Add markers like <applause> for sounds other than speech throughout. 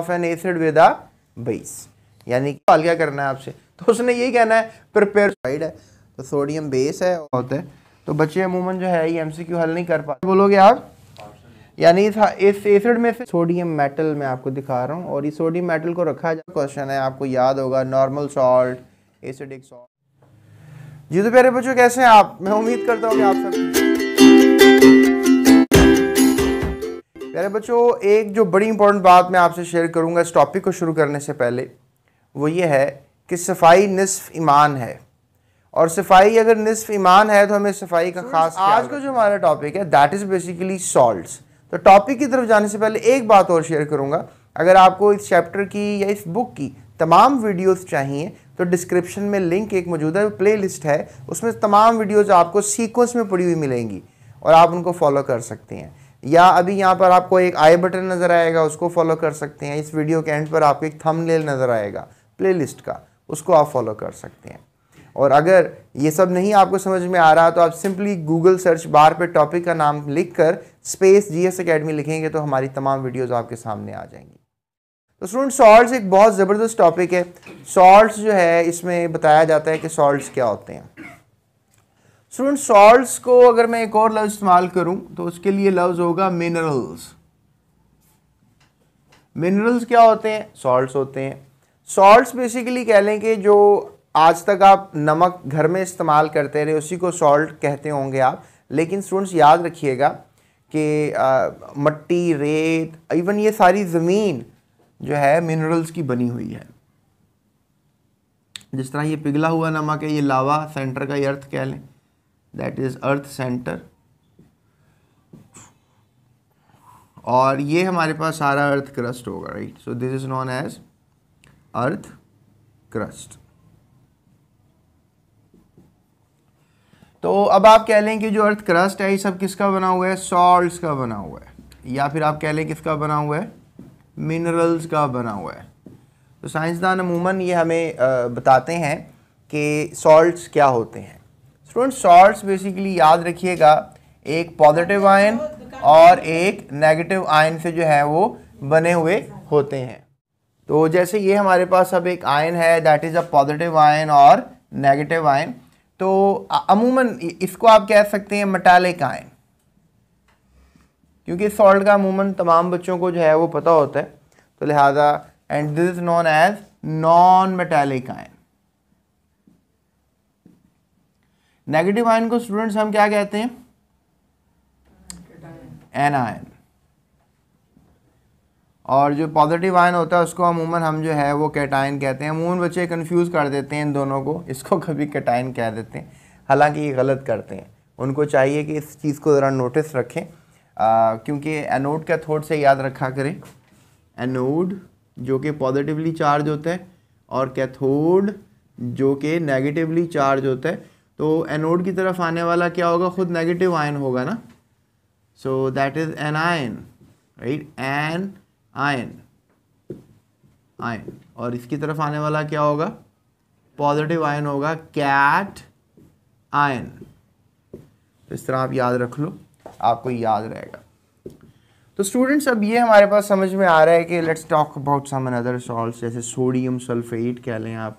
Of an acid with a base यानी कि सवाल क्या करना है आपसे तो उसने यही कहना है प्रिपेयर साइड है तो सोडियम बेस है होता है तो बच्चे अमूमन जो है ये एमसीक्यू हल नहीं कर पाते बोलोगे आप यानी इस एसिड में से सोडियम मेटल मैं आपको दिखा रहा हूँ और ये सोडियम मेटल को रखा जाए क्वेश्चन है आपको याद होगा नॉर्मल सॉल्ट एसिडिक सॉल्ट जी तो प्यारे बच्चों कैसे हैं आप मैं उम्मीद करता हूँ कि आप सब प्यारे बच्चों एक जो बड़ी इंपॉर्टेंट बात मैं आपसे शेयर करूंगा इस टॉपिक को शुरू करने से पहले वो ये है कि सफाई निसफ ईमान है और सफाई अगर निसफ ईमान है तो हमें सफाई का खास आज का जो हमारा टॉपिक है दैट इज़ बेसिकली सॉल्ट तो टॉपिक की तरफ जाने से पहले एक बात और शेयर करूँगा अगर आपको इस चैप्टर की या इस बुक की तमाम वीडियोस चाहिए तो डिस्क्रिप्शन में लिंक एक मौजूदा प्ले लिस्ट है उसमें तमाम वीडियोज़ आपको सीक्वेंस में पड़ी हुई मिलेंगी और आप उनको फॉलो कर सकते हैं या अभी यहाँ पर आपको एक आई बटन नज़र आएगा उसको फॉलो कर सकते हैं इस वीडियो के एंड पर आपको एक थंबनेल नज़र आएगा प्लेलिस्ट का उसको आप फॉलो कर सकते हैं और अगर ये सब नहीं आपको समझ में आ रहा तो आप सिंपली गूगल सर्च बार पे टॉपिक का नाम लिखकर स्पेस जीएस एकेडमी अकेडमी लिखेंगे तो हमारी तमाम वीडियोज़ आपके सामने आ जाएंगी तो स्टूडेंट सॉल्ट एक बहुत ज़बरदस्त टॉपिक है सॉल्ट जो है इसमें बताया जाता है कि सॉल्ट क्या होते हैं स्टूडेंट सॉल्ट्स को अगर मैं एक और लफ्ज इस्तेमाल करूं तो उसके लिए लफ्ज होगा मिनरल्स मिनरल्स क्या होते हैं सॉल्ट्स होते हैं सॉल्ट्स बेसिकली कह लें कि जो आज तक आप नमक घर में इस्तेमाल करते रहे उसी को सॉल्ट कहते होंगे आप लेकिन स्टूडेंट्स याद रखिएगा कि मट्टी रेत इवन ये सारी ज़मीन जो है मिनरल्स की बनी हुई है जिस तरह ये पिघला हुआ नमक है ये लावा सेंटर का अर्थ कह लें दैट इज़ अर्थ सेंटर और ये हमारे पास सारा अर्थ क्रस्ट होगा right so this is known as earth crust तो अब आप कह लें कि जो अर्थ क्रस्ट है ये सब किसका बना हुआ है सॉल्ट का बना हुआ है या फिर आप कह लें किसका बना हुआ है मिनरल्स का बना हुआ है तो साइंसदान अमूमन ये हमें बताते हैं कि सॉल्ट क्या होते हैं स्टूडेंट सॉल्ट्स बेसिकली याद रखिएगा एक पॉजिटिव आयन और एक नेगेटिव आयन से जो है वो बने हुए होते हैं तो जैसे ये हमारे पास अब एक आयन है दैट इज़ तो अ पॉजिटिव आयन और नेगेटिव आयन तो अमूमन इसको आप कह सकते हैं मेटालिक आयन क्योंकि सॉल्ट का अमूमन तमाम बच्चों को जो है वो पता होता है तो लिहाजा and this is known as non metallic ion negative ion को स्टूडेंट्स हम क्या कहते हैं आयन और जो पॉजिटिव आयन होता है उसको अमूमन हम जो है वो कैटाइन कहते हैं अमूमन बच्चे कंफ्यूज कर देते हैं इन दोनों को इसको कभी कैटाइन कह देते हैं हालांकि ये गलत करते हैं उनको चाहिए कि इस चीज़ को ज़रा नोटिस रखें क्योंकि एनोड का थोट से याद रखा करें एनोड जो कि पॉजिटिवली चार्ज होता है और कैथोड जो कि नेगेटिवली चार्ज होता है तो एनोड की तरफ आने वाला क्या होगा खुद नेगेटिव आयन होगा ना so that is anion right anion ion और इसकी तरफ आने वाला क्या होगा पॉजिटिव आयन होगा कैट आयन तो इस तरह आप याद रख लो आपको याद रहेगा तो स्टूडेंट्स अब ये हमारे पास समझ में आ रहा है कि let's talk about some another salts जैसे सोडियम सल्फेट कह लें आप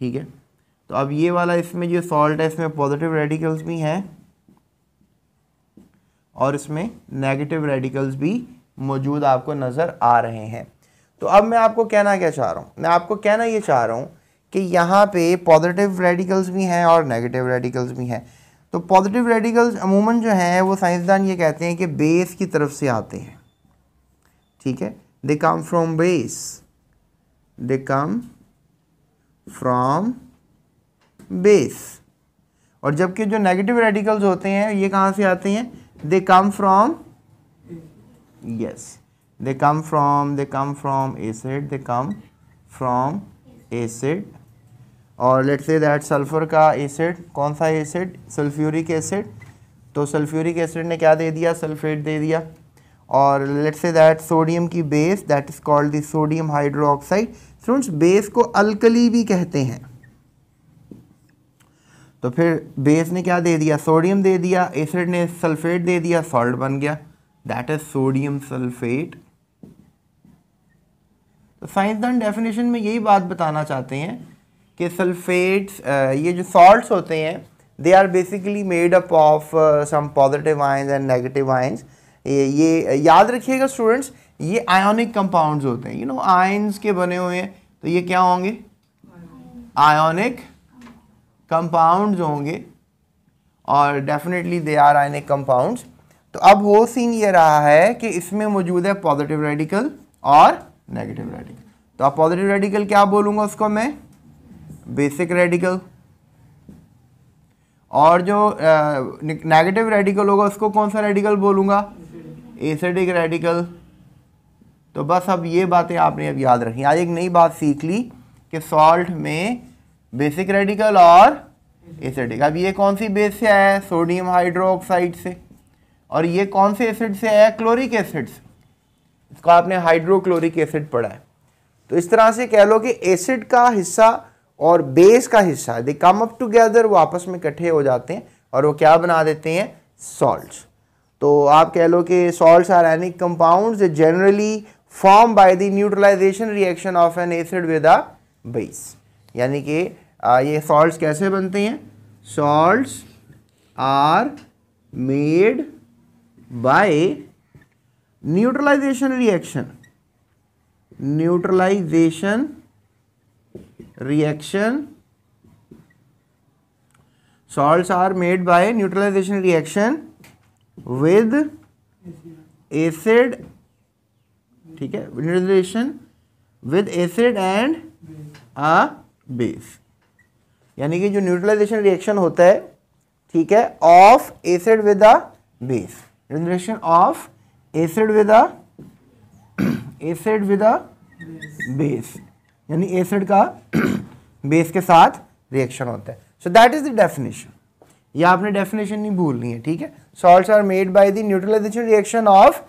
ठीक है तो अब ये वाला इसमें जो सॉल्ट है इसमें पॉजिटिव रेडिकल्स भी हैं और इसमें नेगेटिव रेडिकल्स भी मौजूद आपको नज़र आ रहे हैं तो अब मैं आपको कहना क्या चाह रहा हूँ मैं आपको कहना ये चाह रहा हूँ कि यहाँ पे पॉजिटिव रेडिकल्स भी हैं और नेगेटिव रेडिकल्स भी हैं तो पॉजिटिव रेडिकल्स अमूमन जो हैं वो साइंसदान ये कहते हैं कि बेस की तरफ से आते हैं ठीक है they come from base they come from base और जबकि जो नेगेटिव रेडिकल्स होते हैं ये कहाँ से आते हैं they come from yes they come from they come from acid they come from acid और लेट से दैट सल्फ़र का एसिड कौन सा एसिड सल्फ्यूरिक एसिड तो सल्फ्यूरिक एसिड ने क्या दे दिया सल्फेट दे दिया और लेट्स से दैट सोडियम की base that is called the sodium hydroxide students base को अल्कली भी कहते हैं तो फिर बेस ने क्या दे दिया सोडियम दे दिया एसिड ने सल्फेट दे दिया सॉल्ट बन गया दैट इज सोडियम सल्फेट तो साइंसदान डेफिनेशन में यही बात बताना चाहते हैं कि सल्फेट्स ये जो सॉल्ट्स होते हैं they are basically made up of some positive ions and negative ions ये याद रखिएगा स्टूडेंट्स ये आयोनिक कंपाउंड्स होते हैं यू नो आयंस के बने हुए हैं तो ये क्या होंगे आयोनिक कंपाउंड जो होंगे और definitely they are ionic compound तो अब वो सीन ये रहा है कि इसमें मौजूद है पॉजिटिव रेडिकल और नेगेटिव रेडिकल तो अब पॉजिटिव रेडिकल क्या बोलूँगा उसको मैं बेसिक रेडिकल और जो नेगेटिव रेडिकल होगा उसको कौन सा रेडिकल बोलूँगा एसिडिक रेडिकल तो बस अब ये बातें आपने अब याद रखी आज एक नई बात सीख ली कि सॉल्ट में बेसिक रेडिकल और एसिडिक अब ये कौन सी बेस से आया है सोडियम हाइड्रोक्साइड से और ये कौन से एसिड से आया क्लोरिक एसिड से इसको आपने हाइड्रोक्लोरिक एसिड पढ़ा है तो इस तरह से कह लो कि एसिड का हिस्सा और बेस का हिस्सा दे कम अप टूगेदर वो आपस में इकट्ठे हो जाते हैं और वो क्या बना देते हैं सॉल्ट तो आप कह लो कि salt are ionic compound generally form by the neutralization reaction of an acid with a base यानी कि ये सॉल्ट कैसे बनते हैं salt are made by neutralization reaction neutralization reaction salt are made by neutralization reaction with acid ठीक है neutralization with acid and a base यानी कि जो न्यूट्रलाइजेशन रिएक्शन होता है ठीक है of acid with a base neutralization of acid with a acid with a base यानी एसिड का बेस <clears throat> के साथ रिएक्शन होता है so that is the definition ये आपने डेफिनेशन नहीं भूलनी है ठीक है salts are made by the neutralization reaction of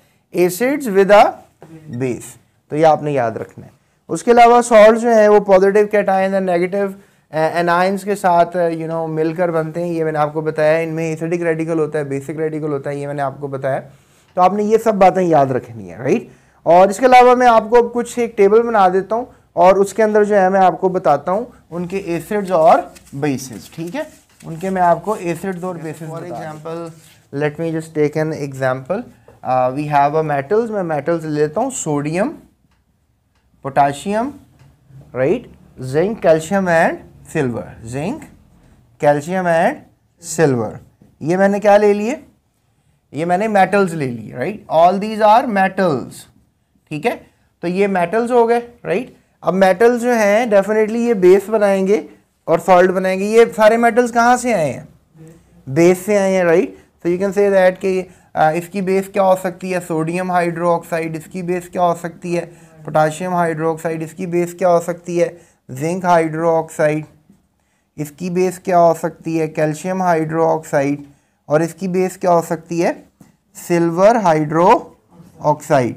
acids with a base तो ये आपने याद रखना है उसके अलावा सॉल्ट जो है वो पॉजिटिव कैटाइन और नेगेटिव एनाइंस के साथ यू नो मिलकर बनते हैं ये मैंने आपको बताया इनमें एसिडिक रेडिकल होता है बेसिक रेडिकल होता है ये मैंने आपको बताया तो आपने ये सब बातें याद रखनी है राइट और इसके अलावा मैं आपको अब कुछ एक टेबल बना देता हूँ और उसके अंदर जो है मैं आपको बताता हूँ उनके एसिड्स और बेसिस ठीक है उनके मैं आपको एसिड्स और bases for example let me just take an example we have a metals मैं मेटल्स लेता हूँ sodium potassium right zinc calcium and silver zinc calcium and silver ये मैंने क्या ले लिए ये मैंने मेटल्स ले लिए right all these are metals ठीक है तो ये मेटल्स हो गए राइट अब मेटल्स जो हैं डेफिनेटली ये बेस बनाएंगे और सॉल्ट बनाएंगे ये सारे मेटल्स कहाँ से आए हैं बेस से आए हैं right so you can say that कि uh, इसकी बेस क्या हो सकती है सोडियम हाइड्रो ऑक्साइड इसकी बेस क्या हो सकती है पोटाशियम हाइड्रोक्साइड इसकी बेस क्या हो सकती है जिंक हाइड्रोक्साइड इसकी बेस क्या हो सकती है कैल्शियम हाइड्रोक्साइड और इसकी बेस क्या हो सकती है सिल्वर हाइड्रो ऑक्साइड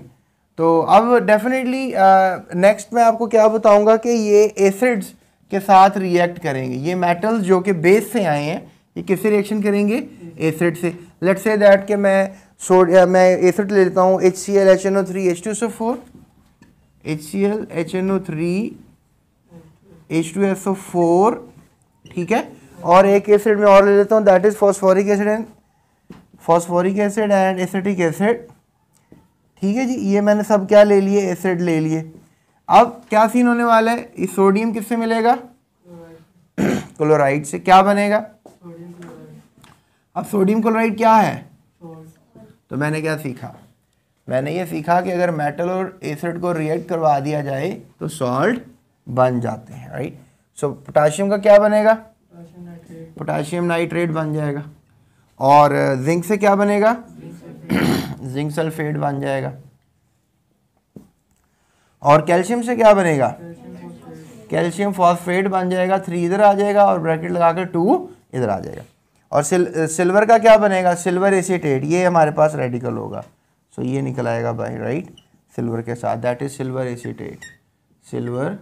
तो अब डेफिनेटली नेक्स्ट मैं आपको क्या बताऊंगा कि ये एसिड्स के साथ रिएक्ट करेंगे ये मेटल्स जो कि बेस से आए हैं ये किससे रिएक्शन करेंगे एसिड से लेट्स से दैट कि मैं सोडिया मैं एसिड ले लेता हूँ H C L H N O three H two S फोर HCl, HNO3, H2SO4 ठीक है और एक एसिड में और ले लेता हूँ that is phosphoric acid and phosphoric acid and acetic acid ठीक है जी ये मैंने सब क्या ले लिए एसिड ले लिए अब क्या सीन होने वाला है सोडियम किससे मिलेगा क्लोराइड <clears throat> से क्या बनेगा अब सोडियम क्लोराइड क्या है तो मैंने क्या सीखा मैंने ये सीखा कि अगर मेटल और एसिड को रिएक्ट करवा दिया जाए तो सॉल्ट बन जाते हैं राइट सो पोटाशियम का क्या बनेगा पोटाशियम नाइट्रेट बन जाएगा और जिंक uh, से क्या बनेगा जिंक सल्फेट <clears throat> बन जाएगा और कैल्शियम से क्या बनेगा कैल्शियम फॉस्फेट बन जाएगा थ्री इधर आ जाएगा और ब्रैकेट लगाकर टू इधर आ जाएगा और सिल, सिल्वर uh, का क्या बनेगा सिल्वर एसीटेट ये हमारे पास रेडिकल होगा सो so, ये निकल आएगा बाई राइट सिल्वर के साथ that is silver acetate silver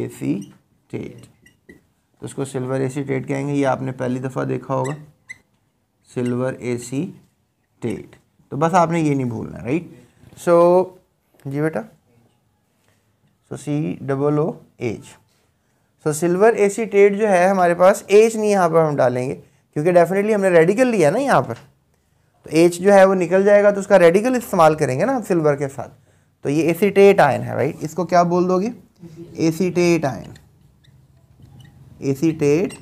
acetate तो इसको सिल्वर एसीटेट कहेंगे ये आपने पहली दफ़ा देखा होगा सिल्वर एसीटेट तो बस आपने ये नहीं भूलना राइट सो so, जी बेटा so C double O H so silver acetate जो है हमारे पास एच नहीं यहाँ पर हम डालेंगे क्योंकि डेफिनेटली हमने रेडिकल लिया ना यहाँ पर तो एच जो है वो निकल जाएगा तो उसका रेडिकल इस्तेमाल करेंगे ना सिल्वर के साथ तो ये एसीटेट आयन है राइट इसको क्या बोल दोगे एसीटेट आयन एसीटेट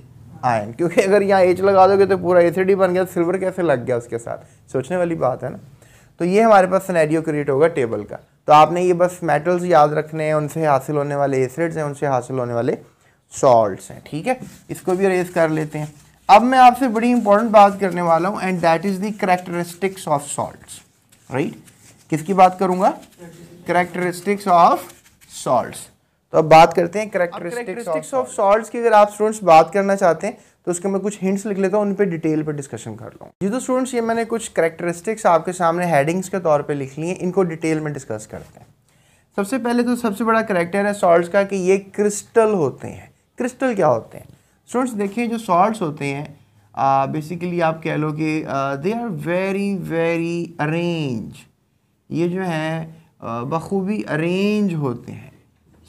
आयन क्योंकि अगर यहाँ एच लगा दोगे तो पूरा एसिड ही बन गया सिल्वर कैसे लग गया उसके साथ सोचने वाली बात है ना तो ये हमारे पास सिनेरियो क्रिएट होगा टेबल का तो आपने ये बस मेटल्स याद रखने हैं उनसे हासिल होने वाले एसिड्स हैं उनसे हासिल होने वाले सॉल्ट्स हैं ठीक है इसको भी रेस कर लेते हैं अब मैं आपसे बड़ी इंपॉर्टेंट बात करने वाला हूं and that is the characteristics of salt right किसकी बात करूंगा करेक्टरिस्टिक्स ऑफ सॉल्ट तो अब बात करते हैं करेक्टरिस्टिक्स ऑफ सॉल्ट की अगर आप स्टूडेंट्स बात करना चाहते हैं तो उसके मैं कुछ हिंट्स लिख लेता हूँ उन पर डिटेल पर डिस्कशन कर लूँ जी तो स्टूडेंट्स ये मैंने कुछ करेक्टरिस्टिक्स आपके सामने हेडिंग्स के तौर पर लिख ली हैं इनको डिटेल में डिस्कस करते हैं सबसे पहले तो सबसे बड़ा करेक्टर है सॉल्ट्स का कि ये क्रिस्टल होते हैं क्रिस्टल क्या होते हैं स्टूडेंट्स देखिए जो सॉल्ट्स होते हैं बेसिकली आप कह लो कि they are very very arrange ये जो है uh, बखूबी अरेंज होते हैं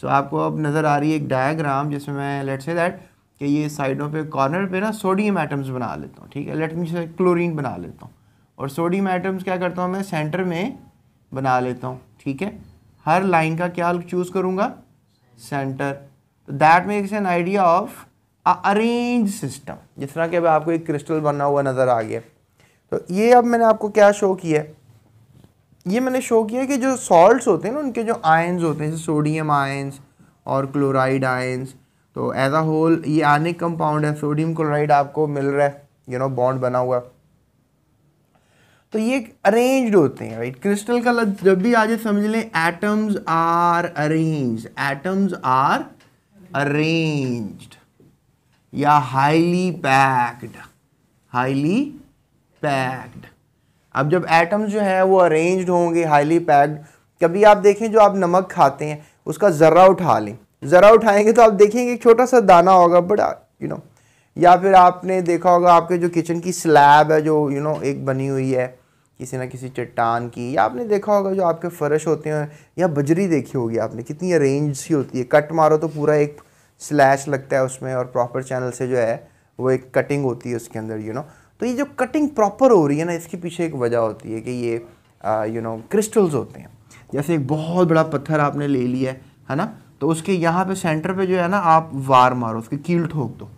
सो so, आपको अब नज़र आ रही है एक डायग्राम जिसमें मैं लेट से दैट कि ये साइडों पे कॉर्नर पे ना सोडियम एटम्स बना लेता हूँ ठीक है लेट मी से क्लोरीन बना लेता हूँ और सोडियम एटम्स क्या करता हूँ मैं सेंटर में बना लेता हूँ ठीक है हर लाइन का क्या चूज़ करूँगा सेंटर तो that makes an idea of arrange system जिस तरह कि अब आपको एक क्रिस्टल बना हुआ नज़र आ गया तो ये अब मैंने आपको क्या शो किया ये मैंने शो किया कि जो सॉल्ट्स होते हैं ना उनके जो आयन्स होते हैं जैसे सोडियम आयन्स और क्लोराइड आयन्स तो एज आ होल ये आनिक कंपाउंड है सोडियम क्लोराइड आपको मिल रहा है यू नो बॉन्ड बना हुआ तो ये अरेंज्ड होते हैं राइट क्रिस्टल का लग जब भी आज समझ लें atoms are arranged atoms are arranged या हाईली पैक्ड हाईली पैक्ड अब जब एटम्स जो हैं वो अरेंज्ड होंगे हाईली पैक्ड कभी आप देखें जो आप नमक खाते हैं उसका ज़र्रा उठा लें ज़रा उठाएंगे तो आप देखेंगे एक छोटा सा दाना होगा बड़ा यू नो या फिर आपने देखा होगा आपके जो किचन की स्लैब है जो यू you नो know, एक बनी हुई है किसी ना किसी चट्टान की या आपने देखा होगा जो आपके फर्श होते हैं या बजरी देखी होगी आपने कितनी अरेंज सी होती है कट मारो तो पूरा एक स्लैश लगता है उसमें और प्रॉपर चैनल से जो है वो एक कटिंग होती है उसके अंदर यू नो तो ये जो कटिंग प्रॉपर हो रही है ना इसके पीछे एक वजह होती है कि ये यू नो क्रिस्टल्स होते हैं जैसे एक बहुत बड़ा पत्थर आपने ले लिया है है ना तो उसके यहाँ पे सेंटर पे जो है ना आप वार मारो उसकी कील ठोक दो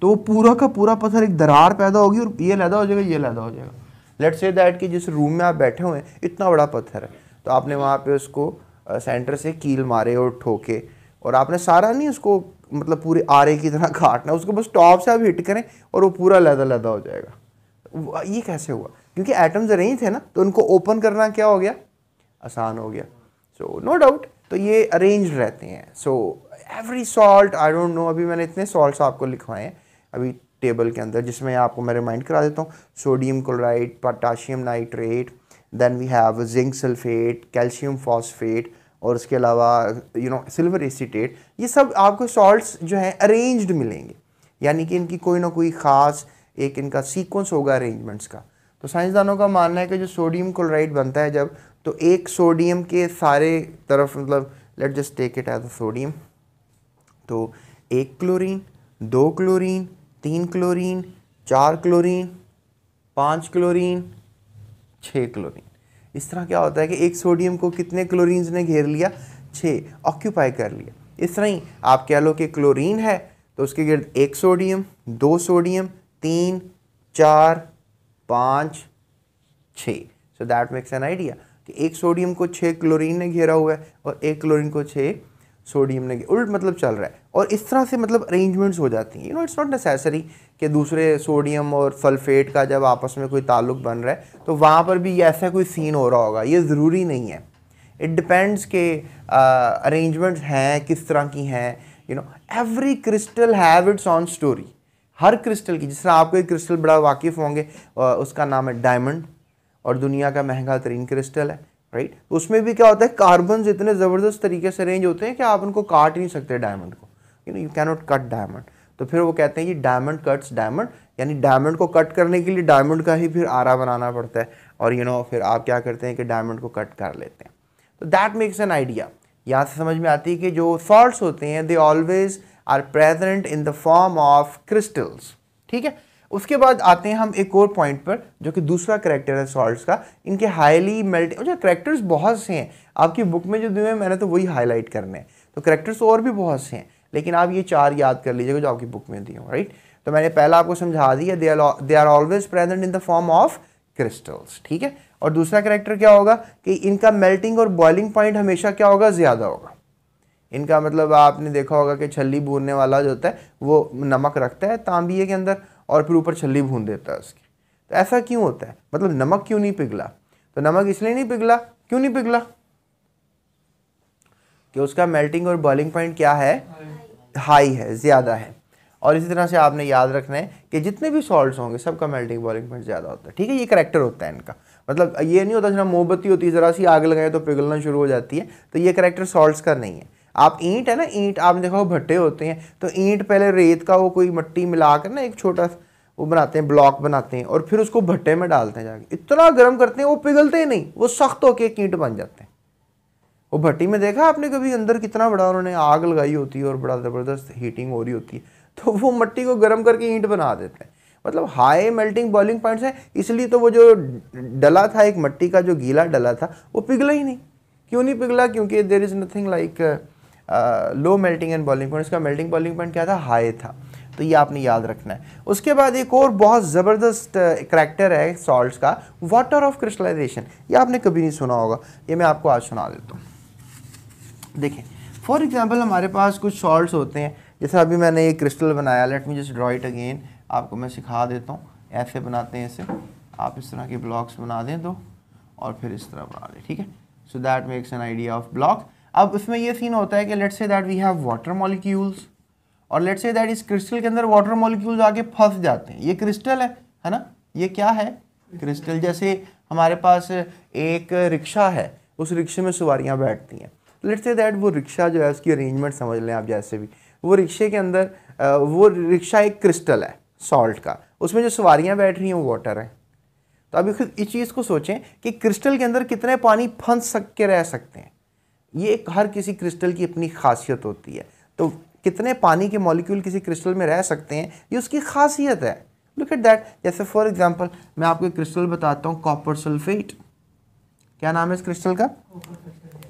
तो वो पूरा का पूरा पत्थर एक दरार पैदा होगी और ये लैदा हो जाएगा ये लैदा हो जाएगा लेट्स से दैट कि जिस रूम में आप बैठे हुए हैं इतना बड़ा पत्थर है तो आपने वहाँ पे उसको सेंटर से कील मारे और ठोके और आपने सारा नहीं उसको मतलब पूरे आरे की तरह <laughs> काटना उसको बस टॉप से आप हिट करें और वो पूरा लदा लदा हो जाएगा ये कैसे हुआ क्योंकि एटम्स अरेंज थे ना तो उनको ओपन करना क्या हो गया आसान हो गया सो नो डाउट तो ये अरेंज रहते हैं so every salt I don't know अभी मैंने इतने सॉल्ट आपको लिखवाए हैं अभी टेबल के अंदर जिसमें आपको मैं रिमाइंड करा देता हूँ sodium chloride potassium nitrate then we have zinc sulphate calcium phosphate और उसके अलावा यू नो सिल्वर एसीटेट ये सब आपको सॉल्ट्स जो हैं अरेंज्ड मिलेंगे यानी कि इनकी कोई ना कोई ख़ास एक इनका सीक्वेंस होगा अरेंजमेंट्स का तो साइंसदानों का मानना है कि जो सोडियम क्लोराइड बनता है जब तो एक सोडियम के सारे तरफ मतलब let just take it as a sodium तो एक क्लोरीन दो क्लोरीन तीन क्लोरीन चार क्लोरीन पाँच क्लोरीन छः क्लोरीन इस तरह क्या होता है कि एक सोडियम को कितने क्लोरीन्स ने घेर लिया छः ऑक्यूपाई कर लिया इस तरह ही आप कह लो कि क्लोरीन है तो उसके गिर्द एक सोडियम दो सोडियम तीन चार पाँच छः so that makes an idea कि एक सोडियम को छः क्लोरीन ने घेरा हुआ है और एक क्लोरीन को छः सोडियम ने उल्ट मतलब चल रहा है और इस तरह से मतलब अरेंजमेंट्स हो जाती हैं you know it's not necessary कि दूसरे सोडियम और सल्फेट का जब आपस में कोई ताल्लुक बन रहा है तो वहाँ पर भी ऐसा कोई सीन हो रहा होगा ये ज़रूरी नहीं है इट डिपेंड्स के अरेंजमेंट्स हैं किस तरह की हैं you know every crystal have its own story हर क्रिस्टल की जिस तरह आपको एक क्रिस्टल बड़ा वाकिफ़ होंगे उसका नाम है डायमंड और दुनिया का महंगा तरीन क्रिस्टल है राइट तो उसमें भी क्या होता है कार्बन इतने ज़बरदस्त तरीके से अरेंज होते हैं कि आप उनको काट नहीं सकते डायमंड को you know you cannot cut diamond तो फिर वो कहते हैं कि डायमंड कट्स डायमंड यानी डायमंड को कट करने के लिए डायमंड का ही फिर आरा बनाना पड़ता है और यू you नो know, फिर आप क्या करते हैं कि डायमंड को कट कर लेते हैं तो दैट मेक्स एन आइडिया यहाँ से समझ में आती है कि जो सॉल्ट होते हैं they always are present in the form of crystals ठीक है उसके बाद आते हैं हम एक और पॉइंट पर जो कि दूसरा करैक्टर है सॉल्ट का इनके हाईली मेल्ट अच्छा करैक्टर्स बहुत से हैं आपकी बुक में जो दिए हैं मैंने तो वही हाईलाइट करने हैं तो करेक्टर्स और भी बहुत से हैं लेकिन आप ये चार याद कर लीजिएगा जो आपकी बुक में दिए हूँ राइट तो मैंने पहला आपको समझा दिया they are always present in the form of crystals ठीक है और दूसरा करैक्टर क्या होगा कि इनका मेल्टिंग और बॉइलिंग पॉइंट हमेशा क्या होगा ज़्यादा होगा इनका मतलब आपने देखा होगा कि छली भूनने वाला जो होता है वो नमक रखता है तांबिए के अंदर और फिर ऊपर छली भून देता है उसकी तो ऐसा क्यों होता है मतलब नमक क्यों नहीं पिघला तो नमक इसलिए नहीं पिघला क्यों नहीं पिघला कि उसका मेल्टिंग और बॉइलिंग पॉइंट क्या है हाई है ज़्यादा है और इसी तरह से आपने याद रखना है कि जितने भी सॉल्ट्स होंगे सबका मेल्टिंग बॉइलिंग पॉइंट ज़्यादा होता है ठीक है ये करेक्टर होता है इनका मतलब ये नहीं होता जरा मोमबत्ती होती है ज़रा सी आग लगाए तो पिघलना शुरू हो जाती है तो ये करेक्टर सॉल्ट्स का नहीं है आप ईंट है ना ईंट आपने देखा वो भट्टे होते हैं तो ईंट पहले रेत का वो कोई मट्टी मिलाकर ना एक छोटा वो बनाते हैं ब्लॉक बनाते हैं और फिर उसको भट्टे में डालते हैं जाके इतना गर्म करते हैं वो पिघलते ही नहीं वो सख्त होकर एक ईंट बन जाते हैं वो भट्टी में देखा आपने कभी अंदर कितना बड़ा उन्होंने आग लगाई होती है और बड़ा ज़बरदस्त हीटिंग हो रही होती है तो वो मट्टी को गर्म करके ईंट बना देते हैं मतलब हाई मेल्टिंग बॉइलिंग पॉइंट्स हैं इसलिए तो वो जो डला था एक मट्टी का जो गीला डला था वो पिघला ही नहीं क्यों नहीं पिघला क्योंकि there is nothing like low melting and boiling point इसका मेल्टिंग बॉलिंग पॉइंट क्या था हाई था तो ये आपने याद रखना है उसके बाद एक और बहुत ज़बरदस्त करैक्टर है सॉल्ट का वाटर ऑफ क्रिस्टलाइजेशन ये आपने कभी नहीं सुना होगा ये मैं आपको आज सुना देता हूँ देखें फॉर एग्ज़ाम्पल हमारे पास कुछ सॉल्ट होते हैं जैसे अभी मैंने ये क्रिस्टल बनाया let me just draw it again आपको मैं सिखा देता हूँ ऐसे बनाते हैं इसे आप इस तरह के ब्लॉक्स बना दें दो और फिर इस तरह बना दें ठीक है so that makes an idea of block अब उसमें ये सीन होता है कि let's say that we have water molecules और लेट्स से दैट इस क्रिस्टल के अंदर वाटर मॉलिक्यूल्स आके फंस जाते हैं ये क्रिस्टल है है ना ये क्या है क्रिस्टल जैसे हमारे पास एक रिक्शा है उस रिक्शे में सवारियाँ बैठती हैं लेट्स से दैट वो रिक्शा जो है उसकी अरेंजमेंट समझ लें आप जैसे भी वो रिक्शे के अंदर वो रिक्शा एक क्रिस्टल है सॉल्ट का उसमें जो सवारियाँ बैठ रही हैं वो वाटर है तो अभी इस चीज़ को सोचें कि क्रिस्टल के अंदर कितने पानी फंस सक के रह सकते हैं ये एक हर किसी क्रिस्टल की अपनी खासियत होती है तो कितने पानी के मॉलिक्यूल किसी क्रिस्टल में रह सकते हैं ये उसकी खासियत है लुक एट दैट जैसे फॉर एग्जांपल मैं आपको क्रिस्टल बताता हूँ कॉपर सल्फेट क्या नाम है इस क्रिस्टल का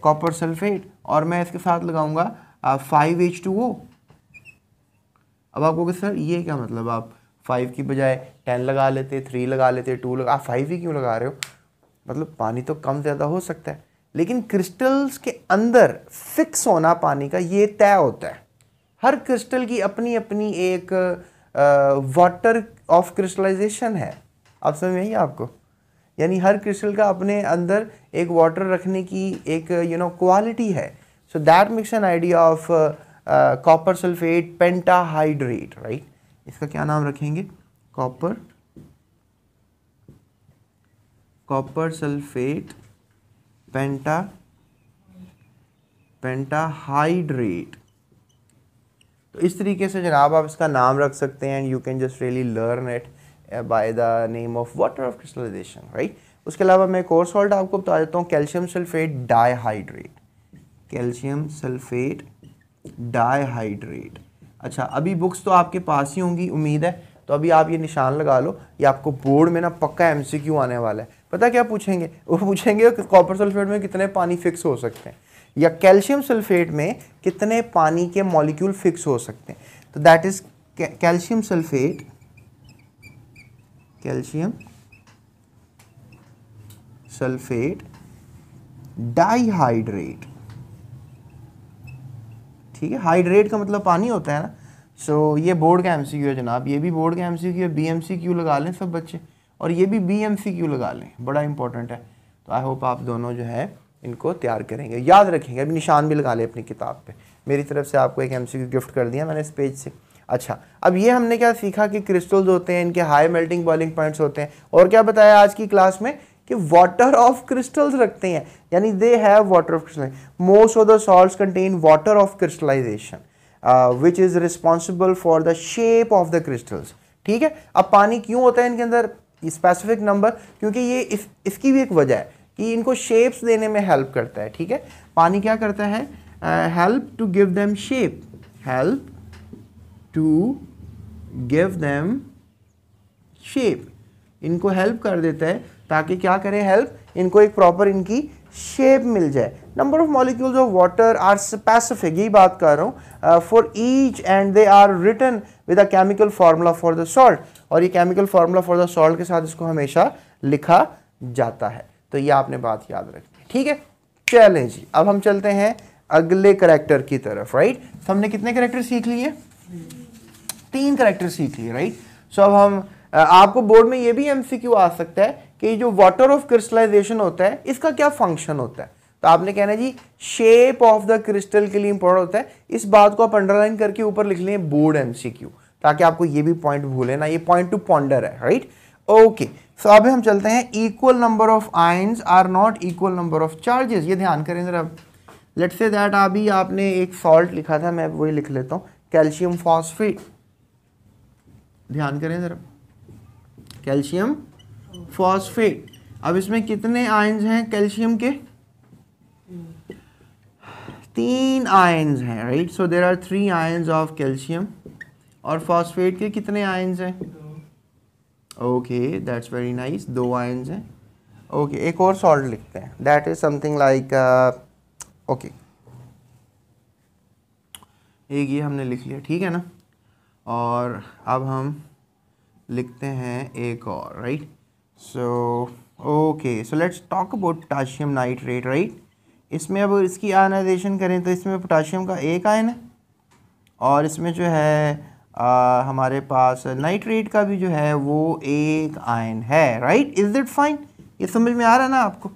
कॉपर सल्फेट और मैं इसके साथ लगाऊंगा फाइव एच टू ओ अब आपको सर ये क्या मतलब आप फाइव की बजाय टेन लगा लेते थ्री लगा लेते टू लगा आप फाइव ही क्यों लगा रहे हो मतलब पानी तो कम ज़्यादा हो सकता है लेकिन क्रिस्टल्स के अंदर फिक्स होना पानी का ये तय होता है हर क्रिस्टल की अपनी अपनी एक वाटर ऑफ क्रिस्टलाइजेशन है आप समझ में आपको यानी हर क्रिस्टल का अपने अंदर एक वाटर रखने की एक यू नो क्वालिटी है so that makes an idea of copper sulphate pentahydrate right इसका क्या नाम रखेंगे copper copper sulphate penta pentahydrate तो इस तरीके से जनाब आप इसका नाम रख सकते हैं and you can just really learn it by the name of water of crystallisation right उसके अलावा मैं एक और सॉल्ट आपको बता देता हूँ calcium sulphate dihydrate calcium sulphate dihydrate अच्छा अभी बुक्स तो आपके पास ही होंगी उम्मीद है तो अभी आप ये निशान लगा लो ये आपको बोर्ड में ना पक्का एमसीक्यू आने वाला है पता क्या पूछेंगे वो पूछेंगे कॉपर सल्फेट में कितने पानी फिक्स हो सकते हैं या कैल्शियम सल्फेट में कितने पानी के मॉलिक्यूल फिक्स हो सकते हैं तो that is calcium sulphate calcium sulphate dihydrate ठीक है हाइड्रेट का मतलब पानी होता है ना सो so, ये बोर्ड का एमसीक्यू है जनाब ये भी बोर्ड का एमसीक्यू है बीएमसीक्यू लगा लें सब बच्चे और ये भी बी एम सी क्यू लगा लें बड़ा इंपॉर्टेंट है तो आई होप आप दोनों जो है इनको तैयार करेंगे याद रखेंगे अभी निशान भी लगा लें अपनी किताब पर मेरी तरफ से आपको एक एम सी क्यू गिफ्ट कर दिया मैंने इस पेज से अच्छा अब ये हमने क्या सीखा कि क्रिस्टल्स होते हैं इनके हाई मेल्टिंग बॉइलिंग पॉइंट्स होते हैं और क्या बताया आज की क्लास में कि वाटर ऑफ क्रिस्टल्स रखते हैं यानी they have water of crystal most of the salt contain water of crystallisation which is responsible for the shape of the crystals ठीक है अब पानी क्यों होता है इनके अंदर स्पेसिफिक नंबर क्योंकि ये इस, इसकी भी एक वजह है कि इनको शेप्स देने में हेल्प करता है ठीक है पानी क्या करता है help to give them shape help to give them shape इनको हेल्प कर देता है ताकि क्या करें हेल्प इनको एक प्रॉपर इनकी शेप मिल जाए number of molecules of water are specific यही बात कर रहा हूँ for each and they are written with a chemical formula for the salt और ये chemical formula for the salt के साथ इसको हमेशा लिखा जाता है तो ये आपने बात याद रखी ठीक है चले जी अब हम चलते हैं अगले करेक्टर की तरफ राइट तो हमने कितने करेक्टर सीख लिए तीन करेक्टर सीख लिए राइट सो अब हम आपको बोर्ड में ये भी एमसीक्यू आ सकता है कि जो वाटर ऑफ क्रिस्टलाइजेशन होता है इसका क्या फंक्शन होता है तो आपने कहना है जी शेप ऑफ द क्रिस्टल के लिए इंपॉर्टेंट होता है इस बात को आप अंडरलाइन करके ऊपर लिख लें बोर्ड एमसीक्यू ताकि आपको ये भी पॉइंट भूले ना ये पॉइंट टू पॉन्डर है राइट ओके सो अभी हम चलते हैं equal number of ions are not equal number of charges ये ध्यान करें जरा लेट से दैट अभी आपने एक सॉल्ट लिखा था मैं वही लिख लेता हूँ कैल्शियम फॉस्फेट ध्यान करें जरा कैल्शियम फॉस्फेट अब इसमें कितने आइंस हैं कैल्शियम के तीन आयन्स हैं right so there are three ions of calcium और फॉस्फेट के कितने आयन्स हैं ओके दैट्स वेरी नाइस दो आयन्स हैं ओके okay, एक और सॉल्ट लिखते हैं that is something like okay एक ये हमने लिख लिया ठीक है ना और अब हम लिखते हैं एक और right so okay so let's talk about potassium nitrate right इसमें अब इसकी आयनाइजेशन करें तो इसमें पोटाशियम का एक आयन है और इसमें जो है आ, हमारे पास नाइट्रेट का भी जो है वो एक आयन है राइट इज दट फाइन ये समझ में आ रहा है ना आपको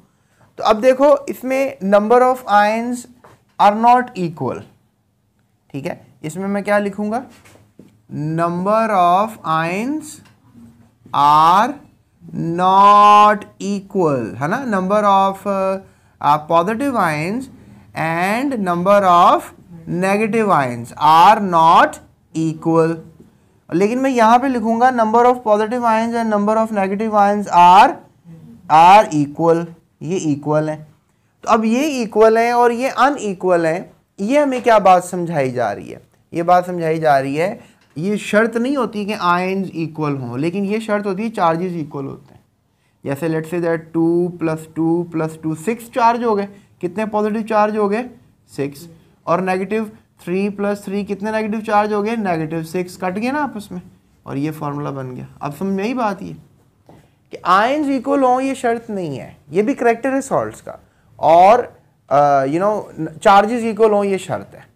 तो अब देखो इसमें number of ions are not equal ठीक है इसमें मैं क्या लिखूंगा number of ions are not equal है ना number of positive ions and number of negative ions are not equal लेकिन मैं यहाँ पे लिखूंगा number of positive ions and number of negative ions are are equal ये इक्वल है तो अब ये इक्वल है और ये अनइक्वल है ये हमें क्या बात समझाई जा रही है ये बात समझाई जा रही है ये शर्त नहीं होती कि आयंस इक्वल हों लेकिन ये शर्त होती है चार्जेस इक्वल होते हैं जैसे late say that two plus two plus two six charge हो गए कितने पॉजिटिव चार्ज हो गए सिक्स और नेगेटिव थ्री प्लस थ्री कितने नेगेटिव चार्ज हो गए नेगेटिव सिक्स कट गए ना आपस में और ये फार्मूला बन गया अब समझ यही बात ये कि आयन इक्वल हों ये शर्त नहीं है ये भी करेक्टर है सॉल्ट्स का और यू नो चार्जेस इक्वल हों ये शर्त है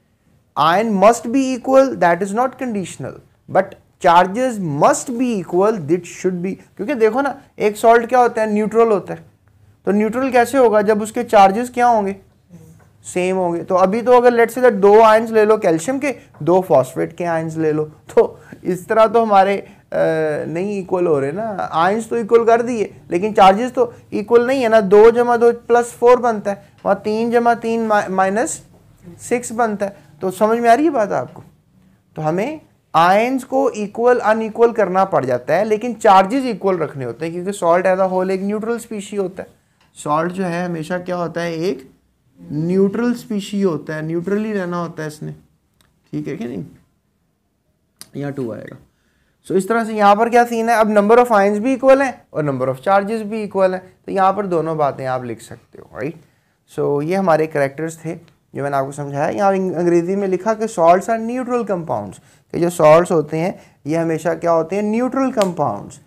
ion must be equal that is not conditional but charges must be equal that should be क्योंकि देखो ना एक सॉल्ट क्या होता है न्यूट्रल होता है तो न्यूट्रल कैसे होगा जब उसके चार्जेस क्या होंगे सेम होंगे तो अभी तो अगर लेट से लेट दो आयंस ले लो कैल्शियम के दो फॉस्फेट के आयंस ले लो <laughs> तो इस तरह तो हमारे आ, नहीं इक्वल हो रहे ना आयंस तो इक्वल कर दिए लेकिन चार्जेस तो इक्वल नहीं है ना दो जमा दो प्लस फोर बनता है वहाँ तीन जमा तीन माइनस सिक्स बनता है तो समझ में आ रही है बात आपको तो हमें आयंस को इक्वल अनइक्वल करना पड़ जाता है लेकिन चार्जेस इक्वल रखने होते हैं क्योंकि सॉल्ट एज अ होल एक न्यूट्रल स्पीशी होता है सॉल्ट जो है हमेशा क्या होता है एक न्यूट्रल स्पीशी होता है न्यूट्रल ही रहना होता है इसने ठीक है कि नहीं यहाँ टू आएगा सो so, इस तरह से यहाँ पर क्या सीन है अब नंबर ऑफ आइंस भी इक्वल है और नंबर ऑफ चार्जेस भी इक्वल है तो यहाँ पर दोनों बातें आप लिख सकते हो राइट सो so, ये हमारे करेक्टर्स थे जो मैंने आपको समझाया यहाँ अंग्रेजी में लिखा कि सॉल्ट्स आर न्यूट्रल कंपाउंड्स कि जो सॉल्ट्स होते हैं ये हमेशा क्या होते हैं neutral compounds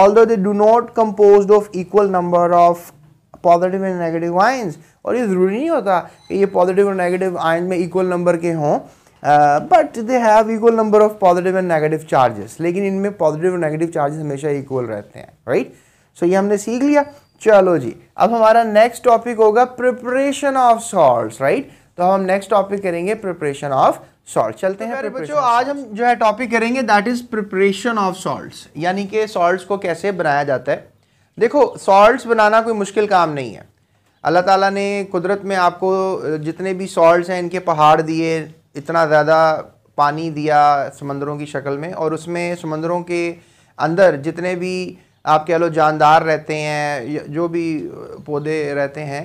all they do not compose of equal number of positive and negative ions और ये ज़रूरी नहीं होता कि ये पॉजिटिव और नेगेटिव आइंस में इक्वल नंबर के हों but they have equal number of positive and negative charges लेकिन इनमें पॉजिटिव और नेगेटिव चार्जेस हमेशा इक्वल रहते हैं राइट right? सो so, ये हमने सीख लिया चलो जी अब हमारा नेक्स्ट टॉपिक होगा प्रिपरेशन ऑफ सॉल्ट राइट तो हम नेक्स्ट टॉपिक करेंगे प्रिपरेशन ऑफ सॉल्ट चलते हैं तो बच्चों आज हम जो है टॉपिक करेंगे that is preparation of salt यानी कि सॉल्ट को कैसे बनाया जाता है देखो सॉल्ट्स बनाना कोई मुश्किल काम नहीं है अल्लाह ताला ने कुदरत में आपको जितने भी सॉल्ट्स हैं इनके पहाड़ दिए इतना ज़्यादा पानी दिया समंदरों की शक्ल में और उसमें समंदरों के अंदर जितने भी आप कह लो जानदार रहते हैं जो भी पौधे रहते हैं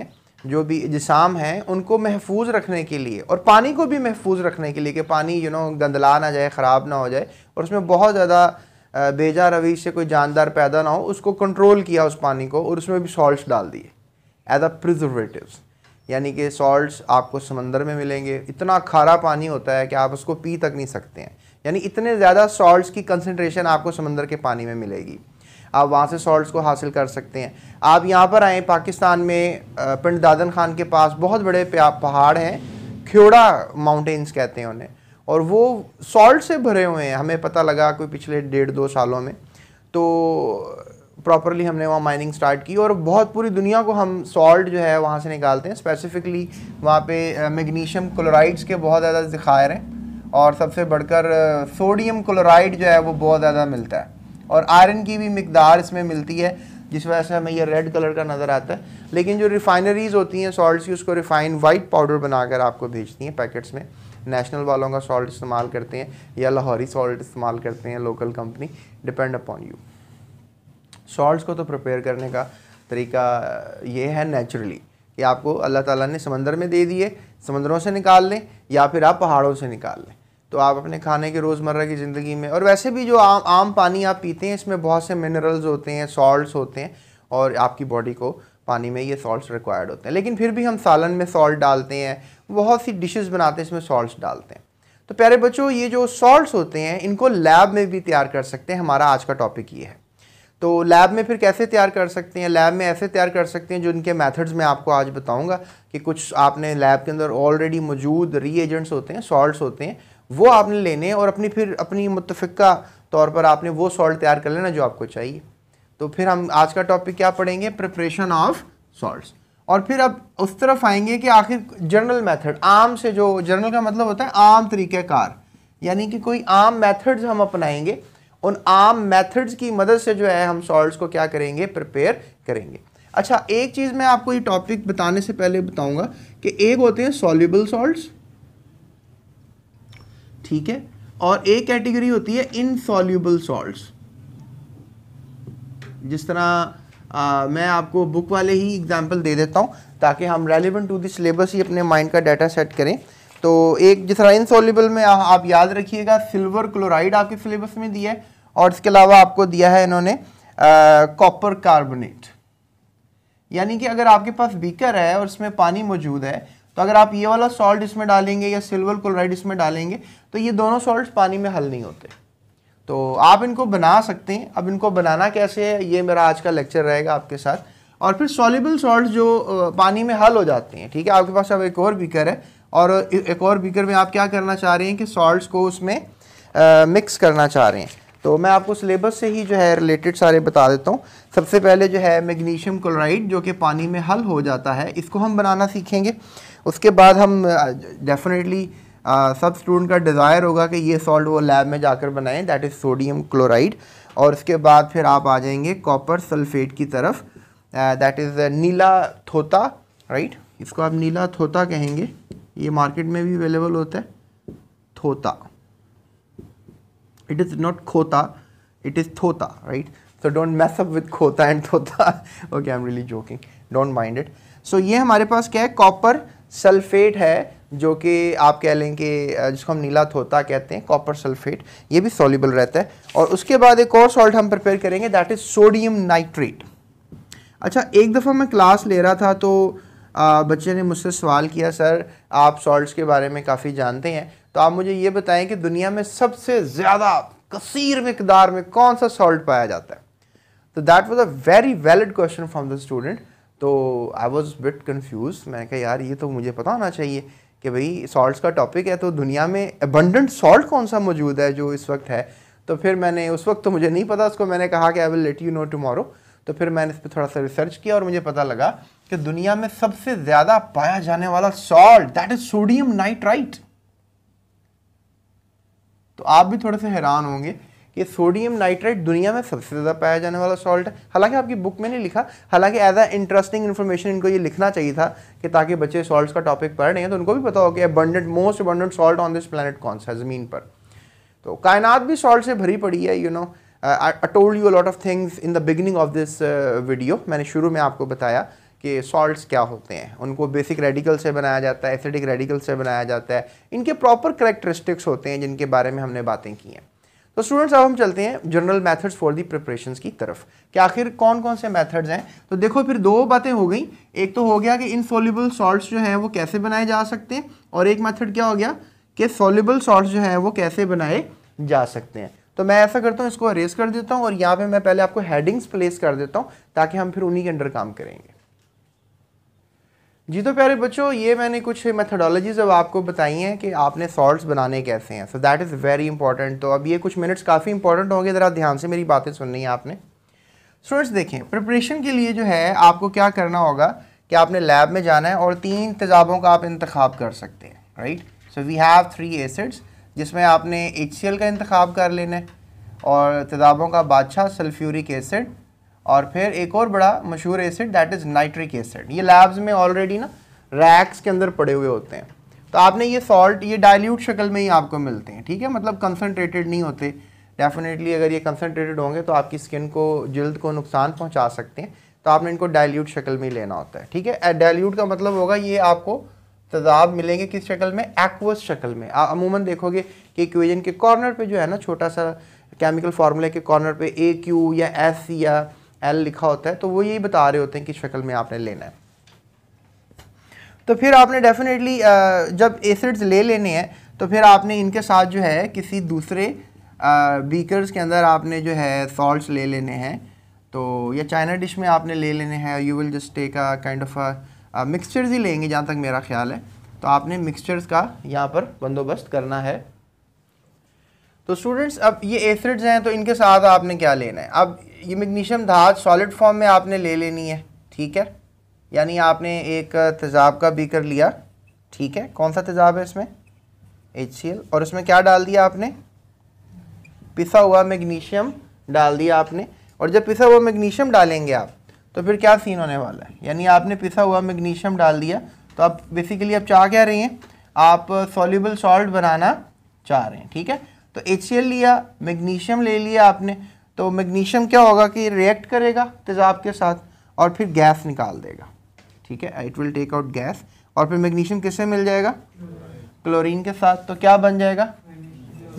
जो भी जिसाम हैं उनको महफूज रखने के लिए और पानी को भी महफूज रखने के लिए कि पानी यू नो गंदला ना जाए ख़राब ना हो जाए और उसमें बहुत ज़्यादा बेजा रवि से कोई जानदार पैदा ना हो उसको कंट्रोल किया उस पानी को और उसमें भी सॉल्ट डाल दिए एज अ प्रिजर्वेटिव यानी कि सॉल्ट्स आपको समंदर में मिलेंगे इतना खारा पानी होता है कि आप उसको पी तक नहीं सकते हैं यानी इतने ज़्यादा सॉल्ट्स की कंसनट्रेशन आपको समंदर के पानी में मिलेगी आप वहाँ से सॉल्ट्स को हासिल कर सकते हैं आप यहाँ पर आएँ पाकिस्तान में पिंड दादन खान के पास बहुत बड़े पहाड़ हैं ख्योड़ा माउंटेन्स कहते हैं उन्हें और वो सॉल्ट से भरे हुए हैं हमें पता लगा कोई पिछले डेढ़ दो सालों में तो प्रॉपरली हमने वहाँ माइनिंग स्टार्ट की और बहुत पूरी दुनिया को हम सॉल्ट जो है वहाँ से निकालते हैं स्पेसिफिकली वहाँ पे मैग्नीशियम क्लोराइड्स के बहुत ज़्यादा ज़खायर हैं और सबसे बढ़कर सोडियम क्लोराइड जो है वो बहुत ज़्यादा मिलता है और आयरन की भी मकदार इसमें मिलती है जिस वजह से हमें यह रेड कलर का नज़र आता है लेकिन जो रिफाइनरीज़ होती हैं सॉल्ट की उसको रिफाइन वाइट पाउडर बनाकर आपको भेजती हैं पैकेट्स में नेशनल वालों का सॉल्ट इस्तेमाल करते हैं या लाहौरी सॉल्ट इस्तेमाल करते हैं local company depend upon you salt को तो प्रपेयर करने का तरीका ये है नेचुरली कि आपको अल्लाह ताला ने समंदर में दे दिए समंदरों से निकाल लें या फिर आप पहाड़ों से निकाल लें तो आप अपने खाने के रोज़मर्रा की ज़िंदगी में और वैसे भी जो आम आम पानी आप पीते हैं इसमें बहुत से मिनरल्स होते हैं सॉल्ट्स होते हैं और आपकी बॉडी को पानी में ये सॉल्ट्स रिक्वायर्ड होते हैं लेकिन फिर भी हम सालन में सॉल्ट डालते हैं बहुत सी डिशेस बनाते हैं इसमें सॉल्ट डालते हैं तो प्यारे बच्चों ये जो सॉल्ट होते हैं इनको लैब में भी तैयार कर सकते हैं हमारा आज का टॉपिक ये है तो लैब में फिर कैसे तैयार कर सकते हैं लैब में ऐसे तैयार कर सकते हैं जो इनके मेथड्स में आपको आज बताऊंगा कि कुछ आपने लैब के अंदर ऑलरेडी मौजूद रीएजेंट्स होते हैं सॉल्ट्स होते हैं वो आपने लेने और अपनी फिर अपनी मुतफ़ा तौर पर आपने वो सॉल्ट तैयार कर लेना जो आपको चाहिए तो फिर हम आज का टॉपिक क्या पढ़ेंगे प्रिपरेशन ऑफ सॉल्ट्स और फिर अब उस तरफ आएंगे कि आखिर जनरल मेथड आम से जो जनरल का मतलब होता है आम कार यानी कि कोई आम मेथड्स हम अपनाएंगे उन आम मेथड्स की मदद से जो है हम सॉल्व्स को क्या करेंगे प्रिपेयर करेंगे अच्छा एक चीज़ मैं आपको ये टॉपिक बताने से पहले बताऊंगा कि एक होते हैं सॉल्यूबल सॉल्ट ठीक है और एक कैटेगरी होती है इनसॉल्यूबल सॉल्ट जिस तरह आ, मैं आपको बुक वाले ही एग्जाम्पल दे देता हूँ ताकि हम रेलिवेंट टू दिस सिलेबस ही अपने माइंड का डाटा सेट करें तो एक जिस तरह इनसॉल्यूबल में आ, आप याद रखिएगा सिल्वर क्लोराइड आपके सिलेबस में दिया है और इसके अलावा आपको दिया है इन्होंने कॉपर कार्बोनेट यानी कि अगर आपके पास बीकर है और इसमें पानी मौजूद है तो अगर आप ये वाला सॉल्ट इसमें डालेंगे या सिल्वर क्लोराइड इसमें डालेंगे तो ये दोनों सॉल्ट पानी में हल नहीं होते तो आप इनको बना सकते हैं अब इनको बनाना कैसे है ये मेरा आज का लेक्चर रहेगा आपके साथ और फिर सॉलिबल सॉल्ट जो पानी में हल हो जाते हैं ठीक है आपके पास अब एक और बीकर है और एक और बीकर में आप क्या करना चाह रहे हैं कि सॉल्ट्स को उसमें आ, मिक्स करना चाह रहे हैं तो मैं आपको सिलेबस से ही जो है रिलेटेड सारे बता देता हूँ सबसे पहले जो है मैग्नीशियम क्लोराइड जो कि पानी में हल हो जाता है इसको हम बनाना सीखेंगे उसके बाद हम डेफिनेटली सब स्टूडेंट का डिज़ायर होगा कि ये सॉल्ट वो लैब में जाकर बनाएं दैट इज़ सोडियम क्लोराइड और उसके बाद फिर आप आ जाएंगे कॉपर सल्फेट की तरफ दैट इज़ नीला थोता राइट right? इसको आप नीला थोता कहेंगे ये मार्केट में भी अवेलेबल होता है थोता इट इज़ नॉट खोता इट इज़ थोता right so don't mess up with खोता एंड थोता okay I am really joking don't mind it so ये हमारे पास क्या है कॉपर सल्फेट है जो कि आप कह लें कि जिसको हम नीला थोता कहते हैं कॉपर सल्फेट ये भी सॉल्यूबल रहता है और उसके बाद एक और सॉल्ट हम प्रिपेयर करेंगे दैट इज़ सोडियम नाइट्रेट अच्छा एक दफ़ा मैं क्लास ले रहा था तो आ, बच्चे ने मुझसे सवाल किया सर आप सॉल्ट्स के बारे में काफ़ी जानते हैं तो आप मुझे ये बताएं कि दुनिया में सबसे ज़्यादा कसीर मकदार में कौन सा सॉल्ट पाया जाता है तो that was a very valid question from the student तो आई वॉज बिट कन्फ्यूज मैंने कहा यार ये तो मुझे पता होना चाहिए कि भाई सॉल्ट का टॉपिक है तो दुनिया में अबंडेंट सॉल्ट कौन सा मौजूद है जो इस वक्त है तो फिर मैंने उस वक्त तो मुझे नहीं पता उसको मैंने कहा कि I will let you know tomorrow तो फिर मैंने इस पर थोड़ा सा रिसर्च किया और मुझे पता लगा कि दुनिया में सबसे ज़्यादा पाया जाने वाला salt that is sodium nitrite तो आप भी थोड़े से हैरान होंगे ये सोडियम नाइट्रेट दुनिया में सबसे ज़्यादा पाया जाने वाला सॉल्ट है हालांकि आपकी बुक में नहीं लिखा हालांकि एज अ इंटरेस्टिंग इन्फॉर्मेशन इनको ये लिखना चाहिए था कि ताकि बच्चे सॉल्ट्स का टॉपिक पढ़ रहे हैं तो उनको भी पता हो कि abundant most abundant salt on this planet कौन सा ज़मीन पर तो कायनात भी सॉल्ट से भरी पड़ी है you know I told you lot of things in the beginning of this video मैंने शुरू में आपको बताया कि सॉल्ट्स क्या होते हैं उनको बेसिक रेडिकल से बनाया जाता है एसिडिक रेडिकल से बनाया जाता है इनके प्रॉपर करेक्टरिस्टिक्स होते हैं जिनके बारे में हमने बातें की हैं तो स्टूडेंट्स अब हम चलते हैं general methods for the preparation की तरफ कि आखिर कौन कौन से मेथड्स हैं तो देखो फिर दो बातें हो गई एक तो हो गया कि इनसॉल्यूबल सॉल्ट जो हैं वो कैसे बनाए जा सकते हैं और एक मेथड क्या हो गया कि सोल्यूबल सॉल्ट जो हैं वो कैसे बनाए जा सकते हैं तो मैं ऐसा करता हूँ इसको अरेज कर देता हूँ और यहाँ पर मैं पहले आपको हेडिंग्स प्लेस कर देता हूँ ताकि हम फिर उन्हीं के अंडर काम करेंगे जी तो प्यारे बच्चों ये मैंने कुछ मेथडोलॉजीज अब आपको बताई हैं कि आपने सॉल्ट्स बनाने कैसे हैं so that is very important तो अब ये कुछ मिनट्स काफ़ी इंपॉर्टेंट होंगे ज़रा ध्यान से मेरी बातें सुननी है आपने स्टूडेंट्स देखें प्रिपरेशन के लिए जो है आपको क्या करना होगा कि आपने लैब में जाना है और तीन तेजाबों का आप इंतखा कर सकते हैं right so we have three acids जिसमें आपने एच का इंतखा कर लेना है और तेजाबों का बादशाह सल्फ्यूरिक एसिड और फिर एक और बड़ा मशहूर acid that is nitric acid ये लैब्स में ऑलरेडी ना रैक्स के अंदर पड़े हुए होते हैं तो आपने ये सॉल्ट ये डाइल्यूट शक्ल में ही आपको मिलते हैं ठीक है मतलब कंसनट्रेटेड नहीं होते डेफिनेटली अगर ये कंसनट्रेटेड होंगे तो आपकी स्किन को जल्द को नुकसान पहुँचा सकते हैं तो आपने इनको डायल्यूट शक्ल में ही लेना होता है ठीक है डायल्यूट का मतलब होगा ये आपको तजाब मिलेंगे किस शक्ल में एक्वस शक्ल में आप अमूमन देखोगे कि इक्वेजन के कॉर्नर पे जो है ना छोटा सा केमिकल फार्मूला के कॉर्नर पे ए क्यू या एस या एल लिखा होता है तो वो यही बता रहे होते हैं किस शक्ल में आपने लेना है तो फिर आपने डेफिनेटली जब एसिड्स ले लेने हैं तो फिर आपने इनके साथ जो है किसी दूसरे बीकर्स के अंदर आपने जो है सॉल्ट्स ले लेने हैं तो या चाइना डिश में आपने ले लेने हैं you will just take a kind of mixtures ही लेंगे जहाँ तक मेरा ख्याल है तो आपने मिक्सचर्स का यहाँ पर बंदोबस्त करना है तो स्टूडेंट्स अब ये एसिड्स हैं तो इनके साथ आपने क्या लेना है अब ये मैग्नीशियम धात सॉलिड फॉर्म में आपने ले लेनी है ठीक है यानी आपने एक तेज़ाब का बीकर लिया ठीक है कौन सा तेज़ाब है इसमें एच और इसमें क्या डाल दिया आपने पिसा हुआ मैग्नीशियम डाल दिया आपने और जब पिसा हुआ मैग्नीशियम डालेंगे आप तो फिर क्या सीन होने वाला है यानी आपने पिसा हुआ मैग्नीशियम डाल दिया तो आप बेसिकली अब चाह क्या रही हैं आप सॉल्यूबल सॉल्ट बनाना चाह रहे हैं ठीक है तो एच लिया मैग्नीशियम ले लिया आपने तो मैग्नीशियम क्या होगा कि रिएक्ट करेगा तेज़ाब के साथ और फिर गैस निकाल देगा ठीक है it will take out gas और फिर मैग्नीशियम किससे मिल जाएगा क्लोरीन के साथ तो क्या बन जाएगा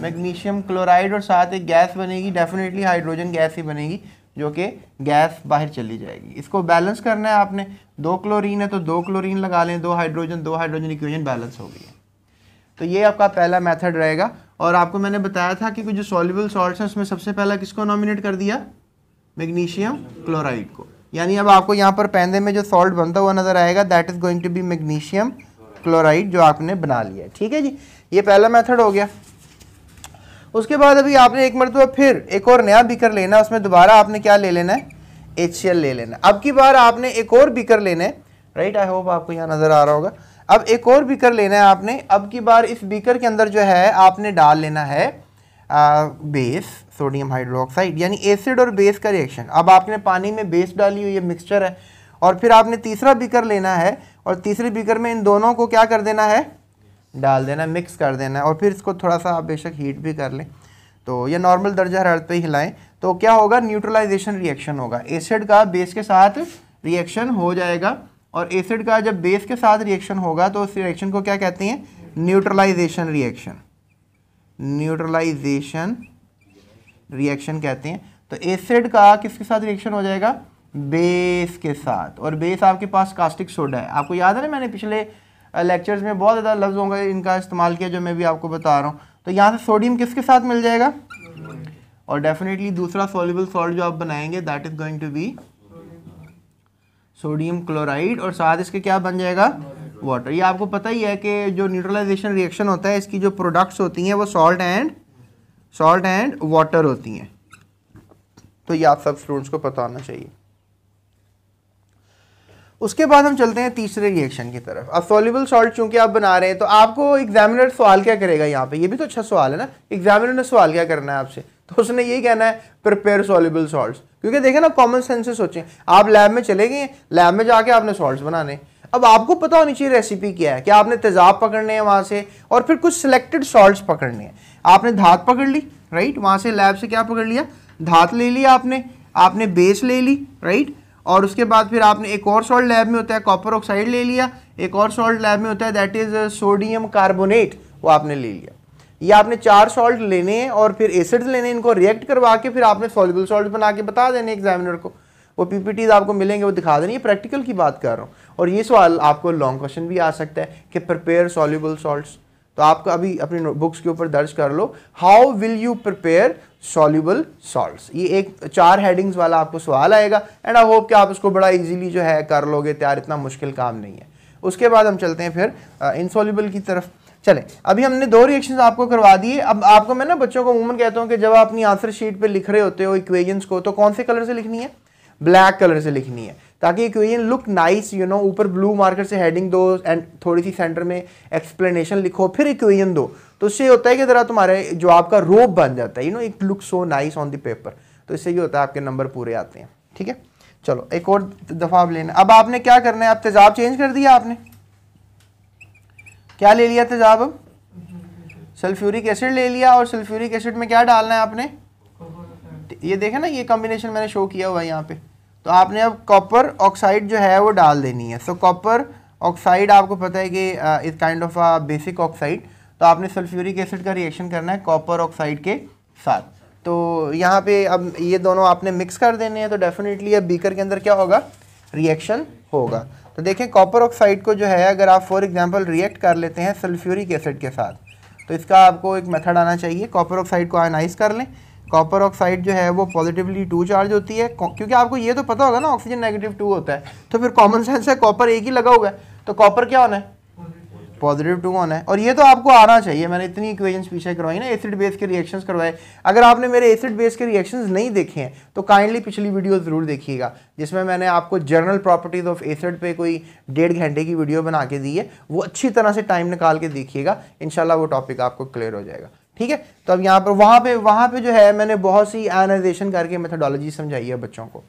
मैग्नीशियम क्लोराइड और साथ एक गैस बनेगी डेफिनेटली हाइड्रोजन गैस ही बनेगी जो कि गैस बाहर चली जाएगी इसको बैलेंस करना है आपने दो क्लोरीन है तो दो क्लोरीन लगा लें दो हाइड्रोजन दो हाइड्रोजन इक्वेशन बैलेंस हो गई है तो ये आपका पहला मेथड रहेगा और आपको मैंने बताया था कि जो सॉल्यूबल सॉल्ट हैं उसमें सबसे पहला किसको नॉमिनेट कर दिया मैग्नीशियम क्लोराइड को यानी अब आपको यहाँ पर पैंदे में जो सॉल्ट बनता हुआ नजर आएगा that is going to be magnesium chloride जो आपने बना लिया है ठीक है जी ये पहला मेथड हो गया उसके बाद अभी आपने एक मरतबा फिर एक और नया बीकर लेना है उसमें दोबारा आपने क्या ले लेना है एच ले लेना अब की बार आपने एक और बीकर लेना है राइट आई होप आपको यहाँ नज़र आ रहा होगा अब एक और बीकर लेना है आपने अब की बार इस बीकर के अंदर जो है आपने डाल लेना है आ, बेस सोडियम हाइड्रोक्साइड यानी एसिड और बेस का रिएक्शन अब आपने पानी में बेस डाली हुई ये मिक्सचर है और फिर आपने तीसरा बीकर लेना है और तीसरे बीकर में इन दोनों को क्या कर देना है डाल देना मिक्स कर देना और फिर इसको थोड़ा सा आप बेशक हीट भी कर लें तो यह नॉर्मल दर्जा हर पर हिलाएं तो क्या होगा न्यूट्रलाइजेशन रिएक्शन होगा एसिड का बेस के साथ रिएक्शन हो जाएगा और एसिड का जब बेस के साथ रिएक्शन होगा तो उस रिएक्शन को क्या कहते हैं न्यूट्रलाइजेशन रिएक्शन न्यूट्रलाइजेशन रिएक्शन कहते हैं तो एसिड का किसके साथ रिएक्शन हो जाएगा बेस के साथ और बेस आपके पास कास्टिक सोडा है आपको याद है ना मैंने पिछले लेक्चर्स में बहुत ज़्यादा लफ्ज़ों का इनका इस्तेमाल किया जो मैं भी आपको बता रहा हूँ तो यहाँ से सोडियम किसके साथ मिल जाएगा और डेफिनेटली दूसरा सोल्यूबल सॉल्ट जो आप बनाएंगे that is going to be sodium chloride और साथ इसके क्या बन जाएगा वाटर ये आपको पता ही है कि जो न्यूट्रलाइजेशन रिएक्शन होता है इसकी जो प्रोडक्ट्स होती हैं वो salt and salt and water होती हैं तो ये आप सब स्टूडेंट्स को पता होना चाहिए उसके बाद हम चलते हैं तीसरे रिएक्शन की तरफ अब सोल्यूबल सॉल्ट चूंकि आप बना रहे हैं तो आपको एग्जामिनर सवाल क्या करेगा यहाँ पे ये भी तो अच्छा सवाल है ना एग्जामिनर ने सवाल क्या करना है आपसे तो उसने यही कहना है प्रिपेयर सोलिबल सॉल्ट क्योंकि देखें ना कॉमन सेंस से सोचें आप लैब में चले गए लैब में जाके आपने सॉल्ट बनाने अब आपको पता होनी चाहिए रेसिपी क्या है कि आपने तेजाब पकड़ने हैं वहाँ से और फिर कुछ सिलेक्टेड सॉल्ट पकड़ने हैं आपने धात पकड़ ली राइट वहाँ से लैब से क्या पकड़ लिया धात ले ली आपने आपने बेस ले ली राइट और उसके बाद फिर आपने एक और सॉल्ट लैब में होता है कॉपर ऑक्साइड ले लिया एक और सॉल्ट लैब में होता है दैट इज़ सोडियम कार्बोनेट वो आपने ले लिया ये आपने चार सॉल्ट लेने हैं और फिर एसिड्स लेने इनको रिएक्ट करवा के फिर आपने सॉल्युबल सॉल्ट बना के बता देने एग्जामिनर को वो पीपीटीज आपको मिलेंगे वो दिखा देने ये प्रैक्टिकल की बात कर रहा हूँ और ये सवाल आपको लॉन्ग क्वेश्चन भी आ सकता है कि प्रिपेयर सॉल्यूबल सॉल्ट्स तो आपको अभी अपनी बुक्स के ऊपर दर्ज कर लो how will you prepare soluble salts ये एक चार हेडिंग्स वाला आपको सवाल आएगा एंड आई होप कि आप इसको बड़ा ईजिली जो है कर लोगे तैयार इतना मुश्किल काम नहीं है उसके बाद हम चलते हैं फिर इनसॉल्यूबल की तरफ चले अभी हमने दो रिएक्शन आपको करवा दिए अब आपको मैं ना बच्चों को अमूमन कहता हूँ कि जब आप अपनी आंसर शीट पर लिख रहे होते हो इक्वेजन्स को तो कौन से कलर से लिखनी है ब्लैक कलर से लिखनी है ताकि equation look nice you know ऊपर ब्लू मार्कर से हेडिंग दो एंड थोड़ी सी सेंटर में एक्सप्लेनेशन लिखो फिर इक्वेजन दो तो उससे होता है कि ज़रा तुम्हारे जो आपका रोप बन जाता है you know it look so nice on the paper तो इससे ये होता है आपके नंबर पूरे आते हैं ठीक है चलो एक और दफ़ा आप लेना अब आपने क्या करना है आप तेजाब चेंज कर दिया आपने क्या ले लिया था जनाब हम सल्फ्यूरिक एसिड ले लिया और सल्फ्यूरिक एसिड में क्या डालना है आपने ये देखा ना ये कॉम्बिनेशन मैंने शो किया हुआ है यहाँ पे तो आपने अब कॉपर ऑक्साइड जो है वो डाल देनी है सो कॉपर ऑक्साइड आपको पता है कि इस kind of a basic oxide तो आपने सल्फ्यूरिक एसिड का रिएक्शन करना है कॉपर ऑक्साइड के साथ तो यहाँ पे अब ये दोनों आपने मिक्स कर देने हैं तो डेफिनेटली अब बीकर के अंदर क्या होगा रिएक्शन होगा तो देखें कॉपर ऑक्साइड को जो है अगर आप फॉर एग्जांपल रिएक्ट कर लेते हैं सल्फ्यूरिक एसिड के साथ तो इसका आपको एक मेथड आना चाहिए कॉपर ऑक्साइड को आयनाइज कर लें कॉपर ऑक्साइड जो है वो पॉजिटिवली टू चार्ज होती है क्योंकि आपको ये तो पता होगा ना ऑक्सीजन नेगेटिव टू होता है तो फिर कॉमन सेंस है कॉपर एक ही लगा होगा तो कॉपर क्या होना है पॉजिटिव टू ऑन है और ये तो आपको आना चाहिए मैंने इतनी इक्वेशंस पीछे करवाई ना एसिड बेस के रिएक्शंस करवाए अगर आपने मेरे एसिड बेस के रिएक्शंस नहीं देखे हैं तो काइंडली पिछली वीडियो ज़रूर देखिएगा जिसमें मैंने आपको जर्नल प्रॉपर्टीज़ ऑफ एसिड पे कोई डेढ़ घंटे की वीडियो बना के दी है वो अच्छी तरह से टाइम निकाल के देखिएगा इन वो टॉपिक आपको क्लियर हो जाएगा ठीक है तो अब यहाँ पर वहाँ पर वहाँ पर जो है मैंने बहुत सी एनाइजेशन करके मेथडोलॉजी समझाई है बच्चों को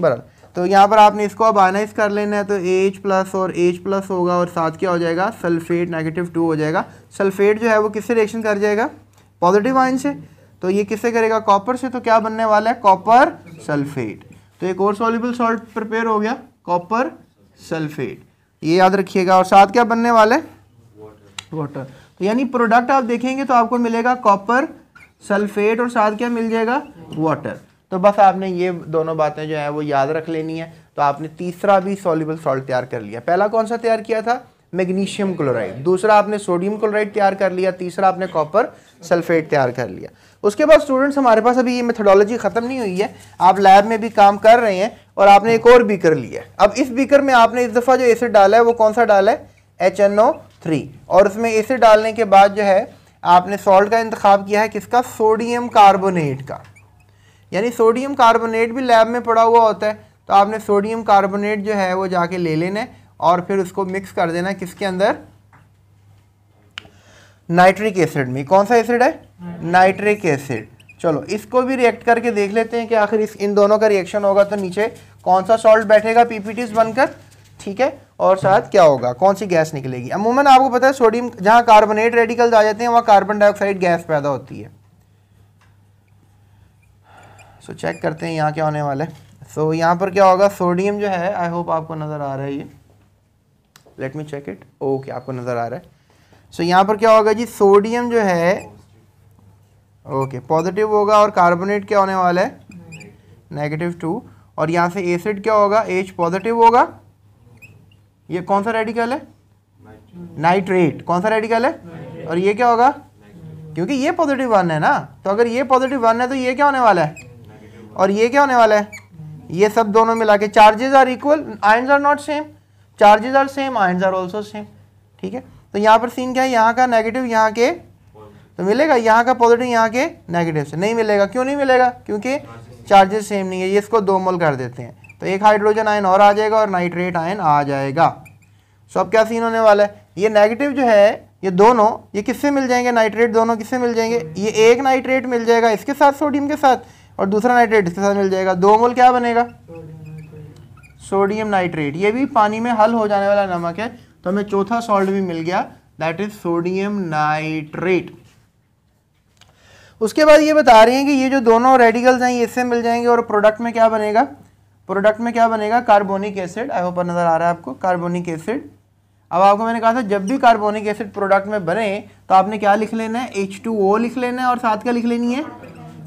बराबर तो यहाँ पर आपने इसको अब आनाइज कर लेना है तो एच प्लस और एच प्लस होगा और साथ क्या हो जाएगा सल्फेट नेगेटिव टू हो जाएगा सल्फेट जो है वो किससे रिएक्शन कर जाएगा पॉजिटिव आयन से तो ये किससे करेगा कॉपर से तो क्या बनने वाला है कॉपर सल्फेट तो एक और सॉल्यूबल सॉल्ट प्रिपेयर हो गया कॉपर सल्फेट ये याद रखिएगा और साथ क्या बनने वाला है वाटर तो यानी प्रोडक्ट आप देखेंगे तो आपको मिलेगा कॉपर सल्फेट और साथ क्या मिल जाएगा वाटर तो बस आपने ये दोनों बातें जो है वो याद रख लेनी है तो आपने तीसरा भी सॉल्यूबल सॉल्ट तैयार कर लिया पहला कौन सा तैयार किया था मैग्नीशियम क्लोराइड दूसरा आपने सोडियम क्लोराइड तैयार कर लिया तीसरा आपने कॉपर सल्फेट तैयार कर लिया उसके बाद स्टूडेंट्स हमारे पास अभी ये मेथडोलॉजी ख़त्म नहीं हुई है आप लैब में भी काम कर रहे हैं और आपने एक और बीकर लिया अब इस बीकर में आपने इस दफ़ा जो एसिड डाला है वो कौन सा डाला है एच एन ओ थ्री और उसमें एसिड डालने के बाद जो है आपने सॉल्ट का इंतखब किया है किसका सोडियम कार्बोनेट का यानी सोडियम कार्बोनेट भी लैब में पड़ा हुआ होता है तो आपने सोडियम कार्बोनेट जो है वो जाके ले लेना है और फिर उसको मिक्स कर देना किसके अंदर नाइट्रिक एसिड में कौन सा एसिड है नाइट्रिक एसिड चलो इसको भी रिएक्ट करके देख लेते हैं कि आखिर इस इन दोनों का रिएक्शन होगा तो नीचे कौन सा सॉल्ट बैठेगा पीपीटीज बनकर ठीक है और साथ क्या होगा कौन सी गैस निकलेगी अमूमन आपको पता है सोडियम जहां कार्बोनेट रेडिकल्स आ जाते हैं वहाँ कार्बन डाइऑक्साइड गैस पैदा होती है सो so, चेक करते हैं यहाँ क्या होने वाला है सो so, यहाँ पर क्या होगा सोडियम जो है आई होप आपको नज़र आ रहा है ये let me check it okay आपको नज़र आ रहा है सो so, यहाँ पर क्या होगा जी सोडियम जो है ओके okay, पॉजिटिव होगा और कार्बोनेट क्या होने वाला है नेगेटिव टू और यहाँ से एसिड क्या होगा एच पॉजिटिव होगा ये कौन सा रेडिकल है नाइट्रेट कौन सा रेडिकल है और ये क्या होगा क्योंकि ये पॉजिटिव वन है ना तो अगर ये पॉजिटिव वन है तो ये क्या होने वाला है और ये क्या होने वाला है ये सब दोनों मिला के charges are equal ions are not same charges are same ions are also same ठीक है तो यहाँ पर सीन क्या है यहाँ का नेगेटिव यहाँ के तो मिलेगा यहाँ का पॉजिटिव यहाँ के नेगेटिव से नहीं मिलेगा क्यों नहीं मिलेगा क्योंकि चार्जेस सेम नहीं है ये इसको दो मोल कर देते हैं तो एक हाइड्रोजन आयन और आ जाएगा और नाइट्रेट आयन आ जाएगा सो अब क्या सीन होने वाला है ये नेगेटिव जो है ये दोनों ये किससे मिल जाएंगे नाइट्रेट दोनों किससे मिल जाएंगे hmm. ये एक नाइट्रेट मिल जाएगा इसके साथ सोडियम के साथ और दूसरा नाइट्रेट इसके साथ मिल जाएगा दो मोल क्या बनेगा सोडियम नाइट्रेट ये भी पानी में हल हो जाने वाला नमक है तो हमें चौथा सॉल्ट भी मिल गया दैट इज सोडियम नाइट्रेट उसके बाद ये बता रहे हैं कि ये जो दोनों रेडिकल्स हैं ये इससे मिल जाएंगे और प्रोडक्ट में क्या बनेगा प्रोडक्ट में क्या बनेगा कार्बोनिक एसिड आई होप नज़र आ रहा है आपको कार्बोनिक एसिड अब आपको मैंने कहा था जब भी कार्बोनिक एसिड प्रोडक्ट में बने तो आपने क्या लिख लेना है एच लिख लेना है और साथ क्या लिख लेनी है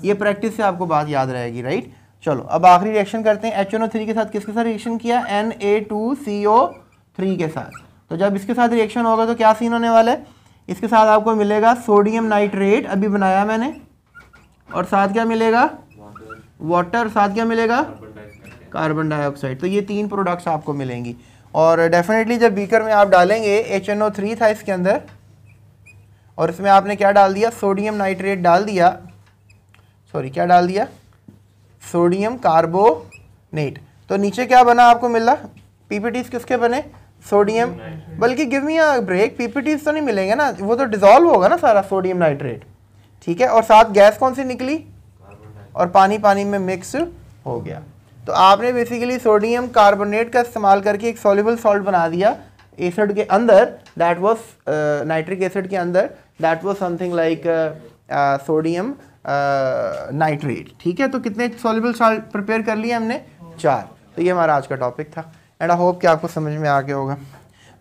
ये प्रैक्टिस से आपको बात याद रहेगी राइट चलो अब आखिरी रिएक्शन करते हैं एच एन ओ थ्री के साथ किसके साथ रिएक्शन किया N A two C O three के साथ तो जब इसके साथ रिएक्शन होगा तो क्या सीन होने वाला है इसके साथ आपको मिलेगा सोडियम नाइट्रेट अभी बनाया मैंने और साथ क्या मिलेगा वाटर साथ क्या मिलेगा कार्बन डाइऑक्साइड तो ये तीन प्रोडक्ट्स आपको मिलेंगी और डेफिनेटली जब बीकर में आप डालेंगे एच एन ओ थ्री था इसके अंदर और इसमें आपने क्या डाल दिया सोडियम नाइट्रेट डाल दिया सॉरी क्या डाल दिया सोडियम कार्बोनेट तो नीचे क्या बना आपको मिला पीपीटीज किसके बने सोडियम बल्कि give me a break PPTs तो नहीं मिलेंगे ना वो तो डिजॉल्व होगा ना सारा सोडियम नाइट्रेट ठीक है और साथ गैस कौन सी निकली और पानी पानी में मिक्स हो गया तो आपने बेसिकली सोडियम कार्बोनेट का इस्तेमाल करके एक सोलिबल सॉल्ट बना दिया एसिड के अंदर दैट वॉज नाइट्रिक एसिड के अंदर that was something like sodium nitrate ठीक है तो कितने सोलेबल साल्ट प्रिपेयर कर लिए हमने चार तो ये हमारा आज का टॉपिक था एंड आई होप कि आपको समझ में आ गया होगा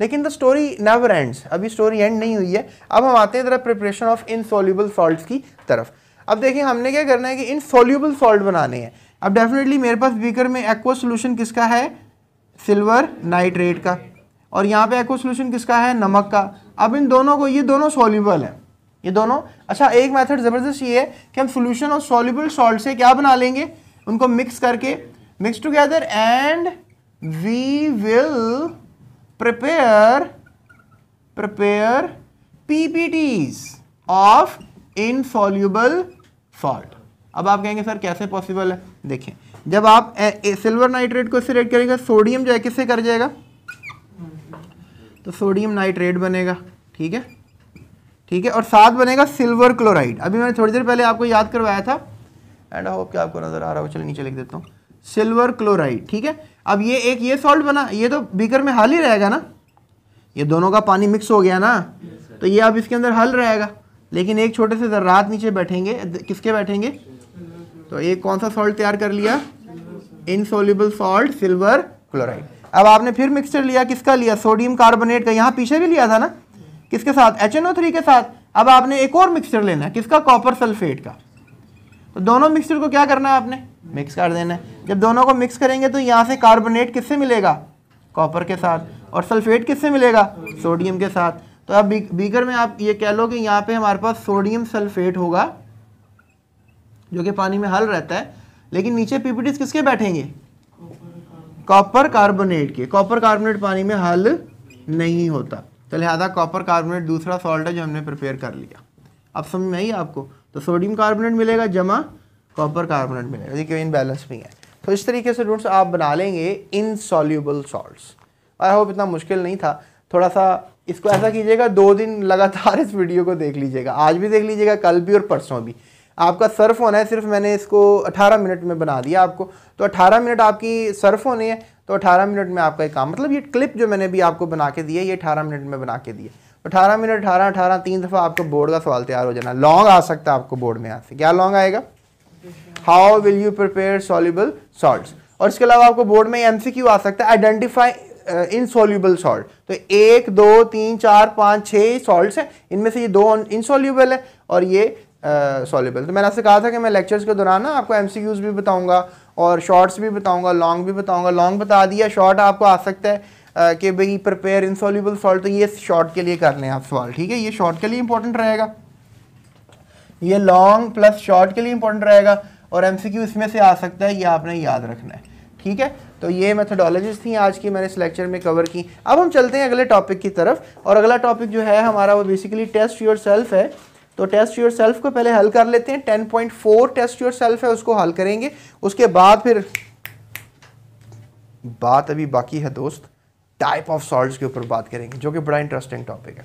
लेकिन द स्टोरी नेवर एंड्स अभी स्टोरी एंड नहीं हुई है अब हम आते हैं ज़रा प्रिपरेशन ऑफ इनसोल्यूबल सॉल्ट की तरफ अब देखिए हमने क्या करना है कि इन सोल्यूबल सॉल्ट बनाने हैं अब डेफिनेटली मेरे पास बीकर में एक्वा सोल्यूशन किसका है सिल्वर नाइट्रेट का और यहाँ पे एक्व सोल्यूशन किसका है नमक का अब इन दोनों को ये दोनों सोल्यूबल हैं ये दोनों अच्छा एक मेथड ज़बरदस्त ये है कि हम सोल्यूशन और सॉल्यूबल सॉल्ट से क्या बना लेंगे उनको मिक्स करके mix together and we will prepare prepare PPTs of insoluble salt अब आप कहेंगे सर कैसे पॉसिबल है देखें जब आप ए, ए, सिल्वर नाइट्रेट को सिलेक्ट करेंगे सोडियम जो है किससे कर जाएगा तो सोडियम नाइट्रेट बनेगा ठीक है ठीक है और साथ बनेगा सिल्वर क्लोराइड अभी मैंने थोड़ी देर पहले आपको याद करवाया था एंड आई होप कि आपको नज़र आ रहा हो चलो नीचे लिख देता हूँ सिल्वर क्लोराइड ठीक है अब ये एक ये सॉल्ट बना ये तो बीकर में हल ही रहेगा ना ये दोनों का पानी मिक्स हो गया ना तो ये अब इसके अंदर हल रहेगा लेकिन एक छोटे से रात नीचे बैठेंगे किसके बैठेंगे तो ये कौन सा सॉल्ट तैयार कर लिया इनसोल्यूबल सॉल्ट सिल्वर क्लोराइड अब आपने फिर मिक्सचर लिया किसका लिया सोडियम कार्बोनेट का यहाँ पीछे भी लिया था ना किसके साथ थ्री के साथ अब आपने एक और मिक्सचर लेना है किसका कॉपर सल्फेट का तो दोनों मिक्सचर को क्या करना है आपने मिक्स कर देना है जब दोनों को मिक्स करेंगे तो यहाँ से कार्बोनेट किससे मिलेगा कॉपर के साथ और सल्फेट किससे मिलेगा सोडियम के साथ तो अब बीकर में आप ये कह लो कि यहाँ पे हमारे पास सोडियम सल्फेट होगा जो कि पानी में हल रहता है लेकिन नीचे पीपीटीज किसके बैठेंगे कॉपर कार्बोनेट के कॉपर कार्बोनेट पानी में हल नहीं होता तो लिहाजा कॉपर कार्बोनेट दूसरा सॉल्ट है जो हमने प्रिपेयर कर लिया अब समझ में आई आपको तो सोडियम कार्बोनेट मिलेगा जमा कॉपर कार्बोनेट मिलेगा देखिए इनबैलेंस में है तो इस तरीके से रूट्स आप बना लेंगे insoluble salts I hope इतना मुश्किल नहीं था थोड़ा सा इसको ऐसा कीजिएगा दो दिन लगातार इस वीडियो को देख लीजिएगा आज भी देख लीजिएगा कल भी और परसों भी आपका सर्फ होना है सिर्फ मैंने इसको 18 मिनट में बना दिया आपको तो 18 मिनट आपकी सर्फ होनी है तो 18 मिनट में आपका एक काम मतलब ये क्लिप जो मैंने भी आपको बना के दिया ये 18 मिनट में बना के दिए अठारह मिनट अठारह अठारह तीन दफ़ा आपको बोर्ड का सवाल तैयार हो जाना लॉन्ग आ सकता है आपको बोर्ड में यहाँ से क्या लॉन्ग आएगा how will you prepare soluble salt और इसके अलावा आपको बोर्ड में एम आ सकता है आइडेंटिफाई इन सोल्यूबल सॉल्ट तो एक दो तीन चार पाँच छः सॉल्ट हैं इनमें से ये दो इनसॉल्यूबल है और ये सॉलेबल तो मैंने आपसे कहा था कि मैं लेक्चर्स के दौरान ना आपको एम भी बताऊँगा और शॉर्ट्स भी बताऊँगा लॉन्ग भी बताऊँगा लॉन्ग बता दिया शॉर्ट आपको आ सकता है Uh, कि भाई प्रिपेयर इंसॉल्यूबल सॉल्ट तो ये शॉर्ट के लिए कर लें आप सवाल ठीक है ये शॉर्ट के लिए इंपॉर्टेंट रहेगा ये लॉन्ग प्लस शॉर्ट के लिए इंपॉर्टेंट रहेगा और एम इसमें से आ सकता है ये आपने याद रखना है ठीक है तो ये मेथडोलॉजीज थी आज की मैंने इस लेक्चर में कवर की अब हम चलते हैं अगले टॉपिक की तरफ और अगला टॉपिक जो है हमारा वो बेसिकली टेस्ट योर सेल्फ है तो टेस्ट योर सेल्फ को पहले हल कर लेते हैं ten point four test yourself है उसको हल करेंगे उसके बाद फिर बात अभी बाकी है दोस्त टाइप ऑफ सॉल्ट के ऊपर बात करेंगे जो कि बड़ा इंटरेस्टिंग टॉपिक है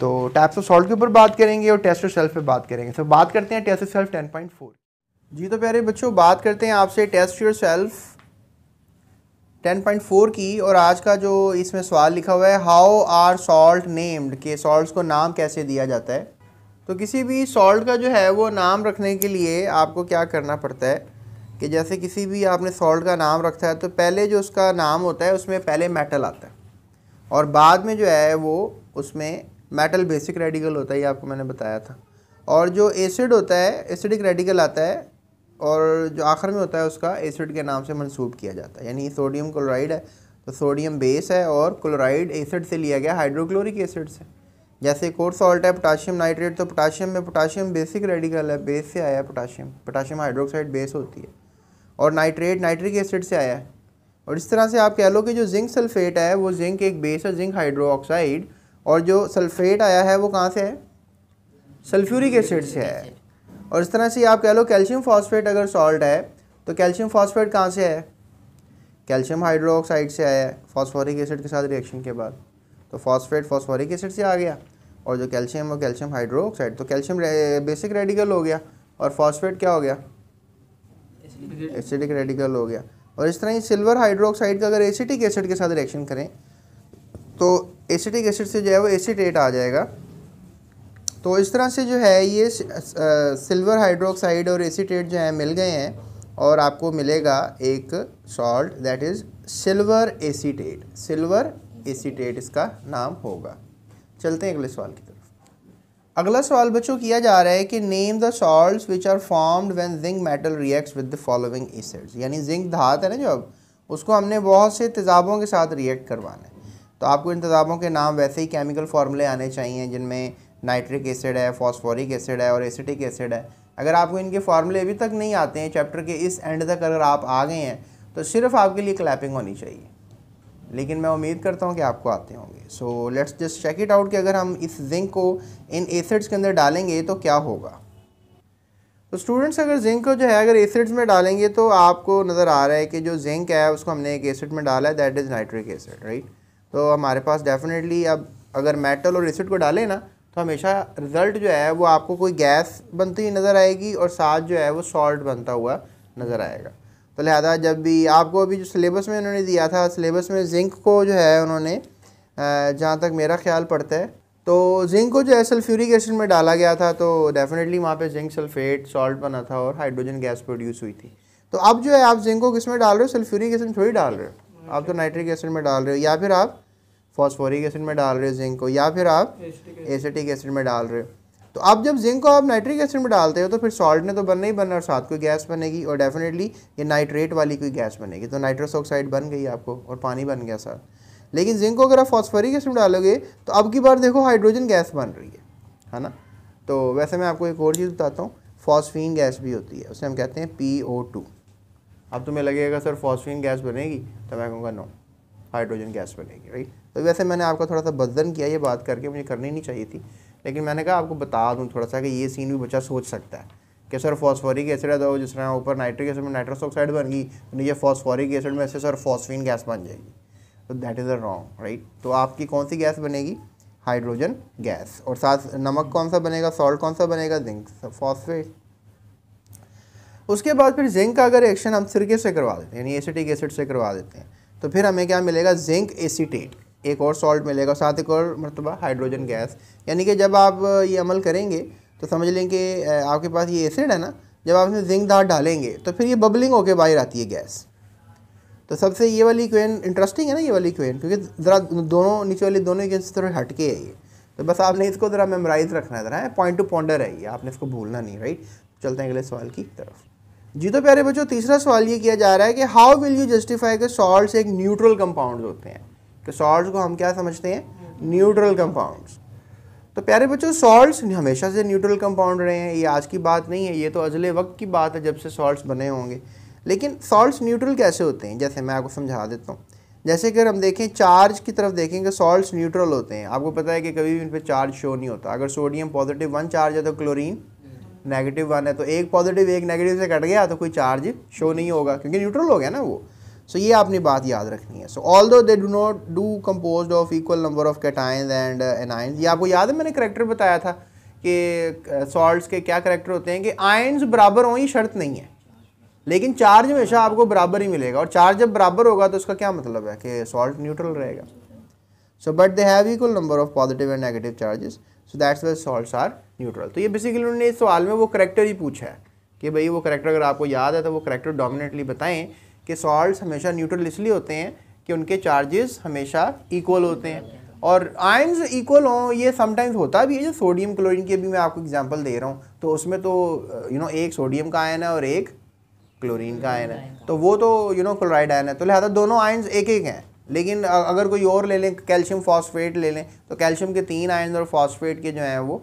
तो टाइप्स ऑफ सॉल्ट के ऊपर बात करेंगे और टेस्ट योर सेल्फ पे बात करेंगे तो बात करते हैं test self ten point four जी तो प्यारे बच्चों बात करते हैं आपसे टेस्ट योर सेल्फ 10.4 की और आज का जो इसमें सवाल लिखा हुआ है हाउ आर सॉल्ट नेम्ड के सॉल्ट को नाम कैसे दिया जाता है तो किसी भी सॉल्ट का जो है वो नाम रखने के लिए आपको क्या करना पड़ता है कि जैसे किसी भी आपने सॉल्ट का नाम रखा है तो पहले जो उसका नाम होता है उसमें पहले मेटल आता है और बाद में जो है वो उसमें मेटल बेसिक रेडिकल होता है ये आपको मैंने बताया था और जो एसिड होता है एसिडिक रेडिकल आता है और जो आखिर में होता है उसका एसिड के नाम से मंसूब किया जाता है यानी सोडियम क्लोराइड है तो सोडियम बेस है और क्लोराइड एसिड से लिया गया हाइड्रोक्लोरिक एसिड से जैसे कोर सॉल्ट है पोटाशियम नाइट्रेट तो पोटाशियम में पोटाशियम बेसिक रेडिकल है बेस से आया है पोटाशियम पोटाशियम हाइड्रोक्साइड बेस होती है और नाइट्रेट नाइट्रिक एसिड से आया है और इस तरह से आप कह लो कि जो जिंक सल्फेट है वो जिंक एक बेस है जिंक हाइड्रोक्साइड और जो सल्फेट आया है वो कहाँ से है सल्फ्यूरिक एसिड से है और इस तरह से आप कह लो कैल्शियम फॉस्फेट अगर सॉल्ट है तो कैल्शियम फॉस्फेट कहाँ से है कैल्शियम हाइड्रोक्साइड से आया है फॉस्फोरिक एसिड के साथ रिएक्शन के बाद तो फॉस्फेट फॉस्फोरिक एसिड से आ गया और जो कैल्शियम वो कैल्शियम हाइड्रोक्साइड तो कैल्शियम रे, बेसिक रेडिकल हो गया और फॉस्फेट क्या हो गया एसिडिक रेडिकल हो गया और इस तरह ही सिल्वर हाइड्रोक्साइड का अगर एसिटिक एसिड के साथ रिएक्शन करें तो एसिटिक एसिड से जो है वो एसिटेट आ जाएगा तो इस तरह से जो है ये सिल्वर हाइड्रोक्साइड और एसिटेट जो है मिल गए हैं और आपको मिलेगा एक salt that is silver acetate silver acetate इसका नाम होगा चलते हैं अगले सवाल की तरफ अगला सवाल बच्चों किया जा रहा है कि name the salt which are formed when zinc metal reacts with the following acids यानी जिंक धात है ना जो अब उसको हमने बहुत से तेजाबों के साथ रिएक्ट करवाना है तो आपको इन तेजाबों के नाम वैसे ही केमिकल फार्मूले आने चाहिए जिनमें नाइट्रिक एसिड है फॉस्फोरिक एसिड है और एसिटिक एसिड है अगर आपको इनके फार्मूले अभी तक नहीं आते हैं चैप्टर के इस एंड तक अगर आप आ गए हैं तो सिर्फ आपके लिए क्लैपिंग होनी चाहिए लेकिन मैं उम्मीद करता हूँ कि आपको आते होंगे so let's just check it out कि अगर हम इस जिंक को इन एसिड्स के अंदर डालेंगे तो क्या होगा तो स्टूडेंट्स अगर जिंक को जो है अगर एसिड्स में डालेंगे तो आपको नज़र आ रहा है कि जो जिंक है उसको हमने एक एसिड में डाला है that is nitric acid right तो हमारे पास डेफिनेटली अब अगर मेटल और एसिड को डालें ना तो हमेशा रिज़ल्ट जो है वो आपको कोई गैस बनती हुई नज़र आएगी और साथ जो है वो सॉल्ट बनता हुआ नज़र आएगा तो लिहाजा जब भी आपको अभी जो सिलेबस में उन्होंने दिया था सिलेबस में जिंक को जो है उन्होंने जहाँ तक मेरा ख्याल पड़ता है तो जिंक को जो है सल्फ्यूरिक एसिड में डाला गया था तो डेफिनेटली वहाँ पे जिंक सल्फेट सॉल्ट बना था और हाइड्रोजन गैस प्रोड्यूस हुई थी तो अब जो है आप जिंक को किस में डाल रहे हो सल्फ्यूरिक एसिड थोड़ी डाल रहे हो आप तो नाइट्रिक एसिड में डाल रहे हो या फिर आप फॉस्फोरिक एसिड में डाल रहे हो जिंक को या फिर आप एसिटिक एसिड में डाल रहे हो तो आप जब जिंक को आप नाइट्रिक एसिड में डालते हो तो फिर सॉल्ट ने तो बनना ही बनना और साथ कोई गैस बनेगी और डेफिनेटली ये नाइट्रेट वाली कोई गैस बनेगी तो नाइट्रस ऑक्साइड बन गई आपको और पानी बन गया सर लेकिन जिंक को अगर आप फॉस्फोरिक एसिड में डालोगे तो अब की बार देखो हाइड्रोजन गैस बन रही है है ना तो वैसे मैं आपको एक और चीज़ बताता हूँ फॉस्फीन गैस भी होती है उसे हम कहते हैं पी ओ टू अब तुम्हें लगेगा सर फॉस्फीन गैस बनेगी तो मैं कहूँगा नो हाइड्रोजन गैस बनेगी राइट तो वैसे मैंने आपका थोड़ा सा बदन किया ये बात करके मुझे करनी नहीं चाहिए थी लेकिन मैंने कहा आपको बता दूँ थोड़ा सा कि ये सीन भी बच्चा सोच सकता है कि सर फॉस्फोरिक एसिड है तो जिस तरह ऊपर नाइट्रिक एसिड में नाइट्रस ऑक्साइड बन गई तो नीचे फॉस्फोरिक एसिड में से सर फॉस्फिन गैस बन जाएगी तो that is a wrong right तो आपकी कौन सी गैस बनेगी हाइड्रोजन गैस और साथ नमक कौन सा बनेगा सॉल्ट कौन सा बनेगा जिंक फॉस्फेट उसके बाद फिर जिंक का अगर एक्शन हम सिरके से करवा देते हैं यानी एसिटिक एसिड से करवा देते हैं तो फिर हमें क्या मिलेगा जिंक एसीटेट एक और सॉल्ट मिलेगा साथ एक और मरतबा हाइड्रोजन गैस यानी कि जब आप ये अमल करेंगे तो समझ लें कि आपके पास ये एसिड है ना जब आप इसमें जिंक धार डालेंगे तो फिर ये बबलिंग होकर बाहर आती है गैस तो सबसे ये वाली क्वेन इंटरेस्टिंग है ना ये वाली क्वेन क्योंकि ज़रा दोनों नीचे वाली दोनों इक्वेन से थोड़े हटके है ये तो बस आपने इसको ज़रा मेमोराइज रखना है ज़रा पॉइंट टू पॉइंटर है ये आपने इसको भूलना नहीं राइट चलते हैं अगले सवाल की तरफ जी तो प्यारे बच्चों तीसरा सवाल ये किया जा रहा है कि हाउ विल यू जस्टिफाई के सॉल्ट एक न्यूट्रल कंपाउंड होते हैं तो सॉल्ट को हम क्या समझते हैं न्यूट्रल कंपाउंड्स तो प्यारे बच्चों सॉल्ट्स हमेशा से न्यूट्रल कंपाउंड रहे हैं ये आज की बात नहीं है ये तो अजले वक्त की बात है जब से सॉल्ट्स बने होंगे लेकिन सॉल्ट्स न्यूट्रल कैसे होते हैं जैसे मैं आपको समझा देता हूँ जैसे अगर हम देखें चार्ज की तरफ देखें कि सॉल्ट्स न्यूट्रल होते हैं आपको पता है कि कभी भी इन पर चार्ज शो नहीं होता अगर सोडियम पॉजिटिव वन चार्ज है तो क्लोरीन नेगेटिव वन है तो एक पॉजिटिव एक नेगेटिव से कट गया तो कोई चार्ज शो नहीं होगा क्योंकि न्यूट्रल हो गया ना वो सो so, ये आपने बात याद रखनी है so although they do not do compose of equal number of cation and anions ये आपको याद है मैंने करेक्टर बताया था कि सॉल्ट uh, के क्या करेक्टर होते हैं कि आयंस बराबर हों शर्त नहीं है लेकिन चार्ज हमेशा आपको बराबर ही मिलेगा और चार्ज जब बराबर होगा तो उसका क्या मतलब है कि सॉल्ट न्यूट्रल रहेगा so but they have equal number of positive and negative charges so that's way salt are neutral तो ये बेसिकली उन्होंने इस सवाल में वो करेक्टर ही पूछा है कि भाई वो करेक्टर अगर आपको याद है तो वो करेक्टर डोमिनेटली बताएं कि सॉल्ट्स हमेशा न्यूट्रल इसलिए होते हैं कि उनके चार्जेस हमेशा इक्वल होते हैं और आयन्स इक्वल हों ये समटाइम्स होता भी है जो सोडियम क्लोरीन की भी मैं आपको एग्जांपल दे रहा हूँ तो उसमें तो यू uh, नो एक सोडियम का आयन है और एक क्लोरीन का आयन है तो वो तो यू नो क्लोराइड आयन है तो लिहाजा दोनों आयन्स एक एक हैं लेकिन अगर कोई और ले लें कैल्शियम फॉस्फेट ले लें तो कैल्शियम के तीन आयन्स और फॉस्फेट के जो हैं वो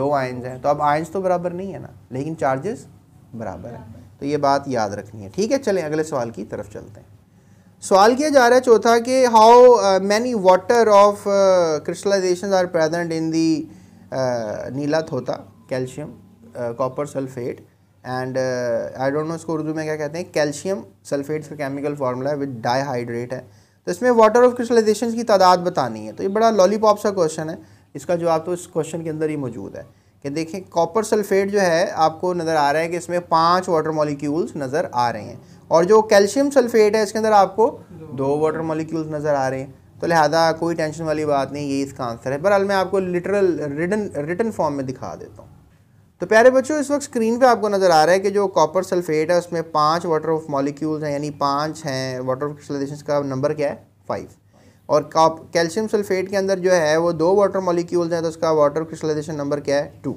दो आयन्स हैं तो अब आयन्स तो बराबर नहीं है ना लेकिन चार्जेस बराबर हैं तो ये बात याद रखनी है ठीक है चलें अगले सवाल की तरफ चलते हैं सवाल किया जा रहा है चौथा कि how many water of crystallization are present in the नीला थोता calcium copper sulphate and I don't know इसको उर्दू में क्या कहते हैं कैल्शियम सल्फेट का केमिकल फार्मूला है विद डाईहाइड्रेट है तो इसमें वाटर ऑफ क्रिस्टलाइजेशन की तादाद बतानी है तो ये बड़ा लॉलीपॉप सा क्वेश्चन है इसका जवाब तो इस क्वेश्चन के अंदर ही मौजूद है कि देखिए कॉपर सल्फेट जो है आपको नज़र आ रहा है कि इसमें पाँच वाटर मॉलिक्यूल्स नज़र आ रहे हैं और जो कैल्शियम सल्फेट है इसके अंदर आपको दो वाटर मॉलिक्यूल्स नज़र आ रहे हैं तो लिहाजा कोई टेंशन वाली बात नहीं ये इसका आंसर है बहरहाल मैं आपको लिटरल रिटन रिटन फॉर्म में दिखा देता हूँ तो प्यारे बच्चों इस वक्त स्क्रीन पर आपको नज़र आ रहा है कि जो कॉपर सल्फेट है उसमें पाँच वाटर ऑफ मॉलिक्यूल्स हैं यानी पाँच हैं वाटर ऑफ का नंबर क्या है फाइव और कैल्शियम सल्फेट के अंदर जो है वो दो वाटर मॉलिक्यूल्स हैं तो उसका वाटर क्रिस्टलाइजेशन नंबर क्या है टू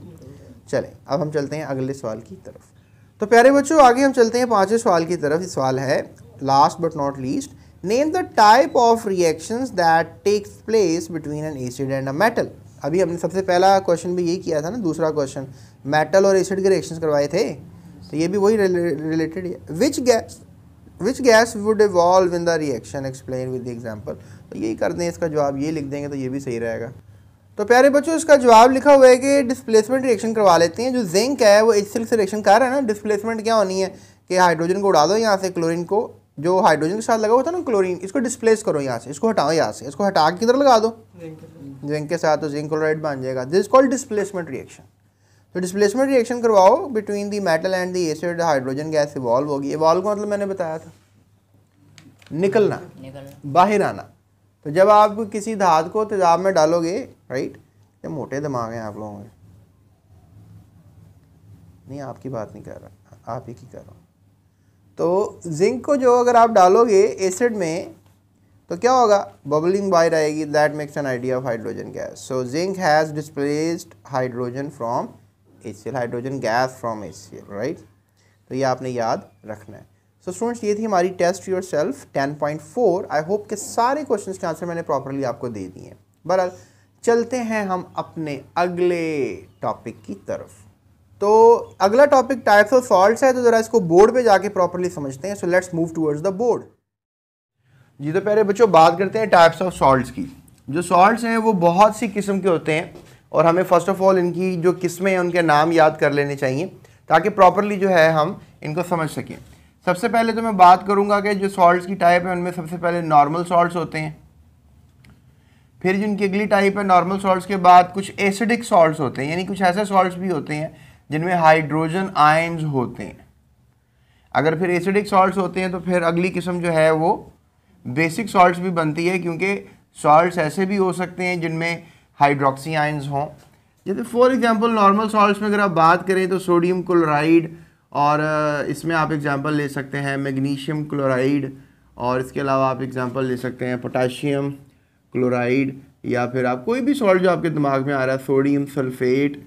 चलें अब हम चलते हैं अगले सवाल की तरफ तो प्यारे बच्चों आगे हम चलते हैं पाँचवें सवाल की तरफ सवाल है last but not least name the type of reaction that takes place between an acid and a metal अभी हमने सबसे पहला क्वेश्चन भी यही किया था ना दूसरा क्वेश्चन मेटल और एसिड के रिएक्शन करवाए थे तो ये भी वही रिलेटेड है which gas which gas would evolve in the reaction explain with the example तो यही कर दें इसका जवाब ये लिख देंगे तो ये भी सही रहेगा तो प्यारे बच्चों इसका जवाब लिखा हुआ है कि डिस्प्लेसमेंट रिएक्शन करवा लेते हैं जो जिंक है वो एच से रिएक्शन कर रहा है ना डिस्प्लेसमेंट क्या होनी है कि हाइड्रोजन को उड़ा दो यहाँ से क्लोरीन को जो हाइड्रोजन के साथ लगा हुआ था ना क्लोरीन इसको डिस्प्लेस करो यहाँ से इसको हटाओ यहाँ से इसको हटा के किधर लगा दो जिंक के साथ तो जिंक क्लोराइड बन जाएगा दिस कॉल्ड डिस्प्लेसमेंट रिएक्शन तो डिस्प्लेसमेंट रिएक्शन करवाओ between the metal and the acid hydrogen gas evolve होगी इवॉल्व का मतलब मैंने बताया था निकलना। बाहर आना तो जब आप किसी धात को तेजाब में डालोगे राइट ये मोटे दिमाग हैं आप लोगों के नहीं आपकी बात नहीं कर रहा आप ही की कर रहा हूँ तो जिंक को जो अगर आप डालोगे एसिड में तो क्या होगा बबलिंग बाय रहेगी that makes an idea of hydrogen gas so zinc has displaced hydrogen from acid hydrogen gas from acid right तो ये आपने याद रखना है सो स्टूडेंट्स ये थी हमारी test yourself ten point four I hope के सारे क्वेश्चन के आंसर मैंने प्रॉपरली आपको दे दिए हैं बहरहाल चलते हैं हम अपने अगले टॉपिक की तरफ तो अगला टॉपिक टाइप्स ऑफ सॉल्ट है तो ज़रा इसको बोर्ड पे जाके प्रॉपरली समझते हैं so let's move towards the board जी तो पहले बच्चों बात करते हैं टाइप्स ऑफ सॉल्ट की जो सॉल्ट्स हैं वो बहुत सी किस्म के होते हैं और हमें फ़र्स्ट ऑफ ऑल इनकी जो किस्में हैं उनके नाम याद कर लेने चाहिए ताकि प्रॉपरली जो है हम इनको समझ सकें सबसे पहले तो मैं बात करूंगा कि जो सॉल्ट्स की टाइप है उनमें सबसे पहले नॉर्मल सॉल्ट्स होते हैं फिर जिनकी अगली टाइप है नॉर्मल सॉल्ट्स के बाद कुछ एसिडिक सॉल्ट्स होते हैं यानी कुछ ऐसे सॉल्ट्स भी होते हैं जिनमें हाइड्रोजन आयन्स होते हैं अगर फिर एसिडिक सॉल्ट्स होते हैं तो फिर अगली किस्म जो है वो बेसिक सॉल्ट्स भी बनती है क्योंकि सॉल्ट्स ऐसे भी हो सकते हैं जिनमें हाइड्रोक्सी आयन्स हों जैसे फॉर एग्जांपल नॉर्मल सॉल्ट्स में अगर आप बात करें तो सोडियम क्लोराइड और इसमें आप एग्ज़ाम्पल ले सकते हैं मैग्नीशियम क्लोराइड और इसके अलावा आप एग्ज़ाम्पल ले सकते हैं पोटाशियम क्लोराइड या फिर आप कोई भी सॉल्ट जो आपके दिमाग में आ रहा है सोडियम सल्फेट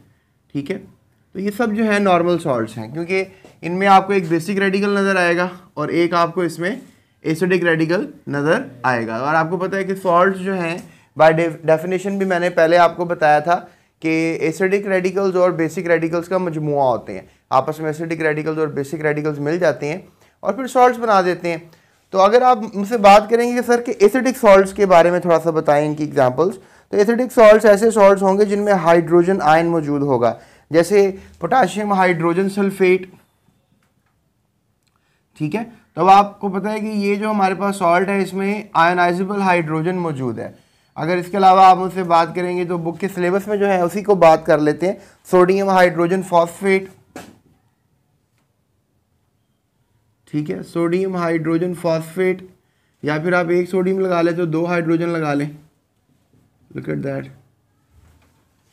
ठीक है तो ये सब जो है नॉर्मल सॉल्ट्स हैं क्योंकि इनमें आपको एक बेसिक रेडिकल नज़र आएगा और एक आपको इसमें एसिडिक रेडिकल नज़र आएगा और आपको पता है कि सॉल्ट जो हैं बाय डेफिनेशन भी मैंने पहले आपको बताया था कि एसिडिक रेडिकल्स और बेसिक रेडिकल्स का मजमु होते हैं आपस में एसिडिक रेडिकल्स और बेसिक रेडिकल्स मिल जाते हैं और फिर सॉल्ट्स बना देते हैं तो अगर आप मुझसे बात करेंगे कि सर कि एसिडिक सॉल्ट्स के बारे में थोड़ा सा बताएं इनकी एग्जांपल्स तो एसिडिक सॉल्ट्स ऐसे सॉल्ट्स होंगे जिनमें हाइड्रोजन आयन मौजूद होगा जैसे पोटाशियम हाइड्रोजन सल्फेट ठीक है तो अब आपको पता है कि ये जो हमारे पास सॉल्ट है इसमें आयनाइजेबल हाइड्रोजन मौजूद है अगर इसके अलावा आप उनसे बात करेंगे तो बुक के सिलेबस में जो है उसी को बात कर लेते हैं सोडियम हाइड्रोजन फॉस्फेट ठीक है सोडियम हाइड्रोजन फॉस्फेट या फिर आप एक सोडियम लगा लें तो दो हाइड्रोजन लगा लें look at that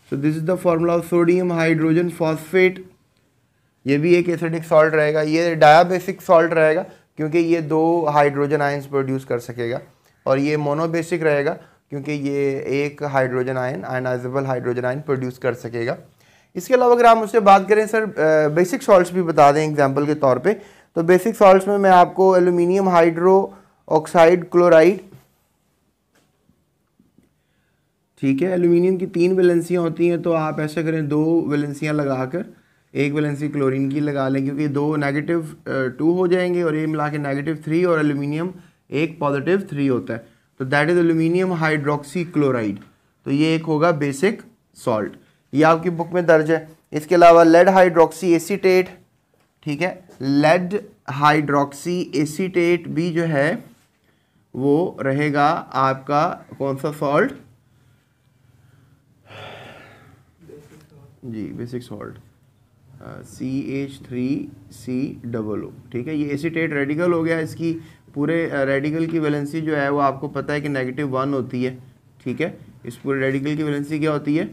so this is the formula of sodium hydrogen phosphate ये भी एक एसिडिक सॉल्ट रहेगा ये डायाबेसिक सॉल्ट रहेगा क्योंकि ये दो हाइड्रोजन आयंस प्रोड्यूस कर सकेगा और ये मोनोबेसिक रहेगा क्योंकि ये एक hydrogen ion ionizable hydrogen ion produce कर सकेगा इसके अलावा अगर आप मुझसे बात करें सर बेसिक सॉल्ट्स भी बता दें एग्जाम्पल के तौर पे तो बेसिक सॉल्ट्स में मैं आपको एल्यूमिनियम हाइड्रो ऑक्साइड क्लोराइड ठीक है एल्यूमिनियम की तीन वैलेंसियाँ होती हैं तो आप ऐसे करें दो वैलेंसियाँ लगाकर एक वैलेंसी क्लोरीन की लगा लें क्योंकि दो नेगेटिव टू हो जाएंगे और ये मिला के नेगेटिव थ्री और एल्यूमिनियम एक पॉजिटिव थ्री होता है तो that is aluminium hydroxy chloride तो ये एक होगा बेसिक सॉल्ट ये आपकी बुक में दर्ज है इसके अलावा लेड हाइड्रोक्सी एसीटेट ठीक है लेड हाइड्रोक्सी एसीटेट भी जो है वो रहेगा आपका कौन सा सॉल्ट जी basic salt C H three C double O ठीक है ये एसीटेट रेडिकल हो गया इसकी पूरे रेडिकल की वैलेंसी जो है वो आपको पता है कि नेगेटिव वन होती है ठीक है इस पूरे रेडिकल की वैलेंसी क्या होती है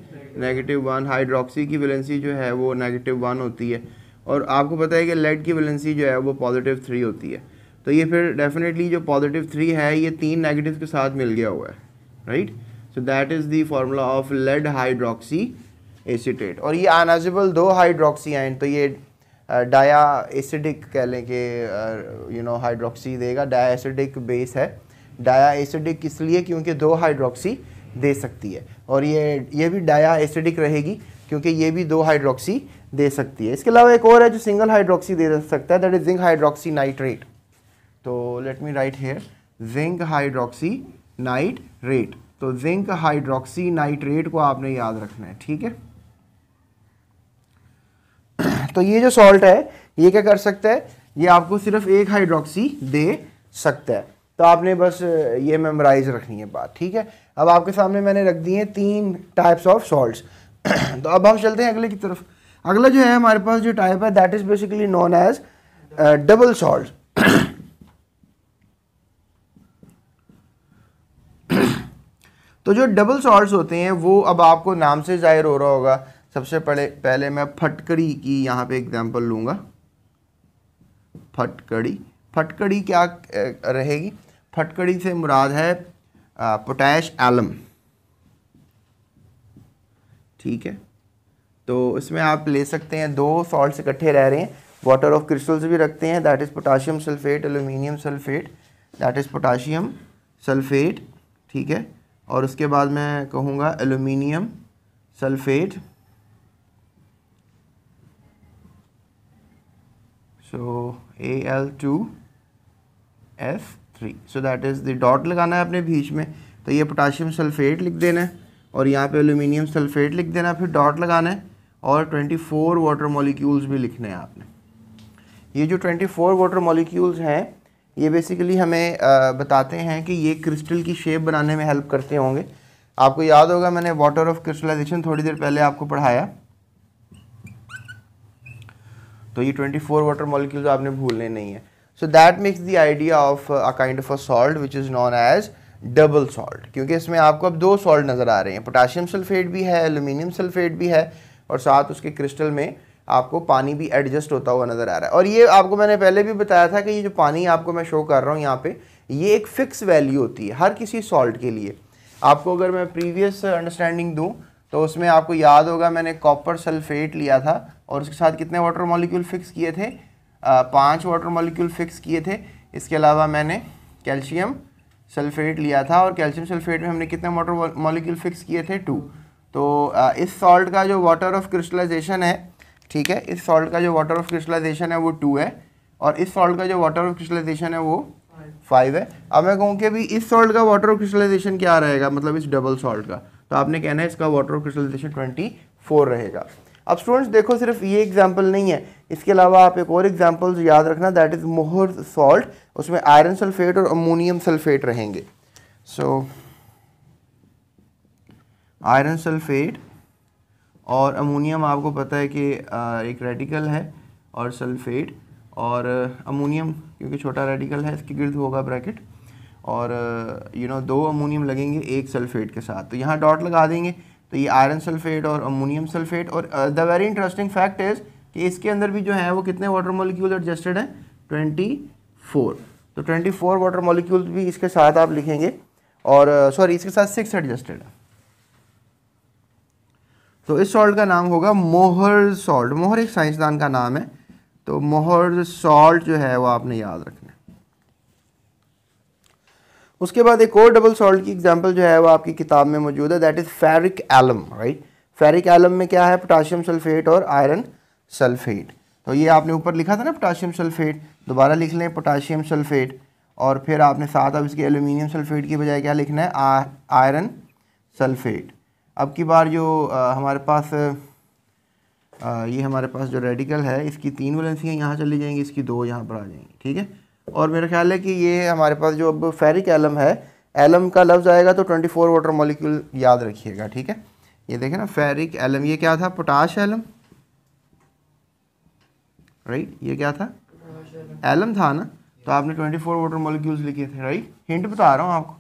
नेगेटिव वन हाइड्रोक्सी की वैलेंसी जो है वो नेगेटिव वन होती है और आपको पता है कि लेड की वैलेंसी जो है वो पॉजिटिव थ्री होती है तो ये फिर डेफिनेटली जो पॉजिटिव थ्री है ये तीन नेगेटिव के साथ मिल गया हुआ है right so that is the formula of lead hydroxy acetate और ये अनाजिबल दो हाइड्रोक्सी आइन तो ये डाया एसिडिक कह लें कि यू नो हाइड्रोक्सी देगा डाया एसिडिक बेस है डाया एसिडिक इसलिए क्योंकि दो हाइड्रोक्सी दे सकती है और ये ये भी डाया एसिडिक रहेगी क्योंकि ये भी दो हाइड्रोक्सी दे सकती है इसके अलावा एक और है जो सिंगल हाइड्रोक्सी दे सकता है that is zinc hydroxy nitrate तो let me write here zinc hydroxy nitrate तो जिंक हाइड्रोक्सी नाइट्रेट को आपने याद रखना है ठीक है तो ये जो सॉल्ट है ये क्या कर सकता है ये आपको सिर्फ एक हाइड्रोक्सी दे सकता है तो आपने बस ये मेमोराइज रखनी है बात ठीक है अब आपके सामने मैंने रख दिए तीन टाइप्स ऑफ सॉल्ट तो अब हम चलते हैं अगले की तरफ अगला जो है हमारे पास जो टाइप है that is basically known as double salt तो जो डबल सॉल्ट होते हैं वो अब आपको नाम से जाहिर हो रहा होगा सबसे पहले पहले मैं फटकड़ी की यहाँ पे एग्जांपल लूँगा फटकड़ी फटकड़ी क्या रहेगी फटकड़ी से मुराद है पोटैश एलम ठीक है तो इसमें आप ले सकते हैं दो सॉल्ट्स इकट्ठे रह रहे हैं वाटर ऑफ क्रिस्टल्स भी रखते हैं that is potassium sulphate aluminium sulphate that is potassium sulphate ठीक है और उसके बाद मैं कहूँगा aluminium sulphate so A L two F three so that is the dot लगाना है आपने बीच में तो ये पोटाशियम सल्फेट लिख देना है और यहाँ पे एल्यूमिनियम सल्फेट लिख देना फिर डॉट लगाना है और 24 वाटर मॉलिक्यूल्स भी लिखने हैं आपने ये जो 24 वाटर मॉलिक्यूल्स हैं ये बेसिकली हमें आ, बताते हैं कि ये क्रिस्टल की शेप बनाने में हेल्प करते होंगे आपको याद होगा मैंने वाटर ऑफ क्रिस्टलाइजेशन थोड़ी देर पहले आपको पढ़ाया तो ये 24 वाटर मॉलिक्यूल आपने भूलने नहीं है so that makes the idea of a kind of a salt which is known as double salt क्योंकि इसमें आपको अब दो सॉल्ट नज़र आ रहे हैं पोटाशियम सल्फेट भी है एल्यूमिनियम सल्फेट भी है और साथ उसके क्रिस्टल में आपको पानी भी एडजस्ट होता हुआ नज़र आ रहा है और ये आपको मैंने पहले भी बताया था कि ये जो पानी आपको मैं शो कर रहा हूँ यहाँ पे ये एक फ़िक्स वैल्यू होती है हर किसी सॉल्ट के लिए आपको अगर मैं प्रीवियस अंडरस्टैंडिंग दूँ तो उसमें आपको याद होगा मैंने कॉपर सल्फेट लिया था और उसके साथ कितने वाटर मॉलिक्यूल फिक्स किए थे पांच वाटर मॉलिक्यूल फिक्स किए थे इसके अलावा मैंने कैल्शियम सल्फेट लिया था और कैल्शियम सल्फेट में हमने कितने वाटर मॉलिक्यूल फिक्स किए थे टू तो इस सॉल्ट का जो वाटर ऑफ क्रिस्टलाइजेशन है ठीक है इस सॉल्ट का जो वाटर ऑफ क्रिस्टलाइजेशन है वो टू है और इस सॉल्ट का जो वाटर ऑफ क्रिस्टलाइजेशन है वो फाइव है अब मैं कहूँ कि अभी इस सॉल्ट का वाटर ऑफ क्रिस्टलाइजेशन क्या रहेगा मतलब इस डबल सॉल्ट का तो आपने कहना है इसका वाटर क्रिस्टलाइजेशन ट्वेंटी फोर रहेगा अब स्टूडेंट्स देखो सिर्फ ये एग्जाम्पल नहीं है इसके अलावा आप एक और एग्जाम्पल याद रखना दैट इज़ मोहर सॉल्ट उसमें आयरन सल्फेट और अमोनियम सल्फेट रहेंगे सो आयरन सल्फेट और अमोनियम आपको पता है कि एक रेडिकल है और सल्फेट और अमोनियम क्योंकि छोटा रेडिकल है इसके गिर्द होगा ब्रैकेट और यू uh, नो दो अमोनियम लगेंगे एक सल्फेट के साथ तो यहाँ डॉट लगा देंगे तो ये आयरन सल्फेट और अमोनियम सल्फेट और the very interesting fact is कि इसके अंदर भी जो है वो कितने वाटर मोलिक्यूल एडजस्टेड हैं ट्वेंटी फोर तो ट्वेंटी फोर वाटर मोलिक्यूल भी इसके साथ आप लिखेंगे और सॉरी uh, इसके साथ सिक्स एडजस्टेड है तो इस सॉल्ट का नाम होगा मोहर सॉल्ट मोहर एक साइंसदान का नाम है तो मोहर सॉल्ट जो है वो आपने याद रखा उसके बाद एक और डबल सॉल्ट की एग्जाम्पल जो है वो आपकी किताब में मौजूद है that is ferric alum right ferric alum में क्या है पोटाशियम सल्फेट और आयरन सल्फेट तो ये आपने ऊपर लिखा था ना पोटाशियम सल्फेट दोबारा लिख लें पोटाशियम सल्फेट और फिर आपने साथ अब इसके एल्यूमिनियम सल्फेट की बजाय क्या लिखना है आयरन सल्फेट अब की बार जो आ, हमारे पास आ, ये हमारे पास जो रेडिकल है इसकी तीन वैलेंसियाँ यहाँ चली जाएंगी इसकी दो यहाँ पर आ जाएंगी ठीक है और मेरा ख्याल है कि ये हमारे पास जो अब फेरिक एलम है एलम का लफ्ज़ आएगा तो 24 वाटर मोलिक्यूल याद रखिएगा ठीक है ये देखें ना फेरिक एलम ये क्या था पोटाश एलम राइट ये क्या था एलम था ना तो आपने 24 वाटर मोलिक्यूल्स लिखे थे राइट हिंट बता रहा हूँ आपको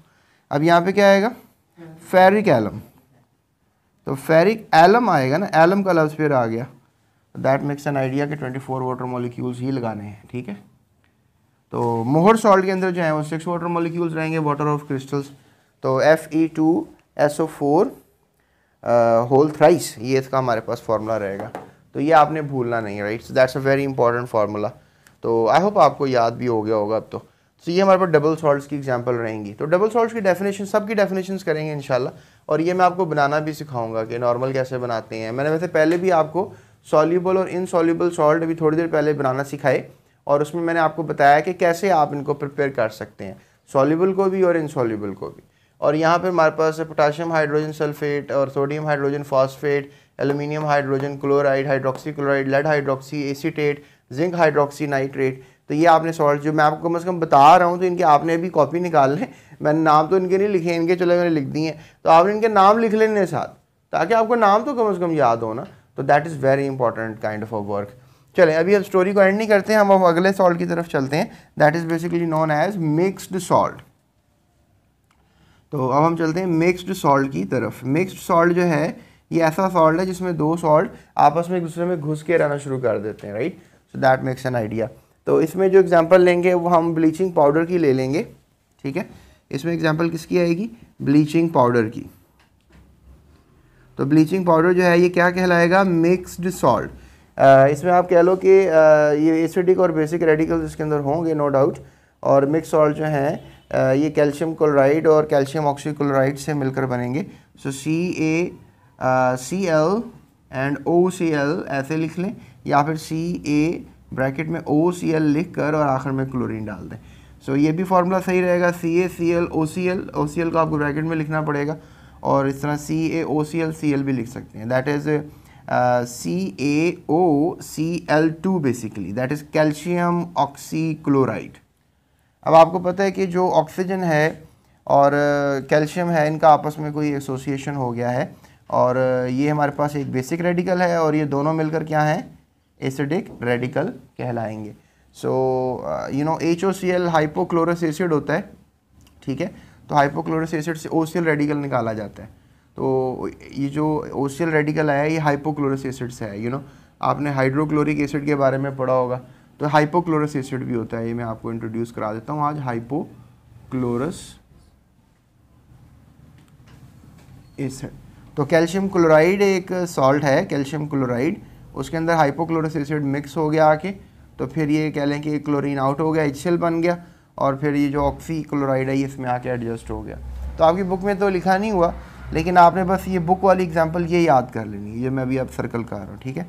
अब यहाँ पे क्या आएगा फेरिक एलम तो फेरिक एलम आएगा ना एलम का लफ्ज़ फिर आ गया दैट मेक्स एन आइडिया कि फोर वाटर मॉलिक्यूल्स ही लगाने हैं ठीक है तो मोहर सॉल्ट के अंदर जो है वो सिक्स वाटर मोलिक्यूल्स रहेंगे वाटर ऑफ क्रिस्टल्स तो F E two S O four whole thrice ये इसका हमारे पास फार्मूला रहेगा तो ये आपने भूलना नहीं right that's a very important formula तो आई होप आपको याद भी हो गया होगा अब तो सो so, ये हमारे पास डबल सॉल्ट्स की एग्जांपल रहेंगी तो डबल सॉल्ट्स की डेफिनेशन सबकी डेफिनेशन करेंगे इनशाला और ये मैं आपको बनाना भी सिखाऊंगा कि नॉर्मल कैसे बनाते हैं मैंने वैसे पहले भी आपको सॉल्यूबल और इनसॉल्यूबल सॉल्ट भी थोड़ी देर पहले बनाना सिखाए और उसमें मैंने आपको बताया कि कैसे आप इनको प्रिपेयर कर सकते हैं सॉल्यूबल को भी और इनसॉल्यूबल को भी और यहाँ पर हमारे पास पोटाशियम हाइड्रोजन सल्फेट और sodium hydrogen phosphate aluminium hydrogen chloride hydroxy chloride lead hydroxy acetate zinc hydroxy nitrate तो ये आपने सॉल्ट जो मैं आपको कम अज़ कम बता रहा हूँ तो इनके आपने भी कॉपी निकाल लें मैंने नाम तो इनके नहीं लिखे इनके चलो मैंने लिख दिए हैं तो आपने इनके नाम लिख लेने साथ ताकि आपको नाम तो कम अज़ कम याद हो ना तो that is very important kind of a work चले अभी हम स्टोरी को एंड नहीं करते हैं हम अब अगले सॉल्ट की तरफ चलते हैं that is basically known as mixed salt तो अब हम चलते हैं मिक्सड सॉल्ट की तरफ मिक्सड सॉल्ट जो है ये ऐसा सॉल्ट है जिसमें दो सॉल्ट आपस में एक दूसरे में घुस के रहना शुरू कर देते हैं right so that makes an idea तो इसमें जो एग्जाम्पल लेंगे वो हम ब्लीचिंग पाउडर की ले लेंगे ठीक है इसमें एग्जाम्पल किसकी आएगी ब्लीचिंग पाउडर की तो ब्लीचिंग पाउडर जो है ये क्या कहलाएगा मिक्सड सॉल्ट इसमें आप कह लो कि ये एसिडिक और बेसिक रेडिकल इसके अंदर होंगे नो डाउट और मिक्स सॉल्ट जो हैं ये कैल्शियम क्लोराइड और कैल्शियम ऑक्सीक्लोराइड से मिलकर बनेंगे so C A C L and O C L ऐसे लिख लें या फिर सी ए ब्रैकेट में ओ सी एल लिख कर और आखिर में क्लोरीन डाल दें सो so, ये भी फार्मूला सही रहेगा C A C L O C L O C L को आपको ब्रैकेट में लिखना पड़ेगा और इस तरह सी A O C L C L भी लिख सकते हैं that is C C A O L two basically that is calcium oxychloride अब आपको पता है कि जो ऑक्सीजन है और कैल्शियम uh, है इनका आपस में कोई एसोसिएशन हो गया है और uh, ये हमारे पास एक बेसिक रेडिकल है और ये दोनों मिलकर क्या हैं एसिडिक रेडिकल कहलाएंगे so you know H O C L hypochlorous acid होता है ठीक है तो हाइपोक्लोरस एसिड से ओ सी एल रेडिकल निकाला जाता है तो ये जो ओशियल रेडिकल आया ये हाइपोक्लोरस एसिड से है यू नो आपने हाइड्रोक्लोरिक एसिड के बारे में पढ़ा होगा तो हाइपोक्लोरस एसिड भी होता है ये मैं आपको इंट्रोड्यूस करा देता हूँ आज हाइपोक्लोरस एसिड तो कैल्शियम क्लोराइड एक सॉल्ट है कैल्शियम क्लोराइड उसके अंदर हाइपोक्लोरस एसिड मिक्स हो गया आके तो फिर ये कह लें कि क्लोरीन आउट हो गया एच बन गया और फिर ये जो ऑक्सी क्लोराइड है इसमें आके एडजस्ट हो गया तो आपकी बुक में तो लिखा नहीं हुआ लेकिन आपने बस ये बुक वाली एग्जाम्पल ये याद कर लेनी है ये मैं अभी अब सर्कल कर रहा हूँ ठीक है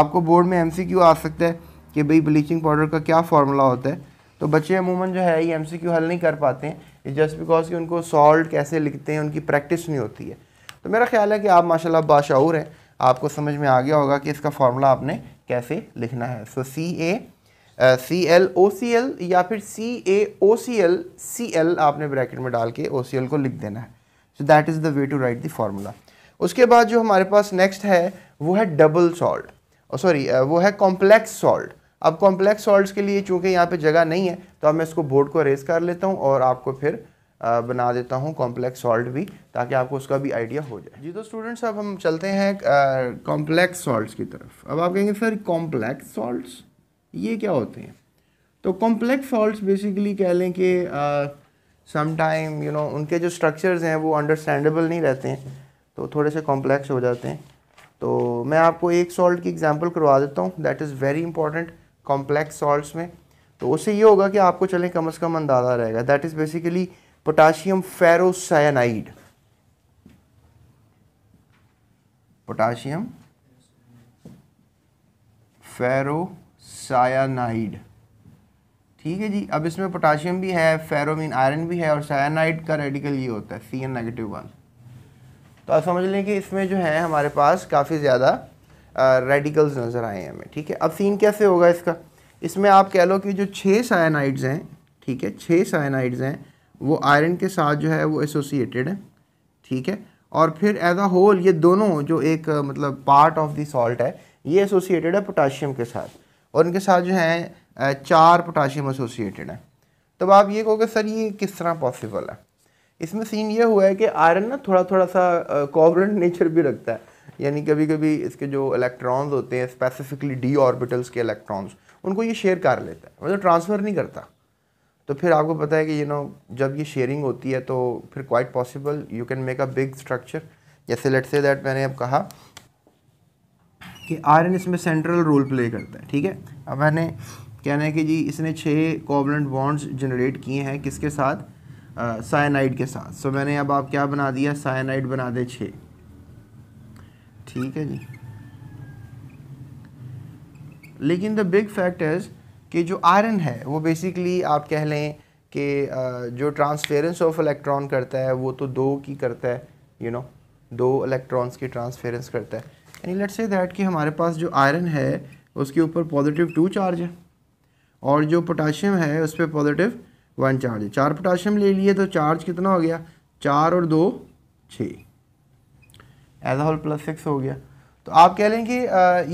आपको बोर्ड में एमसीक्यू आ सकता है कि भाई ब्लीचिंग पाउडर का क्या फार्मूला होता है तो बच्चे अमूमन जो है ये एम हल नहीं कर पाते हैं जस्ट बिकॉज कि उनको सॉल्ट कैसे लिखते हैं उनकी प्रैक्टिस नहीं होती है तो मेरा ख्याल है कि आप माशाला बाशाऊर हैं आपको समझ में आ गया होगा कि इसका फार्मूला आपने कैसे लिखना है सो C A C L O C L या फिर C A O C L C L आपने ब्रैकेट में डाल के ओ सी एल को लिख देना है so that is the way to write the formula उसके बाद जो हमारे पास नेक्स्ट है वो है डबल सॉल्ट सॉरी वो है कॉम्प्लेक्स सॉल्ट अब कॉम्प्लेक्स सॉल्ट्स के लिए चूँकि यहाँ पे जगह नहीं है तो अब मैं इसको बोर्ड को अरेज कर लेता हूँ और आपको फिर बना देता हूँ कॉम्प्लेक्स सॉल्ट भी ताकि आपको उसका भी आइडिया हो जाए जी तो स्टूडेंट्स अब हम चलते हैं कॉम्प्लेक्स सॉल्ट्स की तरफ अब आप कहेंगे सर कॉम्प्लेक्स सॉल्ट्स ये क्या होते हैं तो कॉम्प्लेक्स सॉल्ट्स बेसिकली कह लें कि समटाइम यू नो उनके जो स्ट्रक्चर्स हैं वो अंडरस्टैंडेबल नहीं रहते हैं तो थोड़े से कॉम्प्लेक्स हो जाते हैं तो मैं आपको एक सॉल्ट की एग्जांपल करवा देता हूँ that is very important complex salts में तो उससे ये होगा कि आपको चलें कम अज़ कम अंदाज़ा रहेगा that is basically potassium ferrocyanide potassium ferrocyanide ठीक है जी अब इसमें पोटाशियम भी है फेरोमिन आयरन भी है और साइनाइड का रेडिकल ये होता है सी एन नेगेटिव वन तो आप समझ लें कि इसमें जो है हमारे पास काफ़ी ज़्यादा रेडिकल्स नज़र आए हैं हमें ठीक है अब सीन कैसे होगा इसका इसमें आप कह लो कि जो छः साइनाइड्स हैं ठीक है छः साइनाइड्स हैं वो आयरन के साथ जो है वो एसोसिएटेड है ठीक है और फिर एज अ होल ये दोनों जो एक मतलब पार्ट ऑफ द सॉल्ट है ये एसोसिएटेड है पोटाशियम के साथ और इनके साथ जो है चार पोटाशियम एसोसिएटेड है तब आप ये कहोगे सर ये किस तरह पॉसिबल है इसमें सीन ये हुआ है कि आयरन ना थोड़ा थोड़ा सा कॉवरेंट नेचर भी रखता है यानी कभी कभी इसके जो इलेक्ट्रॉन्स होते हैं स्पेसिफिकली डी ऑर्बिटल्स के इलेक्ट्रॉन्स उनको ये शेयर कर लेता है मतलब तो ट्रांसफ़र नहीं करता तो फिर आपको पता है कि यू नो जब ये शेयरिंग होती है तो फिर quite possible you can make a big structure जैसे लेट से दैट मैंने अब कहा कि आयरन इसमें सेंट्रल रोल प्ले करता है ठीक है अब मैंने कहना है कि जी इसने छः कॉबलेंट बॉन्ड्स जनरेट किए हैं किसके साथ साइनाइड के साथ सो मैंने अब आप क्या बना दिया साइनाइड बना दे छः ठीक है जी लेकिन द बिग फैक्टर्स कि जो आयरन है वो बेसिकली आप कह लें कि जो ट्रांसफेरेंस ऑफ इलेक्ट्रॉन करता है वो तो दो की करता है यू you नो know, दो इलेक्ट्रॉन्स की ट्रांसफेरेंस करता है यानी लेट्स से दैट कि हमारे पास जो आयरन है उसके ऊपर पॉजिटिव टू चार्ज है और जो पोटाशियम है उस पर पॉजिटिव वन चार्ज है चार पोटाशियम ले लिए तो चार्ज कितना हो गया चार और दो छः एज होल प्लस सिक्स हो गया तो आप कह लें कि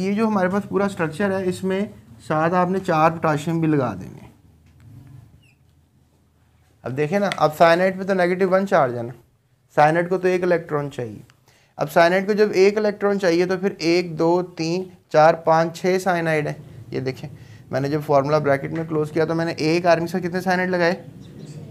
ये जो हमारे पास पूरा स्ट्रक्चर है इसमें साथ आपने चार पोटाशियम भी लगा देंगे अब देखें ना अब साइनाइड पे तो नेगेटिव वन चार्ज है ना साइनाइड को तो एक इलेक्ट्रॉन चाहिए अब साइनाइड को जब एक इलेक्ट्रॉन चाहिए तो फिर एक दो तीन चार पाँच छः साइनाइड है ये देखें मैंने जब फार्मूला ब्रैकेट में क्लोज़ किया तो मैंने एक आर्मी से कितने साइनेट लगाए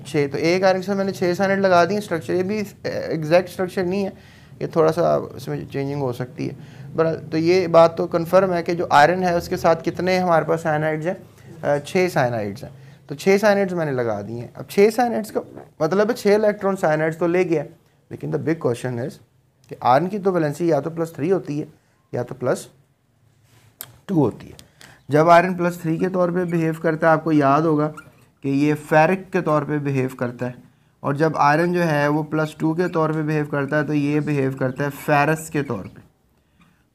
छः तो एक आर्मी से मैंने छः साइनेट लगा दिए स्ट्रक्चर ये भी एग्जैक्ट स्ट्रक्चर नहीं है ये थोड़ा सा इसमें चेंजिंग हो सकती है बड़ा uh, तो ये बात तो कन्फर्म है कि जो आयरन है उसके साथ कितने हमारे पास साइनाइड्स हैं छः साइनाइड्स हैं तो छः साइनाइड्स मैंने लगा दिए अब छः साइनाइड्स का मतलब है छः इलेक्ट्रॉन साइनाइड्स तो ले गया लेकिन द बिग क्वेश्चन इज कि आयरन की तो वैलेंसी या तो प्लस थ्री होती है या तो प्लस टू होती है जब आयरन प्लस थ्री के तौर पे बिहेव करता है आपको याद होगा कि ये फेरिक के तौर पे बिहेव करता है और जब आयरन जो है वो प्लस टू के तौर पे बिहेव करता है तो ये बिहेव करता है फेरस के तौर पे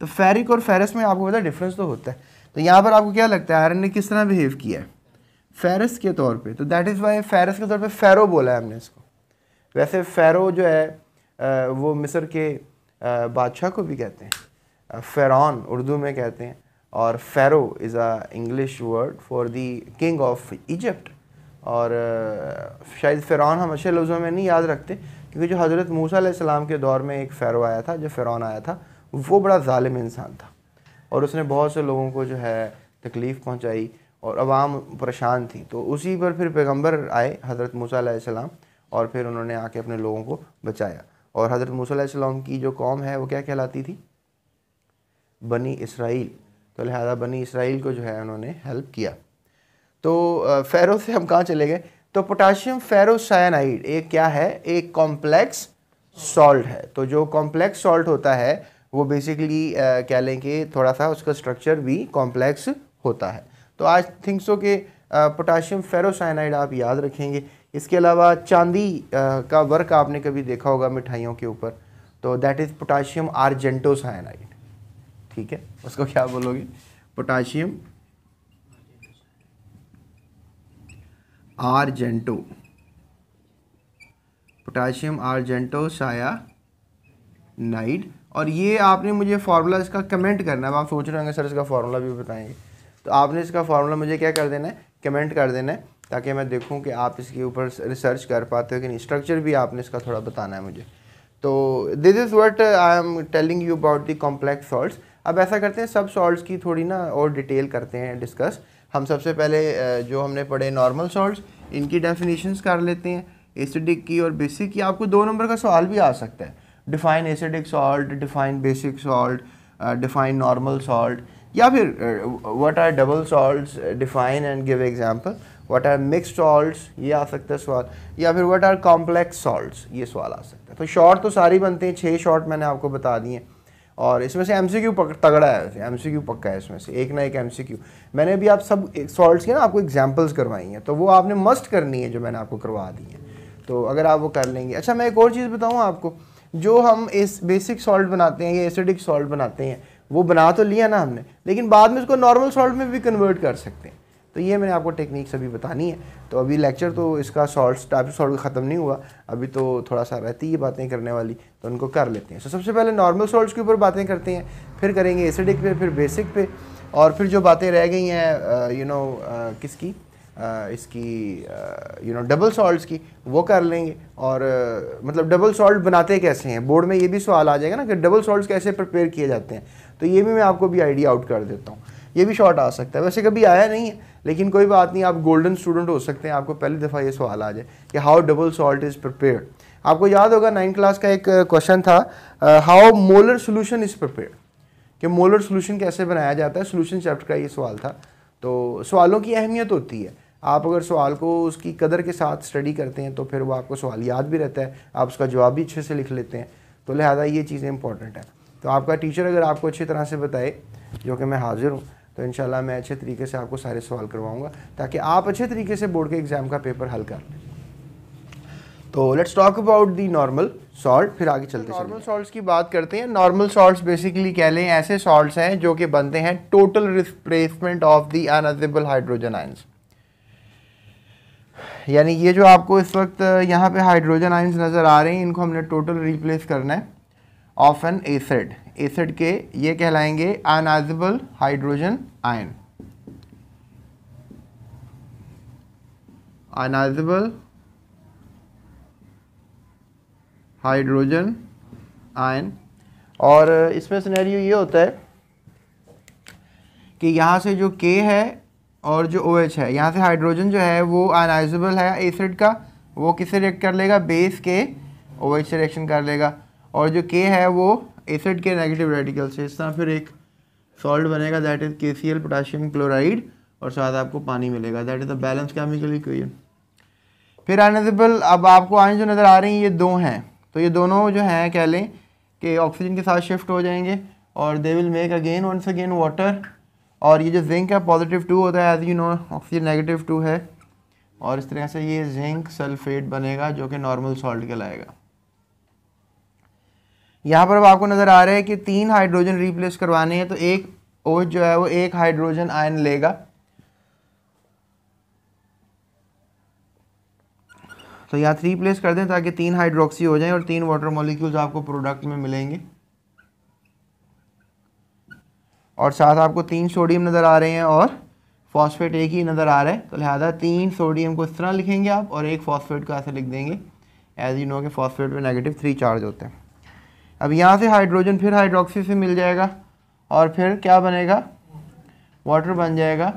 तो फेरिक और फेरस में आपको पता डिफरेंस तो होता है तो यहाँ पर आपको क्या लगता है आयरन ने किस तरह बिहेव किया है फेरस के तौर पर तो दैट इज़ वाई फेरस के तौर पर फेरो बोला है हमने इसको वैसे फेरो जो है वो मिसर के बादशाह को भी कहते हैं फेरान उर्दू में कहते हैं और ferro is a English word for the king of Egypt और uh, शायद फ़िरौन हम अच्छे लफ्ज़ों में नहीं याद रखते क्योंकि जो हज़रत मूसा सलाम के दौर में एक फ़ैरो आया था जो फ़िरौन आया था वो बड़ा ालिम इंसान था और उसने बहुत से लोगों को जो है तकलीफ़ पहुँचाई और आवाम परेशान थी तो उसी पर फिर पैगम्बर आए हज़रत मूसा सलाम और फिर उन्होंने आके अपने लोगों को बचाया और हज़रत मूसा सलाम की जो कौम है वो क्या कहलाती थी बनी इसराइल तो लिहाजा बनी इसराइल को जो है उन्होंने हेल्प किया तो फेरो से हम कहाँ चले गए तो पोटाशियम फेरोसाइनाइड एक क्या है एक कॉम्प्लेक्स सॉल्ट है तो जो कॉम्प्लेक्स सॉल्ट होता है वो बेसिकली कह लें कि थोड़ा सा उसका स्ट्रक्चर भी कॉम्प्लेक्स होता है तो आज थिंक सो के पोटाशियम फेरोसाइनाइड आप याद रखेंगे इसके अलावा चांदी का वर्क आपने कभी देखा होगा मिठाइयों के ऊपर तो दैट इज़ पोटाशियम आर्जेंटोसाइनाइड ठीक है उसको क्या बोलोगे पोटाशियम आरजेंटो पोटाशियम आरजेंटो साया नाइड और ये आपने मुझे फार्मूला इसका कमेंट करना है आप सोच रहे होंगे सर इसका फार्मूला भी बताएंगे तो आपने इसका फार्मूला मुझे क्या कर देना है कमेंट कर देना है ताकि मैं देखूं कि आप इसके ऊपर रिसर्च कर पाते हो कि नहीं स्ट्रक्चर भी आपने इसका थोड़ा बताना है मुझे तो this is what I am telling you about the complex salt अब ऐसा करते हैं सब सॉल्ट्स की थोड़ी ना और डिटेल करते हैं डिस्कस हम सबसे पहले जो हमने पढ़े नॉर्मल सॉल्ट्स इनकी डेफिनेशंस कर लेते हैं एसिडिक की और बेसिक की आपको दो नंबर का सवाल भी आ सकता है define acidic salt define basic salt define normal salt या फिर what are double salts define and give example what are mix salts ये आ सकता है सवाल या फिर व्हाट आर कॉम्प्लेक्स सॉल्ट्स ये सवाल आ सकता है तो शॉर्ट तो सारी बनते हैं छः शॉर्ट मैंने आपको बता दिए हैं और इसमें से एम सी क्यू तगड़ा है एम सी क्यू पक्का है इसमें से एक ना एक एम सी क्यू मैंने अभी आप सब सॉल्ट की ना आपको एग्जाम्पल्स करवाई हैं तो वो आपने मस्ट करनी है जो मैंने आपको करवा दी है तो अगर आप वो कर लेंगे अच्छा मैं एक और चीज़ बताऊँ आपको जो हम इस बेसिक सॉल्ट बनाते हैं या एसिडिक सॉल्ट बनाते हैं वो बना तो लिया ना हमने लेकिन बाद में उसको नॉर्मल सॉल्ट में भी कन्वर्ट कर सकते हैं तो ये मैंने आपको टेक्निक्स अभी बतानी है तो अभी लेक्चर तो इसका सॉल्व टाइप सॉल्व ख़त्म नहीं हुआ अभी तो थोड़ा सा रहती है बातें करने वाली तो उनको कर लेते हैं सो सबसे पहले नॉर्मल सॉल्ट के ऊपर बातें करते हैं फिर करेंगे एसिडिक पे फिर बेसिक पे और फिर जो बातें रह गई हैं यू नो किसकी इसकी यू नो डबल सॉल्ट की वो कर लेंगे और आ, मतलब डबल सॉल्ट बनाते कैसे हैं बोर्ड में ये भी सवाल आ जाएगा ना कि डबल सॉल्ट कैसे प्रिपेयर किए जाते हैं तो ये भी मैं आपको भी आइडिया आउट कर देता हूँ ये भी शॉट आ सकता है वैसे कभी आया नहीं है लेकिन कोई बात नहीं आप गोल्डन स्टूडेंट हो सकते हैं आपको पहली दफ़ा ये सवाल आ जाए कि how double salt is prepare आपको याद होगा नाइन्थ क्लास का एक क्वेश्चन था how molar solution is prepare कि मोलर सोल्यूशन कैसे बनाया जाता है सोल्यूशन चैप्टर का ये सवाल था तो सवालों की अहमियत होती है आप अगर सवाल को उसकी कदर के साथ स्टडी करते हैं तो फिर वो आपको सवाल याद भी रहता है आप उसका जवाब भी अच्छे से लिख लेते हैं तो लिहाजा ये चीज़ें इंपॉर्टेंट हैं तो आपका टीचर अगर आपको अच्छी तरह से बताए जो कि मैं हाजिर हूँ तो इन मैं अच्छे तरीके से आपको सारे सवाल करवाऊंगा ताकि आप अच्छे तरीके से बोर्ड के एग्ज़ाम का पेपर हल कर लें तो let's talk about the normal salt फिर आगे चलते हैं नॉर्मल सॉल्ट्स की बात करते हैं नॉर्मल सॉल्ट्स बेसिकली कह लें ऐसे सॉल्ट्स हैं जो कि बनते हैं टोटल रिप्लेसमेंट ऑफ दी अनबल हाइड्रोजन आइंस यानी ये जो आपको इस वक्त यहाँ पे हाइड्रोजन आइंस नज़र आ रहे हैं इनको हमने टोटल रिप्लेस करना है ऑफ एन एसिड एसिड के ये कहलाएंगे ionizable hydrogen ion ionizable hydrogen ion और इसमें सिनेरियो ये होता है कि यहाँ से जो के है और जो OH है यहाँ से हाइड्रोजन जो है वो अनाइजेबल है एसिड का वो किसे रिएक्ट कर लेगा बेस के OH से रिएक्शन कर लेगा और जो के है वो एसिड के नेगेटिव रेडिकल से इस तरह फिर एक सॉल्ट बनेगा दैट इज़ के सी एल पोटाशियम क्लोराइड और साथ आपको पानी मिलेगा that is the balance chemical equation फिर आइनजेबल अब आपको आयन जो नज़र आ रही हैं ये दो हैं तो ये दोनों जो हैं कह लें कि ऑक्सीजन के साथ शिफ्ट हो जाएंगे और they will make again once again water और ये जो जिंक है पॉजिटिव टू होता है as you know oxygen negative two है और इस तरह से ये जिंक सल्फेट बनेगा जो कि नॉर्मल सॉल्ट के लाएगा यहाँ पर अब आपको नज़र आ रहा है कि तीन हाइड्रोजन रिप्लेस करवाने हैं तो एक ओ जो है वो एक हाइड्रोजन आयन लेगा तो यहाँ थ्री प्लेस कर दें ताकि तीन हाइड्रोक्सी हो जाए और तीन वाटर मॉलिक्यूल्स आपको प्रोडक्ट में मिलेंगे और साथ आपको तीन सोडियम नज़र आ रहे हैं और फॉस्फेट एक ही नज़र आ रहा है तो लिहाजा तीन सोडियम को इस तरह लिखेंगे आप और एक फॉस्फेट को ऐसे लिख देंगे एज यू नो के फॉस्फेट में नेगेटिव थ्री चार्ज होते हैं अब यहाँ से हाइड्रोजन फिर हाइड्रोक्सी से मिल जाएगा और फिर क्या बनेगा वाटर बन जाएगा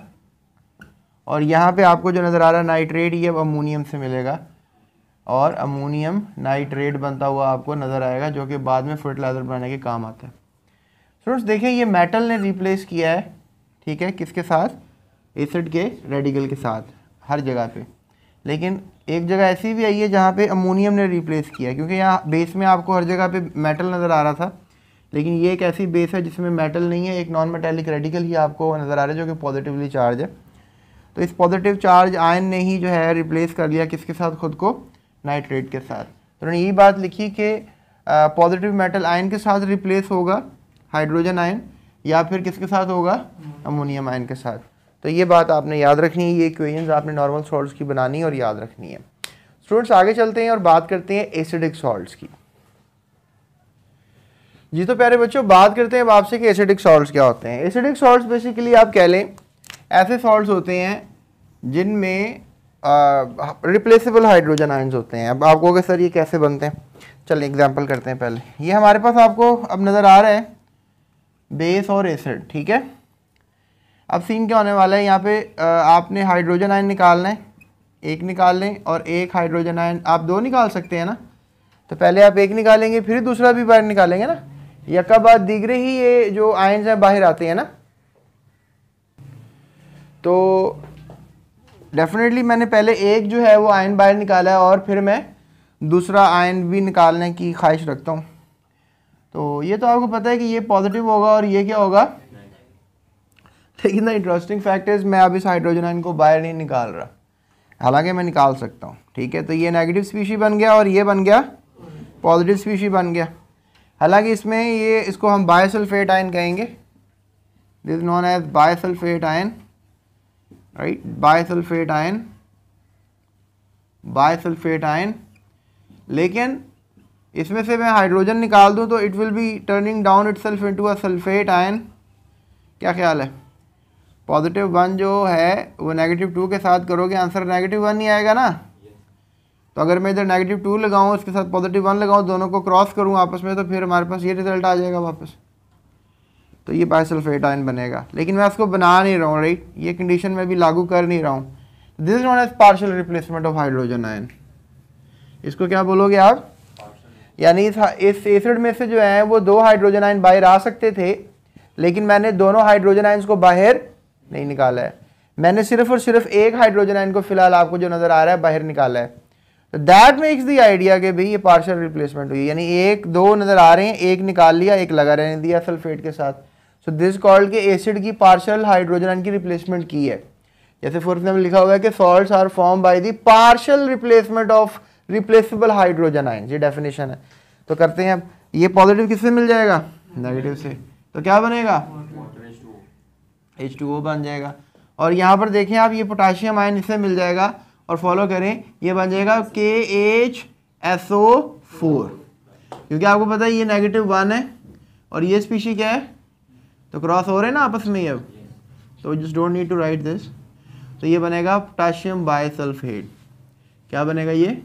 और यहाँ पे आपको जो नज़र आ रहा है नाइट्रेट ये अब अमोनियम से मिलेगा और अमोनियम नाइट्रेट बनता हुआ आपको नज़र आएगा जो कि बाद में फर्टिलाइज़र बनाने के काम आता है स्टूडेंट्स देखिए ये मेटल ने रिप्लेस किया है ठीक है किसके साथ एसिड के रेडिकल के साथ हर जगह पे लेकिन एक जगह ऐसी भी आई है जहाँ पे अमोनियम ने रिप्लेस किया क्योंकि यहाँ बेस में आपको हर जगह पे मेटल नज़र आ रहा था लेकिन ये एक ऐसी बेस है जिसमें मेटल नहीं है एक नॉन मेटेलिक रेडिकल ही आपको नज़र आ रहा है जो कि पॉजिटिवली चार्ज है तो इस पॉजिटिव चार्ज आयन ने ही जो है रिप्लेस कर लिया किसके साथ खुद को नाइट्रेट के साथ तो उन्होंने यही बात लिखी कि पॉजिटिव मेटल आयन के साथ रिप्लेस होगा हाइड्रोजन आयन या फिर किसके साथ होगा अमोनियम आयन के साथ तो ये बात आपने याद रखनी है ये इक्वेशन आपने नॉर्मल सॉल्ट की बनानी और याद रखनी है स्टूडेंट्स आगे चलते हैं और बात करते हैं एसिडिक सॉल्ट की जी तो प्यारे बच्चों बात करते हैं अब आपसे कि एसिडिक सॉल्ट क्या होते हैं एसिडिक सॉल्ट बेसिकली आप कह लें ऐसे सॉल्ट होते हैं जिनमें रिप्लेसेबल हाइड्रोजन आयन्स होते हैं अब आपको अगर सर ये कैसे बनते हैं चलिए एग्जांपल करते हैं पहले ये हमारे पास आपको अब नज़र आ रहा है बेस और एसिड ठीक है अब सीन क्या होने वाला है यहाँ पे आपने हाइड्रोजन आयन निकालना है एक निकाल लें और एक हाइड्रोजन आयन आप दो निकाल सकते हैं ना तो पहले आप एक निकालेंगे फिर दूसरा भी बाहर निकालेंगे ना यका बाद दिगरे ही ये जो आयन हैं बाहर आते हैं ना तो डेफिनेटली मैंने पहले एक जो है वो आयन बाहर निकाला है और फिर मैं दूसरा आयन भी निकालने की ख्वाहिश रखता हूँ तो ये तो आपको पता है कि ये पॉजिटिव होगा और ये क्या होगा लेकिन द इंटरेस्टिंग फैक्ट इज मैं अब इस हाइड्रोजन आइन को बाहर नहीं निकाल रहा हालांकि मैं निकाल सकता हूँ ठीक है तो ये नेगेटिव स्पीशी बन गया और ये बन गया पॉजिटिव स्पीशी बन गया हालांकि इसमें ये इसको हम बायोसल्फेट आयन कहेंगे this known as bisulphate ion right bisulphate ion bisulphate ion लेकिन इसमें से मैं हाइड्रोजन निकाल दूं तो it will be turning down itself into a sulphate ion क्या ख्याल है पॉजिटिव वन जो है वो नेगेटिव टू के साथ करोगे आंसर नेगेटिव वन ही आएगा ना तो अगर मैं इधर नेगेटिव टू लगाऊँ उसके साथ पॉजिटिव वन लगाऊँ दोनों को क्रॉस करूँ आपस में तो फिर हमारे पास ये रिजल्ट आ जाएगा वापस तो ये बायसल्फेट आयन बनेगा लेकिन मैं उसको बना नहीं रहा हूँ राइट ये कंडीशन में भी लागू कर नहीं रहा हूँ this is not as partial replacement of hydrogen ion इसको क्या बोलोगे आप यानी इस इस एसिड में से जो है वो दो हाइड्रोजन आयन बाहर आ सकते थे लेकिन मैंने दोनों हाइड्रोजन आयन को बाहर नहीं निकाला है मैंने सिर्फ और सिर्फ एक हाइड्रोजन आयन को फिलहाल आपको जो नज़र आ रहा है बाहर निकाला है तो दैट मेक्स द आइडिया कि भाई ये पार्शल रिप्लेसमेंट हुई यानी एक दो नज़र आ रहे हैं एक निकाल लिया एक लगा रहने दिया सल्फेट के साथ सो दिस कॉल्ड के एसिड की पार्शल हाइड्रोजन आयन की रिप्लेसमेंट की है जैसे फॉर एग्जाम्पल लिखा हुआ है कि salt are form by the partial replacement of replaceable hydrogen ion ये डेफिनेशन है तो करते हैं अब ये पॉजिटिव किससे मिल जाएगा नेगेटिव से तो क्या बनेगा एच टू ओ बन जाएगा और यहाँ पर देखें आप ये पोटाशियम आयन इससे मिल जाएगा और फॉलो करें ये बन जाएगा के एच एस ओ फोर क्योंकि आपको पता है ये नेगेटिव वन है और ये स्पीशी क्या है तो क्रॉस हो रहे हैं ना आपस में अब तो just don't need to write this तो ये बनेगा पोटाशियम बायसल्फेट क्या बनेगा ये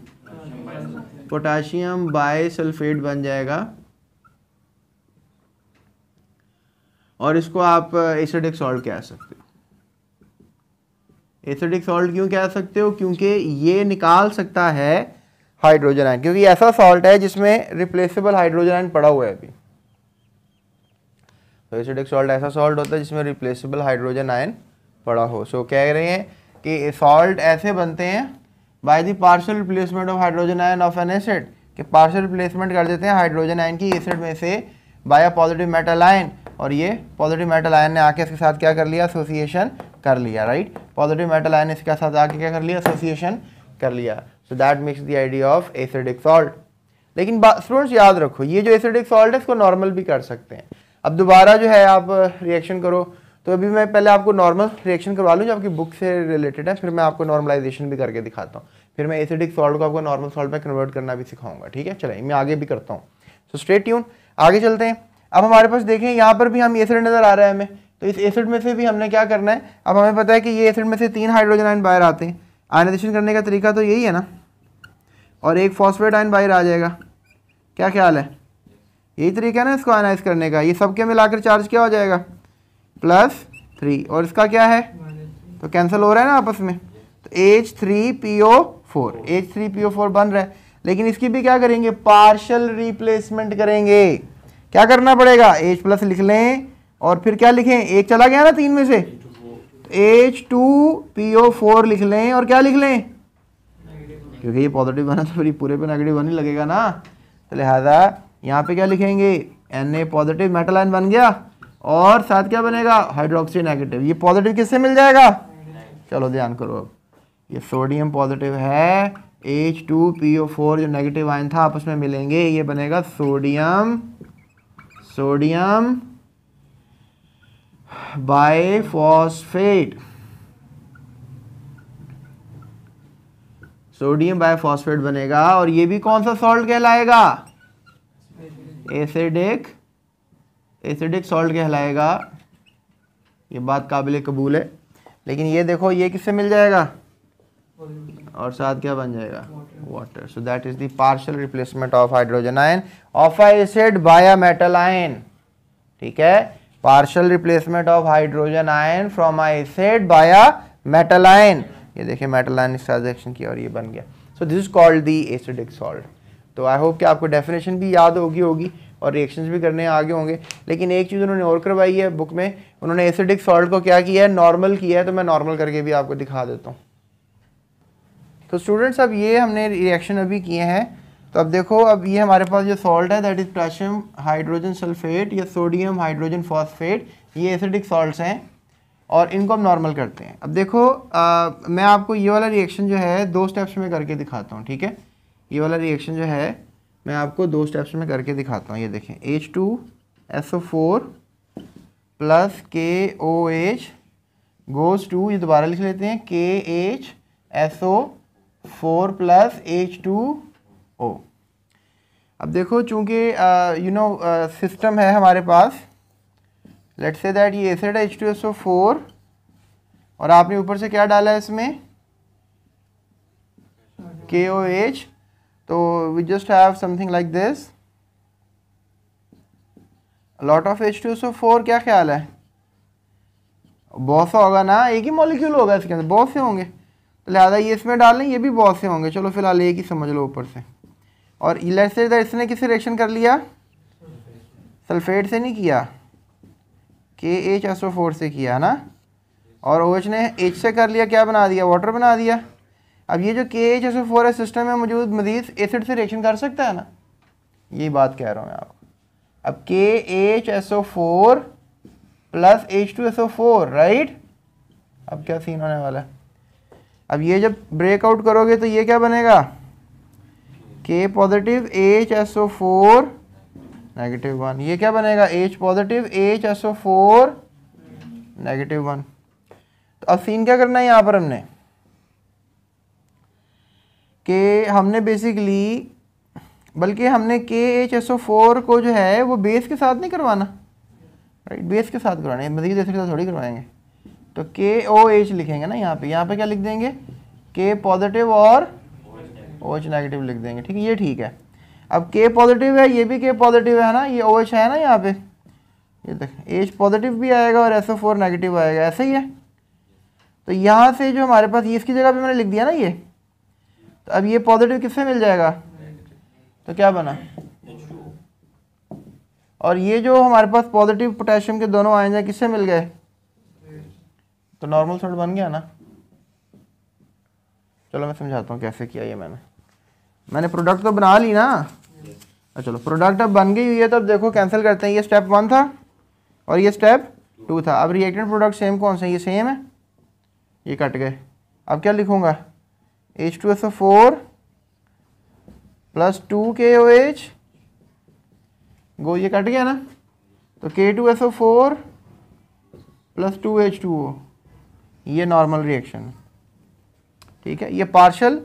पोटाशियम बायसल्फेट बन जाएगा और इसको आप एसिडिक सॉल्ट कह सकते हो एसिडिक सॉल्ट क्यों कह सकते हो क्योंकि ये निकाल सकता है हाइड्रोजन आयन क्योंकि ऐसा सॉल्ट है जिसमें रिप्लेसेबल हाइड्रोजन आयन पड़ा हुआ है अभी तो एसिडिक सॉल्ट ऐसा सॉल्ट होता है जिसमें रिप्लेसेबल हाइड्रोजन आयन पड़ा हो सो so, कह रहे हैं कि सॉल्ट ऐसे बनते हैं by the partial replacement of hydrogen ion of an acid कि पार्शियल रिप्लेसमेंट कर देते हैं हाइड्रोजन आयन की एसिड में से by a positive metal ion और ये पॉजिटिव मेटल आयन ने आके इसके साथ क्या कर लिया एसोसिएशन कर लिया राइट पॉजिटिव मेटल आयन इसके साथ आके क्या कर लिया एसोसिएशन कर लिया so that makes the idea of acidic salt लेकिन स्टूडेंट्स याद रखो ये जो एसिडिक सॉल्ट है इसको नॉर्मल भी कर सकते हैं अब दोबारा जो है आप रिएक्शन uh, करो तो अभी मैं पहले आपको नॉर्मल रिएक्शन करवा लूँ जो आपकी बुक से रिलेटेड है फिर मैं आपको नॉर्मलाइजेशन भी करके दिखाता हूँ फिर मैं एसिडिक सॉल्ट को आपको नॉर्मल सॉल्ट में कन्वर्ट करना भी सिखाऊंगा ठीक है चलिए मैं आगे भी करता हूँ सो स्ट्रेट ट्यून आगे चलते हैं अब हमारे पास देखें यहाँ पर भी हम एसिड नज़र आ रहा है हमें तो इस एसिड में से भी हमने क्या करना है अब हमें पता है कि ये एसिड में से तीन हाइड्रोजन आयन बाहर आते हैं आयनाइजेशन करने का तरीका तो यही है ना और एक फॉस्फेट आयन बाहर आ जाएगा क्या ख्याल है यही तरीका है ना इसको आयनाइज करने का ये सबके मिलाकर चार्ज क्या हो जाएगा प्लस थ्री और इसका क्या है तो कैंसिल हो रहा है ना आपस में तो H three P O four H three P O four बन रहा है लेकिन इसकी भी क्या करेंगे पार्शल रिप्लेसमेंट करेंगे क्या करना पड़ेगा एच प्लस लिख लें और फिर क्या लिखें एक चला गया ना तीन में से H two P O four लिख लें और क्या लिख लें क्योंकि ये पॉजिटिव बना तो फिर पूरे पे नेगेटिव वन ही लगेगा ना तो लिहाजा यहाँ पे क्या लिखेंगे N A positive metal ion बन गया और साथ क्या बनेगा हाइड्रोक्सी नेगेटिव ये पॉजिटिव किससे मिल जाएगा चलो ध्यान करो अब ये सोडियम पॉजिटिव है H two P O four जो नेगेटिव आयन था आपस में मिलेंगे ये बनेगा sodium sodium biphosphate sodium biphosphate बनेगा और ये भी कौन सा सॉल्ट कहलाएगा एसिडिक एसिडिक सॉल्ट कहलाएगा ये बात काबिल कबूल है लेकिन ये देखो ये किससे मिल जाएगा और साथ क्या बन जाएगा water. So that is the partial replacement of hydrogen ion of acid by a metal ion. ठीक है partial replacement of hydrogen ion from acid by a metal ion ये देखिए मेटल आयन इस ट्रांजेक्शन किया और ये बन गया so this is called the acidic salt तो आई होप कि आपको डेफिनेशन भी याद होगी होगी और रिएक्शंस भी करने आगे होंगे लेकिन एक चीज़ उन्होंने और करवाई है बुक में उन्होंने एसिडिक सॉल्ट को क्या किया है नॉर्मल किया है तो मैं नॉर्मल करके भी आपको दिखा देता हूँ तो स्टूडेंट्स अब ये हमने रिएक्शन अभी किए हैं तो अब देखो अब ये हमारे पास जो सॉल्ट है that is potassium hydrogen sulphate या सोडियम हाइड्रोजन फॉस्फेट ये एसिडिक सॉल्ट्स हैं और इनको हम नॉर्मल करते हैं अब देखो आ, मैं आपको ये वाला रिएक्शन जो है दो स्टेप्स में करके दिखाता हूँ ठीक है ये वाला रिएक्शन जो है मैं आपको दो स्टेप्स में करके दिखाता हूँ ये देखें H two S O four plus K O H goes to ये दोबारा लिख लेते हैं K H S O four plus H two O अब देखो चूँकि यू नो सिस्टम है हमारे पास लेट से दैट ये एसिड है H two S O four और आपने ऊपर से क्या डाला है इसमें के ओ एच तो we just have something like this lot of H two S O four क्या ख्याल है बहुत सा होगा ना एक ही मॉलिक्यूल होगा इसके अंदर बहुत से होंगे लिहाजा ये इसमें डाल लें ये भी बहुत से होंगे चलो फिलहाल एक ही समझ लो ऊपर से और इलेट से इसने किसे रिएक्शन कर लिया सल्फेट से नहीं किया के एच एस ओ फोर से किया ना और ओ एच ने एच से कर लिया क्या बना दिया वाटर बना दिया अब ये जो K H S O four है सिस्टम में मौजूद मजीद एसिड से रिएक्शन कर सकता है ना यही बात कह रहा हूँ मैं आपको अब K H S O four plus H two S O four right अब क्या सीन होने वाला है अब ये जब ब्रेकआउट करोगे तो ये क्या बनेगा K positive H S O four negative one ये क्या बनेगा H positive H S O four negative one तो अब सीन क्या करना है यहाँ पर हमने के हमने बेसिकली बल्कि हमने के एच एस ओ फोर को जो है वो बेस के साथ नहीं करवाना राइट बेस के साथ करवाना है मजीद मतलब इसके साथ थोड़ी करवाएंगे तो के ओ एच लिखेंगे ना यहाँ पे यहाँ पे क्या लिख देंगे के पॉजिटिव और ओ एच नेगेटिव लिख देंगे ठीक है ये ठीक है अब के पॉजिटिव है ये भी के पॉजिटिव है ना ये ओ एच है ना यहाँ पे ये देख एच पॉजिटिव भी आएगा और एस ओ फोर नेगेटिव आएगा ऐसे ही है तो यहाँ से जो हमारे पास ये इसकी जगह पर मैंने लिख दिया ना ये तो अब ये पॉजिटिव किससे मिल जाएगा तो क्या बना और ये जो हमारे पास पॉजिटिव पोटेशियम के दोनों आयन हैं किससे मिल गए तो नॉर्मल सॉल्ट बन गया ना चलो मैं समझाता हूँ कैसे किया ये मैंने मैंने प्रोडक्ट तो बना ली ना चलो प्रोडक्ट अब बन गई हुई है तो अब देखो कैंसिल करते हैं ये स्टेप वन था और ये स्टेप टू था अब रिएक्टेड प्रोडक्ट सेम कौन सा ये सेम है ये कट गए अब क्या लिखूँगा H two S O four plus two K O H गो ये कट गया ना तो K two S O four plus two H two O ये नॉर्मल रिएक्शन ठीक है ये पार्शल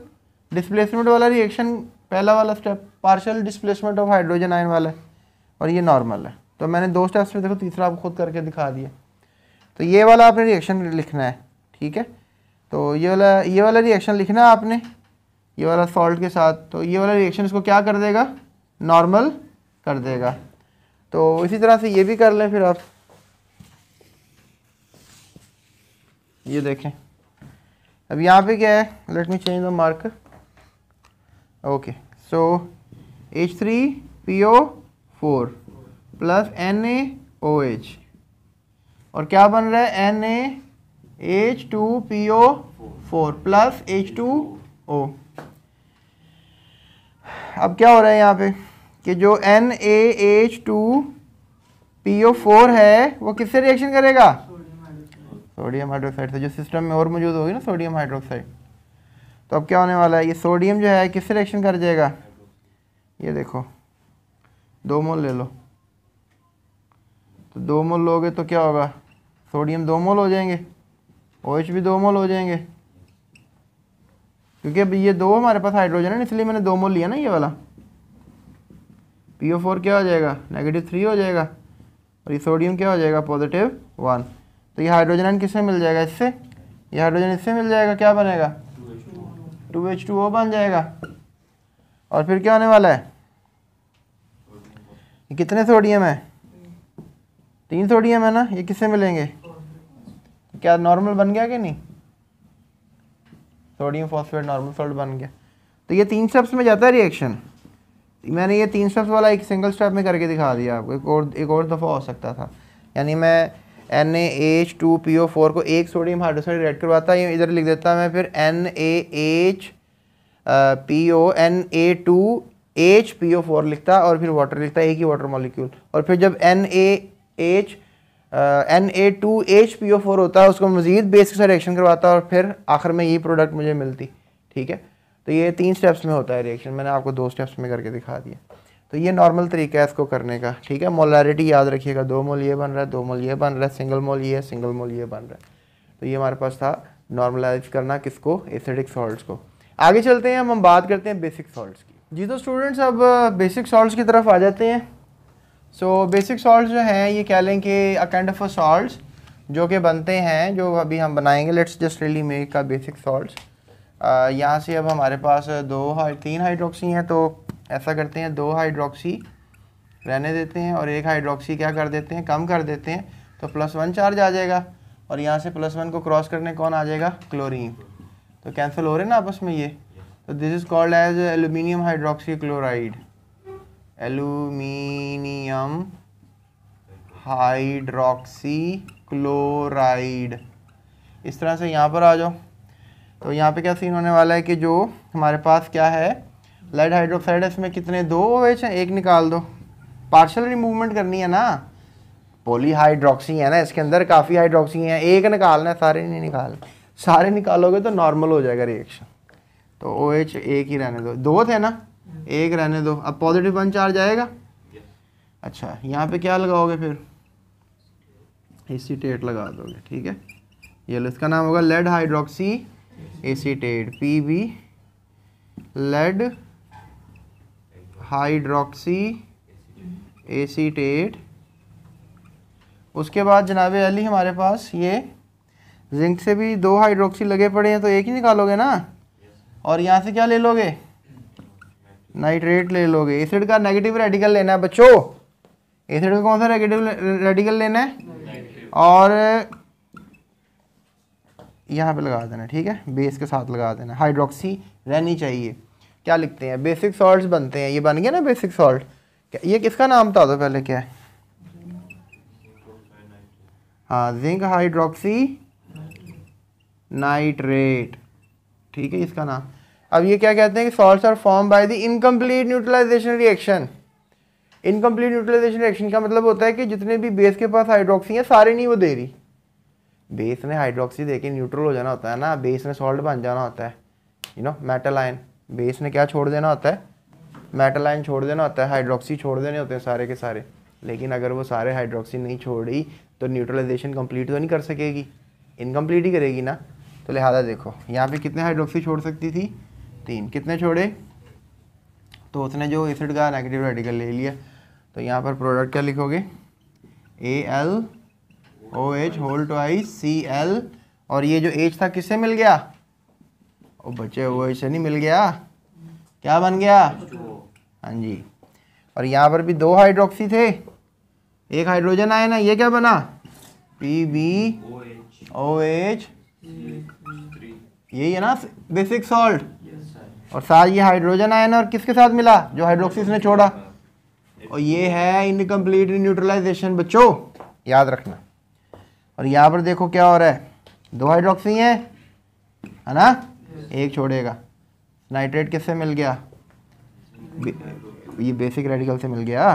डिस्प्लेसमेंट वाला रिएक्शन पहला वाला step partial displacement of hydrogen ion वाला है और ये नॉर्मल है तो मैंने दो स्टेप्स में देखो तीसरा आप खुद करके दिखा दिया तो ये वाला आपने रिएक्शन लिखना है ठीक है तो ये वाला ये वाला रिएक्शन लिखना है आपने ये वाला सॉल्ट के साथ तो ये वाला रिएक्शन इसको क्या कर देगा नॉर्मल कर देगा तो इसी तरह से ये भी कर लें फिर आप ये देखें अब यहाँ पे क्या है let me change the mark okay so H three P O four plus N A O H और क्या बन रहा है N A H two P O four plus H two O अब क्या हो रहा है यहाँ पे कि जो N A H two P O four है वो किससे रिएक्शन करेगा सोडियम हाइड्रोक्साइड से जो सिस्टम में और मौजूद होगी ना सोडियम हाइड्रोक्साइड तो अब क्या होने वाला है ये सोडियम जो है किससे रिएक्शन कर जाएगा ये देखो दो मोल ले लो तो दो मोल लोगे तो क्या होगा सोडियम दो मोल हो जाएंगे ओएच OH भी दो मोल हो जाएंगे क्योंकि अब ये दो हमारे पास हाइड्रोजन है इसलिए मैंने दो मोल लिया ना ये वाला पी ओ फोर क्या हो जाएगा नेगेटिव थ्री हो जाएगा और ये सोडियम क्या हो जाएगा पॉजिटिव वन तो ये हाइड्रोजन आयन किसमें मिल जाएगा इससे ये हाइड्रोजन इससे मिल जाएगा क्या बनेगा टू एच टू ओ बन जाएगा और फिर क्या होने वाला है कितने सोडियम है तीन सोडियम है ना ये किससे मिलेंगे क्या नॉर्मल बन गया कि नहीं सोडियम फॉस्फेट नॉर्मल सॉल्ट बन गया तो ये तीन स्टेप्स में जाता है रिएक्शन मैंने ये तीन स्टेप्स वाला एक सिंगल स्टेप में करके दिखा दिया आपको एक और एक और दफ़ा हो सकता था यानी मैं N H two P O four को एक सोडियम हाइड्रोसाइड रिएक्ट करवाता है इधर लिख देता मैं फिर N A H P O N A two H P O four लिखता और फिर वाटर लिखता एक ही वाटर मॉलिक्यूल और फिर जब N A H N A two H P O four होता है उसको मज़ीद बेसिक से रिएक्शन करवाता और फिर आखिर में यही प्रोडक्ट मुझे मिलती ठीक है तो ये तीन स्टेप्स में होता है रिएक्शन मैंने आपको दो स्टेप्स में करके दिखा दिया तो ये नॉर्मल तरीका है इसको करने का ठीक है मोलारिटी याद रखिएगा दो मोल ये बन रहा है दो मोल ये बन रहा है सिंगल मोल ये सिंगल मोल ये बन रहा है तो ये हमारे पास था नॉर्मलाइज करना किसको एसिडिक सॉल्ट्स को आगे चलते हैं हम हम बात करते हैं बेसिक सॉल्ट्स की जी तो स्टूडेंट्स अब बेसिक uh, सॉल्ट्स की तरफ आ जाते हैं सो बेसिक सॉल्ट्स जो हैं ये कह लें कि a kind of a salts जो कि बनते हैं जो अभी हम बनाएंगे लेट्स जस्ट रिली मेक का बेसिक सॉल्ट्स यहाँ से अब हमारे पास दो तीन हाइड्रोक्सी हैं तो ऐसा करते हैं दो हाइड्रोक्सी रहने देते हैं और एक हाइड्रोक्सी क्या कर देते हैं कम कर देते हैं तो प्लस वन चार्ज आ जाएगा और यहाँ से प्लस वन को क्रॉस करने कौन आ जाएगा क्लोरीन तो कैंसिल हो रहे ना आपस में ये तो this is called as aluminium hydroxy chloride aluminium hydroxy chloride इस तरह से यहाँ पर आ जाओ तो यहाँ पे क्या सीन होने वाला है कि जो हमारे पास क्या है लेड हाइड्रोक्साइड इसमें कितने दो ओ एच हैं एक निकाल दो पार्शल रिमूवमेंट करनी है ना पोलीहाइड्रोक्सी है ना इसके अंदर काफ़ी हाइड्रोक्सी है एक निकालना है सारे नहीं निकालना सारे निकालोगे तो नॉर्मल हो जाएगा रिएक्शन तो ओ OH एक ही रहने दो दो थे ना एक रहने दो अब पॉजिटिव वन चार्ज आएगा अच्छा यहाँ पे क्या लगाओगे फिर एसीटेट लगा दोगे ठीक है ये इसका नाम होगा lead hydroxy acetate P B lead hydroxy acetate उसके बाद जनाब अली हमारे पास ये जिंक से भी दो हाइड्रोक्सी लगे पड़े हैं तो एक ही निकालोगे ना और यहाँ से क्या ले लोगे नाइट्रेट ले लोगे एसिड का नेगेटिव रेडिकल लेना है बच्चों एसिड का कौन सा नेगेटिव रेडिकल लेना है और यहाँ पे लगा देना ठीक है बेस के साथ लगा देना हाइड्रोक्सी रहनी चाहिए क्या लिखते हैं बेसिक सॉल्ट बनते हैं ये बन गया ना बेसिक सॉल्ट ये किसका नाम था तो पहले क्या है हाँ जिंक हाइड्रोक्सी नाइट्रेट ठीक है इसका नाम अब ये क्या कहते हैं कि salt are form by the incomplete neutralisation reaction incomplete neutralisation reaction का मतलब होता है कि जितने भी बेस के पास हाइड्रोक्सी हैं सारे नहीं वो दे रही बेस ने हाइड्रोक्सी दे न्यूट्रल हो जाना होता है ना बेस ने सॉल्ट बन जाना होता है you know metal ion base ने क्या छोड़ देना होता है मेटल आयन छोड़ देना होता है हाइड्रोक्सी छोड़ देने होते हैं सारे के सारे लेकिन अगर वो सारे हाइड्रोक्सी नहीं छोड़ी तो न्यूट्रलाइजेशन कंप्लीट तो नहीं कर सकेगी इनकम्प्लीट ही करेगी ना तो लिहाजा देखो यहाँ पे कितने हाइड्रोक्सी छोड़ सकती थी तीन कितने छोड़े तो उसने जो एसिड का नेगेटिव रेडिकल ले लिया तो यहाँ पर प्रोडक्ट क्या लिखोगे A L O H whole two I C L और ये जो एच था किससे मिल गया और बचे हुए इसे नहीं मिल गया क्या बन गया हाँ जी और यहाँ पर भी दो हाइड्रोक्सी थे एक हाइड्रोजन आया ना ये क्या बना पी बी ओ एच यही है ना बेसिक सॉल्ट और साथ ये हाइड्रोजन ना और किसके साथ मिला जो हाइड्रोक्सी ने छोड़ा और ये है इनकम्प्लीट न्यूट्रलाइजेशन बच्चों याद रखना और यहाँ पर देखो क्या हो रहा है दो हाइड्रोक्सी हैं है ना एक छोड़ेगा नाइट्रेट किससे मिल गया ये बेसिक रेडिकल से मिल गया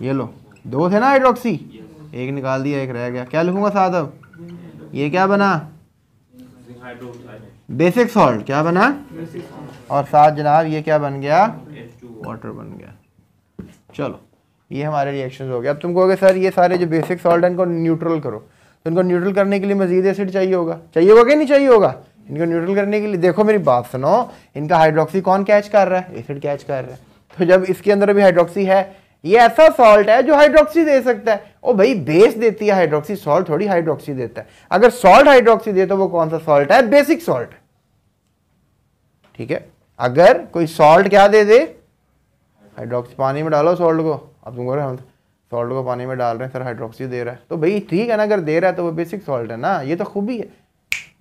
ये लो दो थे ना हाइड्रोक्सी एक निकाल दिया एक रह गया क्या लिखूंगा अब ये क्या बना बेसिक सॉल्ट क्या बना और साथ जनाब ये क्या बन गया वाटर बन गया चलो ये हमारे रिएक्शन हो गए अब तुम कहोगे सर ये सारे जो बेसिक सॉल्ट हैं इनको न्यूट्रल करो तो इनको न्यूट्रल करने के लिए मजीद एसिड चाहिए होगा चाहिए होगा कि नहीं चाहिए होगा इनको न्यूट्रल करने के लिए देखो मेरी बात सुनो इनका हाइड्रोक्सी कौन कैच कर रहा है एसिड कैच कर रहा है तो जब इसके अंदर भी हाइड्रोक्सी है ये ऐसा सॉल्ट है जो हाइड्रोक्सी दे सकता है ओ भाई बेस देती है हाइड्रोक्सी सॉल्ट थोड़ी हाइड्रोक्सी देता है अगर सॉल्ट हाइड्रोक्सी दे तो वो कौन सा सॉल्ट है बेसिक सॉल्ट ठीक है अगर कोई सॉल्ट क्या दे दे हाइड्रोक्सी पानी में डालो सॉल्ट को अब तुम कह रहे हम सॉल्ट को पानी में डाल रहे हैं सर हाइड्रोक्सी दे रहा है तो भाई ठीक है ना अगर दे रहा है तो वो बेसिक सॉल्ट है ना ये तो खूबी है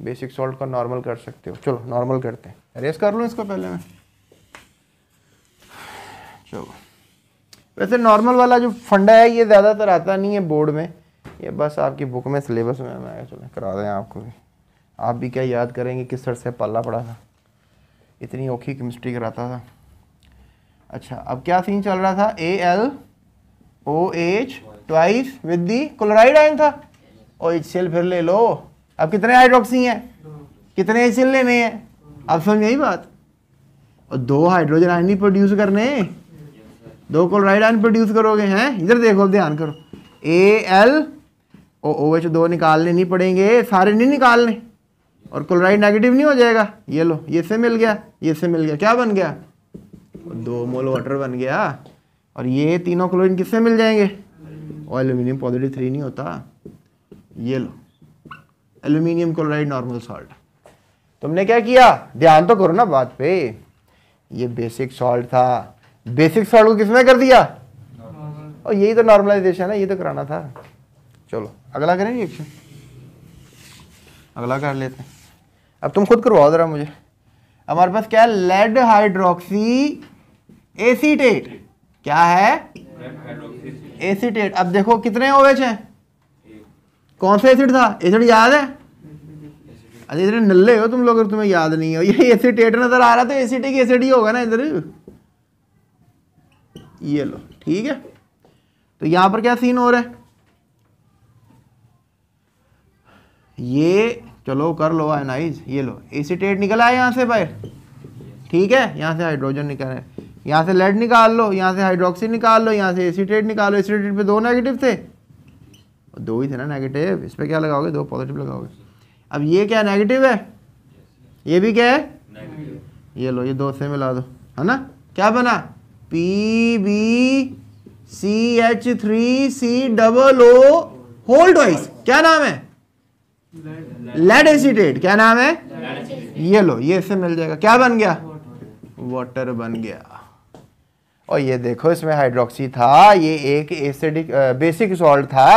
बेसिक सॉल्ट का नॉर्मल कर सकते हो चलो नॉर्मल करते हैं रेस कर लूँ इसको पहले मैं चलो वैसे नॉर्मल वाला जो फंडा है ये ज़्यादातर आता नहीं है बोर्ड में ये बस आपकी बुक में सिलेबस में मैं चलो करा दें आपको भी आप भी क्या याद करेंगे किस सर से पल्ला पड़ा था इतनी औखी केमिस्ट्री कराता था अच्छा अब क्या सीन चल रहा था A L O H twice with the chloride ion था ओ एच सेल फिर ले लो अब कितने हाइड्रोक्सी हैं कितने एसिल लेने हैं अब समझ यही बात और दो हाइड्रोजन आयन नहीं प्रोड्यूस करने दो क्लोराइड आयन प्रोड्यूस करोगे हैं इधर देखो ध्यान करो ए एल ओ ओ एच दो निकालने नहीं पड़ेंगे सारे नहीं निकालने और क्लोराइड नेगेटिव नहीं हो जाएगा ये लो ये से मिल गया ये से मिल गया क्या बन गया दो मोल वाटर बन गया और ये तीनों क्लोरीन किससे मिल जाएंगे और एल्यूमिनियम पॉजिटिव थ्री नहीं होता ये लो एल्यूमिनियम क्लोराइड नॉर्मल सॉल्ट तुमने क्या किया ध्यान तो करो ना बात पे ये बेसिक सॉल्ट था बेसिक सॉल्ट को किसने कर दिया और यही तो नॉर्मलाइजेशन है ये तो कराना था चलो अगला करें रिएक्शन अगला कर लेते हैं अब तुम खुद करवाओ जरा मुझे हमारे पास क्या है लेड हाइड्रोक्सी एसीटेट क्या है एसीटेट अब देखो कितने ओवेच हैं कौन सा एसिड था एसिड याद है अरे इधर नल्ले हो तुम लोग अगर तुम्हें याद नहीं हो <laughs> ये एसिटेट नज़र आ रहा तो एसिटिक एसिड ही होगा ना इधर ये लो ठीक है तो यहां पर क्या सीन हो रहा है ये चलो कर लो आयनाइज ये लो एसिटेट निकला है यहां से बाहर ठीक है यहां से हाइड्रोजन निकल है यहां से लेड निकाल लो यहां से हाइड्रोक्सी निकाल लो यहां से एसिटेट निकाल लो एसिटेट पे दो नेगेटिव थे दो ही थे ना नेगेटिव इस पर क्या लगाओगे दो पॉजिटिव लगाओगे अब ये क्या नेगेटिव है ये भी क्या है ये लो ये दो से मिला दो है ना क्या बना P B C H three C double O whole twice क्या नाम है लेड एसिटेट क्या नाम है ये लो ये इससे मिल जाएगा क्या बन गया वाटर बन गया और ये देखो इसमें हाइड्रोक्सी था ये एक एसिडिक बेसिक सॉल्ट था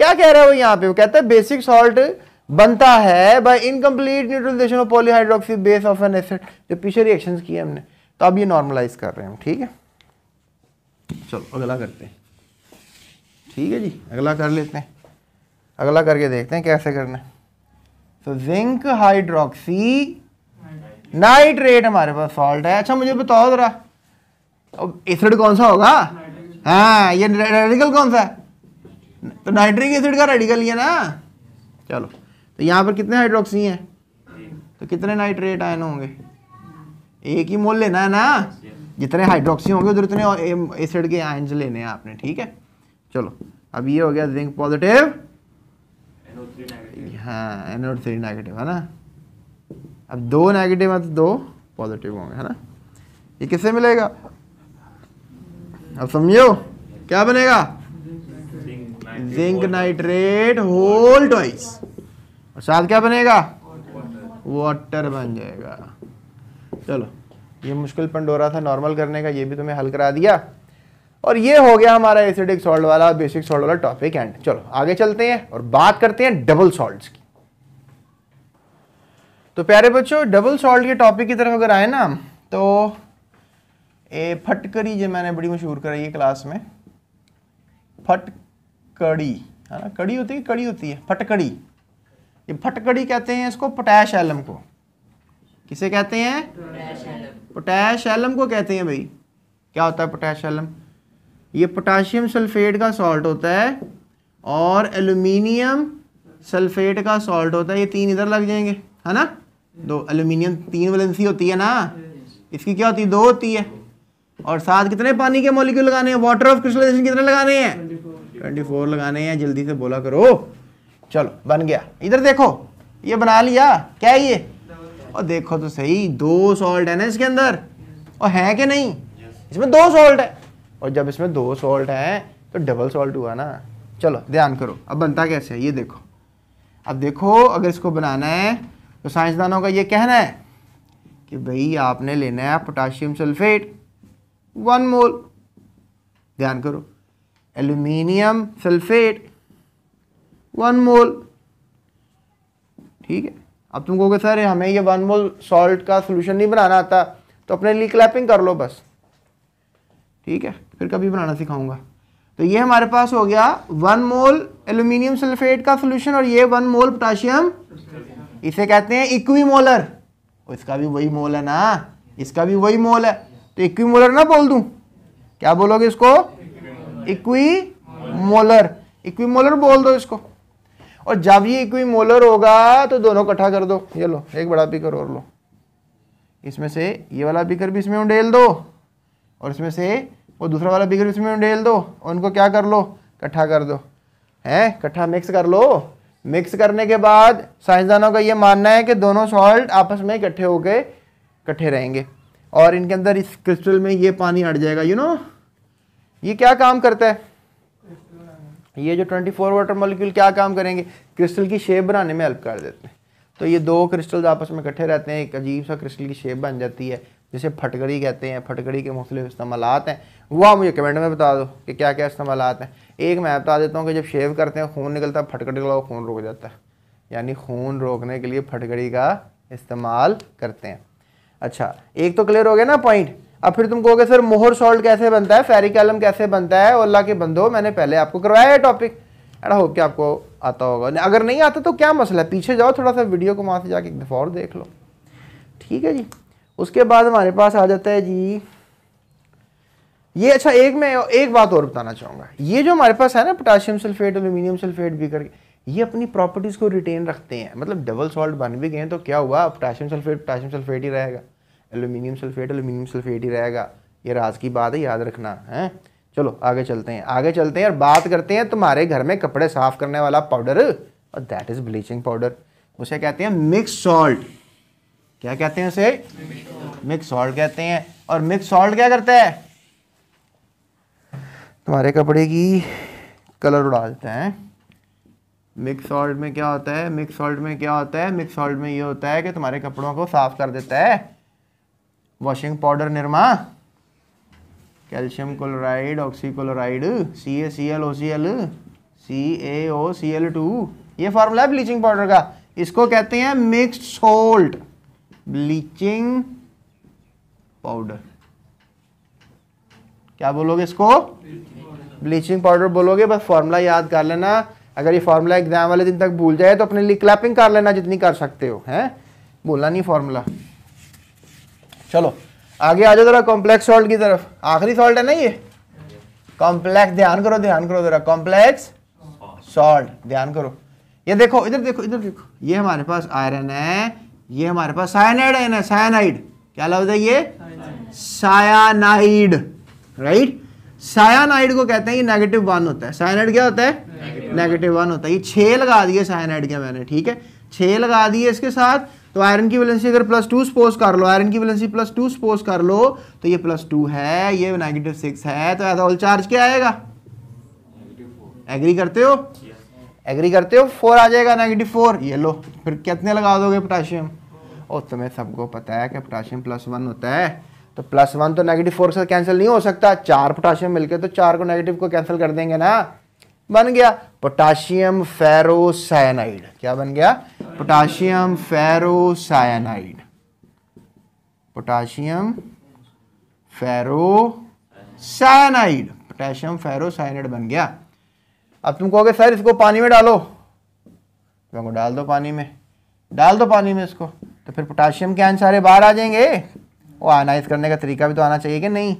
क्या कह रहे हो यहाँ पे वो कहते हैं बेसिक सॉल्ट बनता है by incomplete neutralisation of polyhydroxy base of an acid जो पीछे रिएक्शन किए हमने तो अब ये नॉर्मलाइज कर रहे हैं हम ठीक है चलो अगला करते हैं ठीक है जी अगला कर लेते हैं अगला करके देखते हैं कैसे करना है सो जिंक हाइड्रोक्सी नाइट्रेट हमारे पास सॉल्ट है अच्छा मुझे बताओ जरा अब एसिड कौन सा होगा हाँ ये रेडिकल कौन सा है तो नाइट्रिक एसिड का रेडिकल ये ना चलो तो यहाँ पर कितने हाइड्रोक्सी हैं तो कितने नाइट्रेट आयन होंगे एक ही मोल लेना है ना जितने हाइड्रोक्सी होंगे उधर उतने एसिड के आयन लेने हैं आपने ठीक है चलो अब ये हो गया जिंक पॉजिटिव हाँ एनओ थ्री नेगेटिव है ना अब दो नेगेटिव है तो दो पॉजिटिव होंगे है ना ये किससे मिलेगा अब समझो क्या बनेगा जिंक नाइट्रेट होल टॉइस और साथ क्या बनेगा वाटर बन जाएगा चलो ये मुश्किल पंडोरा था नॉर्मल करने का ये भी तुम्हें हल करा दिया और ये हो गया हमारा एसिडिक सॉल्ट वाला बेसिक सॉल्ट वाला टॉपिक एंड चलो आगे चलते हैं और बात करते हैं डबल सॉल्ट्स की तो प्यारे बच्चों डबल सॉल्ट के टॉपिक की तरफ अगर आए ना तो ए फटकरी जो मैंने बड़ी मशहूर कराई है क्लास में फट कड़ी है ना कड़ी होती है कड़ी होती है फटकड़ी ये फटकड़ी कहते हैं इसको पोटैश एलम को किसे कहते हैं पोटैश एलम को कहते हैं भाई क्या होता है पोटैश एलम ये पोटाशियम सल्फेट का सॉल्ट होता है और एल्यूमिनियम सल्फेट का सॉल्ट होता है ये तीन इधर लग जाएंगे है ना दो एल्यूमिनियम तीन वैलेंसी होती है ना इसकी क्या होती है दो होती है और साथ कितने पानी के मॉलिक्यूल लगाने हैं वाटर ऑफ क्रिस्टलाइजेशन कितने लगाने हैं ट्वेंटी फोर लगाने हैं जल्दी से बोला करो चलो बन गया इधर देखो ये बना लिया क्या है ये और देखो तो सही दो सॉल्ट है ना इसके अंदर और है कि नहीं इसमें दो सॉल्ट है और जब इसमें दो सॉल्ट है तो डबल सॉल्ट हुआ ना चलो ध्यान करो अब बनता कैसे है ये देखो अब देखो अगर इसको बनाना है तो साइंसदानों का ये कहना है कि भाई आपने लेना है पोटाशियम सल्फेट वन मोल ध्यान करो एल्यूमिनियम सल्फेट वन मोल ठीक है अब तुम कहोगे सर हमें ये वन मोल सॉल्ट का सोल्यूशन नहीं बनाना आता तो अपने लिए क्लैपिंग कर लो बस ठीक है फिर कभी बनाना सिखाऊंगा तो ये हमारे पास हो गया वन मोल एल्यूमिनियम सल्फेट का सोल्यूशन और ये वन मोल पोटाशियम इसे कहते हैं इक्वी मोलर इसका भी वही मोल है ना इसका भी वही मोल है तो इक्वी मोलर ना बोल दूं क्या बोलोगे इसको इक्वी मोलर इक्वी मोलर बोल दो इसको और जब ये इक्वी मोलर होगा तो दोनों इकट्ठा कर दो ये लो एक बड़ा बीकर और लो इसमें से ये वाला बीकर भी इसमें उंडेल दो और इसमें से वो दूसरा वाला बीकर भी इसमें उंडेल दो और उनको क्या कर लो इकट्ठा कर दो हैं इकट्ठा मिक्स कर लो मिक्स करने के बाद साइंसदानों का ये मानना है कि दोनों सॉल्ट आपस में इकट्ठे होके इकट्ठे रहेंगे और इनके अंदर इस क्रिस्टल में ये पानी अट जाएगा यू you नो know? ये क्या काम करता है ये जो 24 फोर वाटर मॉलिक्यूल क्या काम करेंगे क्रिस्टल की शेप बनाने में हेल्प कर देते हैं तो ये दो क्रिस्टल आपस में इकट्ठे रहते हैं एक अजीब सा क्रिस्टल की शेप बन जाती है जिसे फटकड़ी कहते हैं फटकड़ी के मुख्तलिफ इस्तेमाल हैं वो आप मुझे कमेंट में बता दो कि क्या क्या इस्तेमाल हैं एक मैं बता देता हूँ कि जब शेव करते हैं खून निकलता है फटकड़ी लगाओ खून रोक जाता है यानी खून रोकने के लिए फटकड़ी का इस्तेमाल करते हैं अच्छा एक तो क्लियर हो गया ना पॉइंट अब फिर तुम कहोगे सर मोहर सॉल्ट कैसे बनता है फेरिक एलम कैसे बनता है और अल्लाह के बंदो मैंने पहले आपको करवाया है टॉपिक एंड होप कि आपको आता होगा अगर नहीं आता तो क्या मसला है पीछे जाओ थोड़ा सा वीडियो को वहाँ से जाके एक दफ़ा और देख लो ठीक है जी उसके बाद हमारे पास आ जाता है जी ये अच्छा एक मैं एक बात और बताना चाहूँगा ये जो हमारे पास है ना पोटाशियम सल्फेट एल्यूमिनियम सल्फेट भी करके ये अपनी प्रॉपर्टीज़ को रिटेन रखते हैं मतलब डबल सॉल्ट बन भी गए तो क्या हुआ पोटाशियम सल्फेट पोटाशियम सल्फेट ही रहेगा एल्यूमिनियम सल्फेट एल्यूमिनियम सल्फेट ही रहेगा ये राज की बात है याद रखना है चलो आगे चलते हैं आगे चलते हैं और बात करते हैं तुम्हारे घर में कपड़े साफ करने वाला पाउडर और दैट इज़ ब्लीचिंग पाउडर उसे कहते हैं मिक्स सॉल्ट क्या कहते हैं उसे मिक्स सॉल्ट कहते हैं और मिक्स सॉल्ट क्या करता है तुम्हारे कपड़े की कलर उड़ा देता है मिक्स सॉल्ट में क्या होता है मिक्स सॉल्ट में क्या होता है मिक्स सॉल्ट में ये होता है कि तुम्हारे कपड़ों को साफ कर देता है washing powder Nirma calcium chloride oxychloride C A C L O C L C A O C L two ये फार्मूला है ब्लीचिंग पाउडर का इसको कहते हैं मिक्स्ड सोल्ट ब्लीचिंग पाउडर क्या बोलोगे इसको ब्लीचिंग पाउडर बोलोगे बस फॉर्मूला याद कर लेना अगर ये फॉर्मूला एग्जाम वाले दिन तक भूल जाए तो अपने लिए क्लैपिंग कर लेना जितनी कर सकते हो हैं बोला नहीं फॉर्मूला चलो आगे आ जाओ जरा कॉम्प्लेक्स सॉल्ट की तरफ आखिरी सॉल्ट है ना ये कॉम्प्लेक्स ध्यान करो ध्यान करो जरा कॉम्प्लेक्स सॉल्ट ध्यान करो ये देखो इधर देखो इधर देखो ये हमारे पास आयरन है ये हमारे पास साइनाइड है ना साइनाइड क्या लफ्ज है ये साइनाइड राइट साइनाइड को कहते हैं ये नेगेटिव वन होता है साइनाइड क्या होता है नेगेटिव वन होता है ये छह लगा दिए साइनाइड के मैंने ठीक है छह लगा दिए इसके साथ तो आयरन की वैलेंसी अगर प्लस टू सपोज कर लो आयरन की वैलेंसी प्लस टू सपोज कर लो तो ये प्लस टू है ये नेगेटिव सिक्स है तो ऑल चार्ज क्या आएगा एग्री करते हो एग्री करते हो फोर आ जाएगा नेगेटिव फोर ये लो फिर कितने लगा दोगे पोटाशियम और तुम्हें सबको पता है कि पोटाशियम प्लस वन होता है तो प्लस वन तो नेगेटिव फोर से कैंसिल नहीं हो सकता चार पोटाशियम मिलके तो चार को नेगेटिव को कैंसिल कर देंगे ना बन गया पोटाशियम फेरोसाइनाइड क्या बन गया potassium ferrocyanide potassium ferrocyanide potassium ferrocyanide बन गया अब तुम कहोगे सर इसको पानी में डालो तो डाल दो पानी में डाल दो पानी में इसको तो फिर पोटाशियम के आयन सारे बाहर आ जाएंगे वो आयनाइज करने का तरीका भी तो आना चाहिए कि नहीं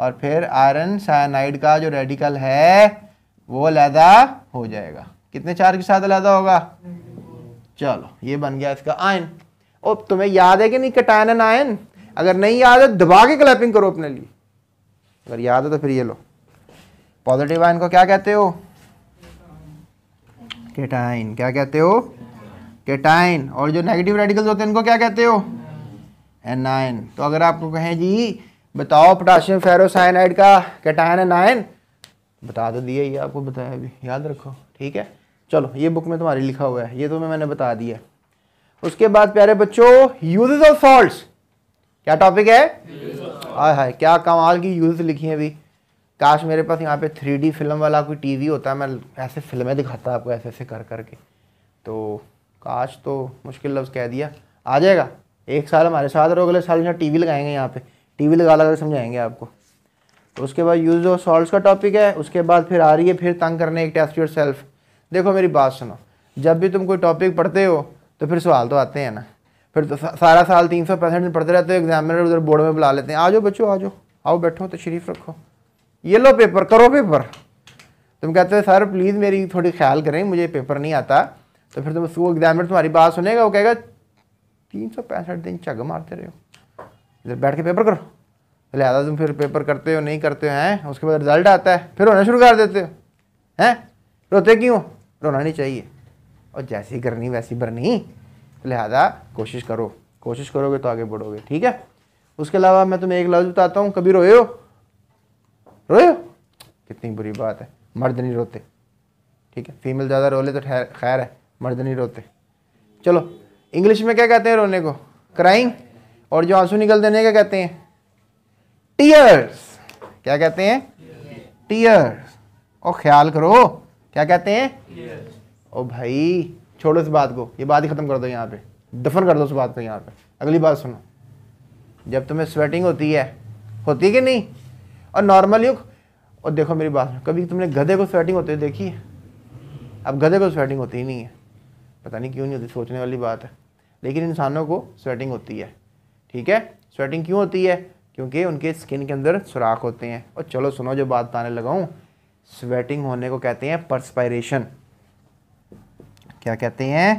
और फिर आयरन साइनाइड का जो रेडिकल है वो अलहदा हो जाएगा कितने चार के साथ अलहदा होगा चलो ये बन गया इसका आयन और तुम्हें याद है कि नहीं कटायन आयन अगर नहीं याद है दबा के क्लैपिंग करो अपने लिए अगर याद है तो फिर ये लो पॉजिटिव आयन को क्या कहते हो केटाइन क्या कहते हो केटाइन और जो नेगेटिव रेडिकल्स होते हैं इनको क्या कहते हो एन आयन तो अगर आपको कहें जी बताओ पोटाशियम फेरोसाइनाइड का केटाइन आयन बता तो दिया ये आपको बताया अभी याद रखो ठीक है चलो ये बुक में तुम्हारी लिखा हुआ है ये तो मैंने बता दिया उसके बाद प्यारे बच्चों यूजेस ऑफ सॉल्ट क्या टॉपिक है हाय हाय क्या कमाल की यूज लिखी है अभी काश मेरे पास यहाँ पे थ्री फिल्म वाला कोई टीवी होता मैं ऐसे फिल्में दिखाता आपको ऐसे ऐसे कर करके तो काश तो मुश्किल लफ्ज़ कह दिया आ जाएगा एक साल हमारे साथ रहो अगले साल यहाँ टीवी लगाएंगे यहाँ पे टीवी लगा लगा समझाएंगे आपको तो उसके बाद यूज ऑफ सॉल्ट का टॉपिक है उसके बाद फिर आ रही है फिर तंग करने एक टेस्ट योर सेल्फ देखो मेरी बात सुनो जब भी तुम कोई टॉपिक पढ़ते हो तो फिर सवाल तो आते हैं ना फिर तो सारा साल तीन सौ पैंसठ दिन पढ़ते रहते हो एग्जामिनर उधर बोर्ड में बुला लेते हैं आ जाओ बच्चो आ जाओ आओ बैठो तो शरीफ रखो ये लो पेपर करो पेपर तुम कहते हो सर प्लीज़ मेरी थोड़ी ख्याल करें मुझे पेपर नहीं आता तो फिर तुम वो एग्जामिनर तुम्हारी बात सुनेगा वो कहेगा तीन सौ पैंसठ दिन चग मारते रहे हो इधर बैठ के पेपर करो लिहाजा तुम फिर पेपर करते हो नहीं करते हो हैं उसके बाद रिजल्ट आता है फिर रोना शुरू कर देते हो हैं रोते क्यों रोना नहीं चाहिए और जैसी करनी वैसी भरनी तो लिहाजा कोशिश करो कोशिश करोगे तो आगे बढ़ोगे ठीक है उसके अलावा मैं तुम्हें एक लफ्ज़ बताता हूँ कभी रोए हो रोए हो कितनी बुरी बात है मर्द नहीं रोते ठीक है फीमेल ज़्यादा रो ले तो खैर है मर्द नहीं रोते चलो इंग्लिश में क्या कहते हैं रोने को क्राइंग और जो आंसू निकल देने क्या कहते हैं टीयर्स क्या कहते हैं टीयर्स और ख्याल करो क्या कहते हैं ओ भाई छोड़ो इस बात को ये बात ही ख़त्म कर दो यहाँ पे दफन कर दो उस बात को यहाँ पे अगली बात सुनो जब तुम्हें स्वेटिंग होती है होती कि नहीं और नॉर्मल युग और देखो मेरी बात कभी तुमने गधे को स्वेटिंग होते देखी है अब गधे को स्वेटिंग होती ही नहीं है पता नहीं क्यों नहीं होती सोचने वाली बात है लेकिन इंसानों को स्वेटिंग होती है ठीक है स्वेटिंग क्यों होती है क्योंकि उनके स्किन के अंदर सुराख होते हैं और चलो सुनो जो बात बताने लगा हूँ स्वेटिंग होने को कहते हैं परस्पायरेशन क्या कहते हैं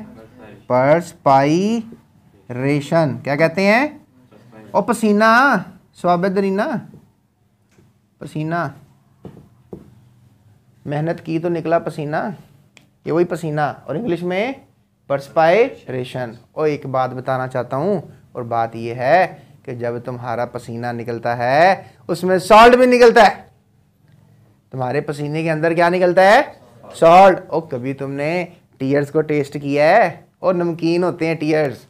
परस्पायरेशन क्या कहते हैं और पसीना स्वाबेदरी पसीना मेहनत की तो निकला पसीना ये वही पसीना और इंग्लिश में परस्पायरेशन और एक बात बताना चाहता हूँ और बात ये है कि जब तुम्हारा पसीना निकलता है उसमें सॉल्ट भी निकलता है तुम्हारे पसीने के अंदर क्या निकलता है सॉल्ट ओ कभी तुमने टीयर्स को टेस्ट किया है और नमकीन होते हैं टीयर्स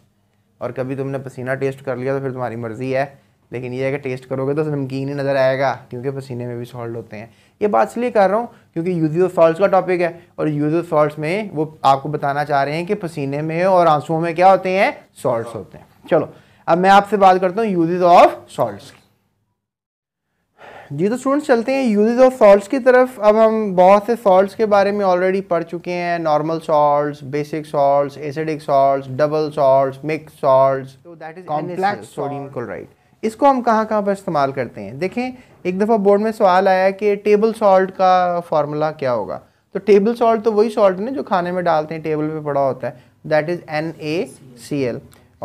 और कभी तुमने पसीना टेस्ट कर लिया तो फिर तुम्हारी मर्ज़ी है लेकिन ये है कि टेस्ट करोगे तो नमकीन ही नज़र आएगा क्योंकि पसीने में भी सॉल्ट होते हैं ये बात इसलिए कर रहा हूँ क्योंकि यूज ऑफ सॉल्ट का टॉपिक है और यूज ऑफ सॉल्ट में वो आपको बताना चाह रहे हैं कि पसीने में और आंसुओं में क्या होते हैं सॉल्ट होते हैं चलो अब मैं आपसे बात करता हूँ यूजेज ऑफ सॉल्ट्स की जी तो स्टूडेंट्स चलते हैं यूजेज ऑफ सॉल्ट्स की तरफ अब हम बहुत से सॉल्ट्स के बारे में ऑलरेडी पढ़ चुके हैं normal salts basic salts acidic salts double salts mix salts complex sodium chloride इसको हम कहाँ कहाँ पर इस्तेमाल करते हैं देखें एक दफ़ा बोर्ड में सवाल आया कि टेबल सॉल्ट का फार्मूला क्या होगा तो टेबल सॉल्ट तो वही सॉल्ट है ना जो खाने में डालते हैं टेबल पे पड़ा होता है that is N A C L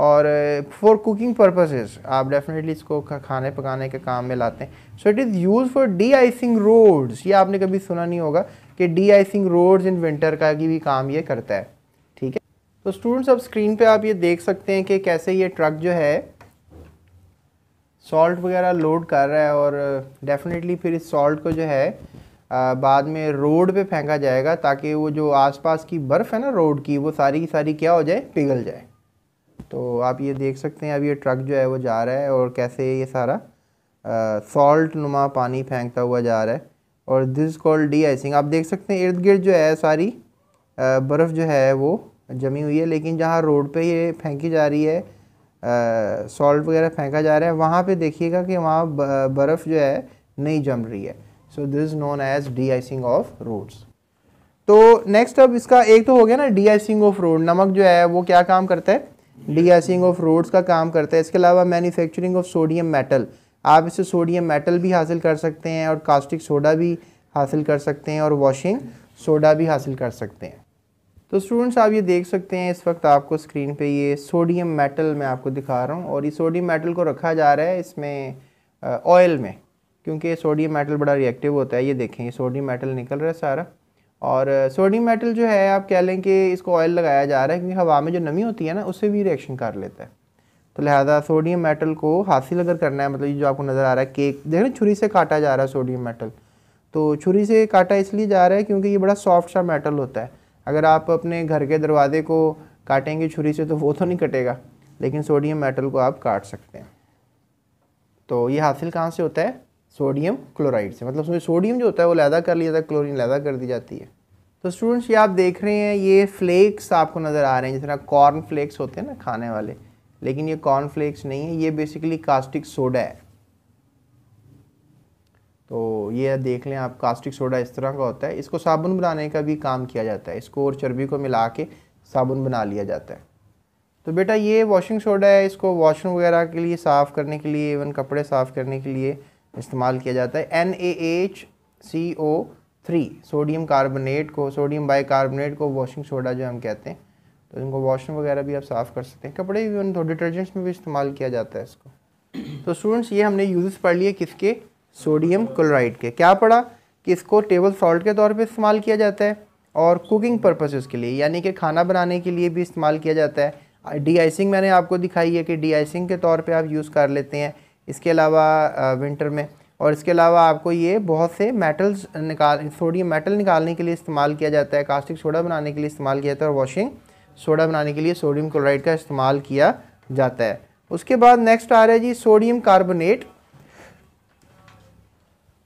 और फॉर कुकिंग पर्पसेस आप डेफिनेटली इसको खाने पकाने के काम में लाते हैं so it is use for deicing roads ये आपने कभी सुना नहीं होगा कि deicing roads in winter का की भी काम ये करता है ठीक है तो स्टूडेंट्स अब स्क्रीन पे आप ये देख सकते हैं कि कैसे ये ट्रक जो है सॉल्ट वगैरह लोड कर रहा है और डेफिनेटली uh, फिर इस सॉल्ट को जो है आ, uh, बाद में रोड पे फेंका जाएगा ताकि वो जो आसपास की बर्फ़ है ना रोड की वो सारी की सारी क्या हो जाए पिघल जाए तो आप ये देख सकते हैं अब ये ट्रक जो है वो जा रहा है और कैसे ये सारा सॉल्ट नुमा पानी फेंकता हुआ जा रहा है और दिस कॉल्ड डी आइसिंग आप देख सकते हैं इर्द गिर्द जो है सारी बर्फ़ जो है वो जमी हुई है लेकिन जहाँ रोड पे ये फेंकी जा रही है सॉल्ट वगैरह फेंका जा रहा है वहाँ पे देखिएगा कि वहाँ बर्फ़ जो है नहीं जम रही है so this is known as deicing of roads तो नेक्स्ट अब इसका एक तो हो गया ना डी आइसिंग ऑफ रोड नमक जो है वो क्या काम करता है डीएसिंग ऑफ रोड्स का काम करता है इसके अलावा मैन्युफैक्चरिंग ऑफ सोडियम मेटल आप इसे सोडियम मेटल भी हासिल कर सकते हैं और कास्टिक सोडा भी हासिल कर सकते हैं और वॉशिंग सोडा भी हासिल कर सकते हैं तो स्टूडेंट्स आप ये देख सकते हैं इस वक्त आपको स्क्रीन पे ये सोडियम मेटल मैं आपको दिखा रहा हूँ और ये सोडियम मेटल को रखा जा रहा है इसमें ऑयल uh, में क्योंकि सोडियम मेटल बड़ा रिएक्टिव होता है ये देखें ये सोडियम मेटल निकल रहा है सारा और सोडियम मेटल जो है आप कह लें कि इसको ऑयल लगाया जा रहा है क्योंकि हवा में जो नमी होती है ना उससे भी रिएक्शन कर लेता है तो लिहाजा सोडियम मेटल को हासिल अगर करना है मतलब जो आपको नज़र आ रहा है केक देख रहे छुरी से काटा जा रहा है सोडियम मेटल तो छुरी से काटा इसलिए जा रहा है क्योंकि ये बड़ा सॉफ्ट सा मेटल होता है अगर आप अपने घर के दरवाजे को काटेंगे छुरी से तो वो तो नहीं कटेगा लेकिन सोडियम मेटल को आप काट सकते हैं तो ये हासिल कहाँ से होता है सोडियम क्लोराइड से मतलब उसमें सोडियम जो होता है वो लैदा कर लिया जाता है क्लोरिन लैदा कर दी जाती है तो स्टूडेंट्स ये आप देख रहे हैं ये फ्लेक्स आपको नज़र आ रहे हैं जिस तरह कॉर्न फ्लेक्स होते हैं ना खाने वाले लेकिन ये कॉर्न फ्लेक्स नहीं है ये बेसिकली कास्टिक सोडा है तो ये देख लें आप कास्टिक सोडा इस तरह का होता है इसको साबुन बनाने का भी काम किया जाता है इसको और चर्बी को मिला के साबुन बना लिया जाता है तो बेटा ये वॉशिंग सोडा है इसको वॉशरूम वगैरह के लिए साफ़ करने के लिए इवन कपड़े साफ़ करने के लिए इस्तेमाल किया जाता है N A H C O three sodium carbonate को सोडियम बाइकार्बोनेट को वॉशिंग सोडा जो हम कहते हैं तो इनको वॉशरूम वगैरह भी आप साफ़ कर सकते हैं कपड़े भी उन डिटर्जेंट्स में भी इस्तेमाल किया जाता है इसको तो स्टूडेंट्स ये हमने यूज़ पढ़ लिए किसके सोडियम क्लोराइड के क्या पढ़ा कि इसको टेबल सॉल्ट के तौर पे इस्तेमाल किया जाता है और कुकिंग पर्पसेस के लिए यानी कि खाना बनाने के लिए भी इस्तेमाल किया जाता है डी आइसिंग मैंने आपको दिखाई है कि डी आइसिंग के तौर पर आप यूज़ कर लेते हैं इसके अलावा विंटर में और इसके अलावा आपको ये बहुत से मेटल्स निकाल सोडियम मेटल निकालने के लिए इस्तेमाल किया जाता है कास्टिक सोडा बनाने के लिए इस्तेमाल किया जाता है और वॉशिंग सोडा बनाने के लिए सोडियम क्लोराइड का इस्तेमाल किया जाता है उसके बाद नेक्स्ट आ रहा है जी सोडियम कार्बोनेट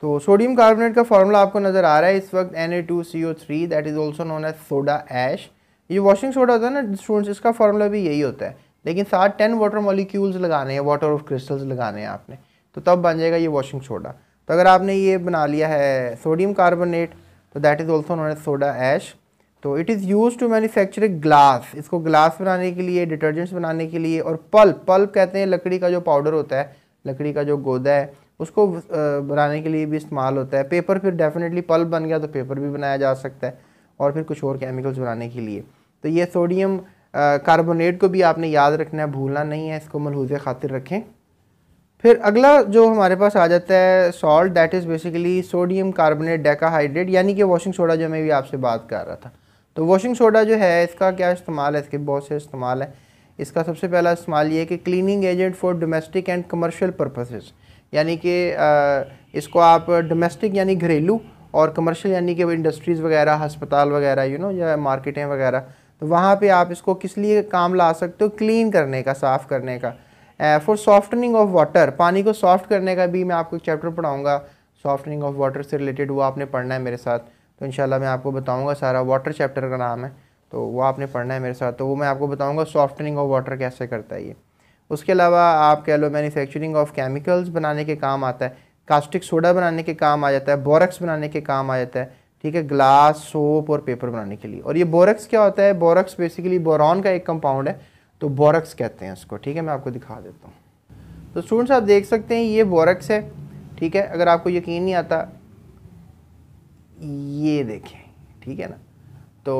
तो सोडियम कार्बोनेट का फॉर्मूला आपको नज़र आ रहा है इस वक्त N A two C O three that is also known as soda ash ये वॉशिंग सोडा होता है ना स्टूडेंट्स इसका फॉर्मूला भी यही होता है लेकिन साथ टेन वाटर मॉलिक्यूल्स लगाने हैं वाटर ऑफ क्रिस्टल्स लगाने हैं आपने तो तब बन जाएगा ये वॉशिंग सोडा तो अगर आपने ये बना लिया है सोडियम कार्बोनेट तो that is also known soda ash तो it is use to manufacture glass इसको ग्लास बनाने के लिए डिटर्जेंट्स बनाने के लिए और पल्प पल्प कहते हैं लकड़ी का जो पाउडर होता है लकड़ी का जो गोदा है उसको बनाने के लिए भी इस्तेमाल होता है पेपर फिर डेफिनेटली पल्प बन गया तो पेपर भी बनाया जा सकता है और फिर कुछ और केमिकल्स बनाने के लिए तो ये सोडियम कार्बोनेट को भी आपने याद रखना है भूलना नहीं है इसको मलहूज खातिर रखें फिर अगला जो हमारे पास आ जाता है salt that is basically sodium carbonate decahydrate यानी कि वॉशिंग सोडा जो मैं भी आपसे बात कर रहा था तो वॉशिंग सोडा जो है इसका क्या इस्तेमाल है इसके बहुत से इस्तेमाल है इसका सबसे पहला इस्तेमाल ये है कि cleaning agent for domestic and commercial purposes यानी कि इसको आप डोमेस्टिक यानी घरेलू और कमर्शियल यानी कि इंडस्ट्रीज़ वगैरह हस्पताल वगैरह यू नो या मार्केटें वगैरह तो वहाँ पे आप इसको किस लिए काम ला सकते हो क्लीन करने का साफ़ करने का फॉर सॉफ्टनिंग ऑफ वाटर पानी को सॉफ्ट करने का भी मैं आपको एक चैप्टर पढ़ाऊँगा सॉफ्टनिंग ऑफ वाटर से रिलेटेड वो आपने पढ़ना है मेरे साथ तो इंशाल्लाह मैं आपको बताऊँगा सारा वाटर चैप्टर का नाम है तो वो आपने पढ़ना है मेरे साथ तो वो मैं आपको बताऊँगा सॉफ्टनिंग ऑफ वाटर कैसे करता है ये उसके अलावा आप कह लो मैन्युफैक्चरिंग ऑफ केमिकल्स बनाने के काम आता है कास्टिक सोडा बनाने के काम आ जाता है बोरक्स बनाने के काम आ जाता है ठीक है ग्लास सोप और पेपर बनाने के लिए और ये बोरक्स क्या होता है बोरक्स बेसिकली बोरॉन का एक कंपाउंड है तो बोरक्स कहते हैं उसको ठीक है मैं आपको दिखा देता हूँ तो स्टूडेंट्स आप देख सकते हैं ये बोरक्स है ठीक है अगर आपको यकीन नहीं आता ये देखें ठीक है ना तो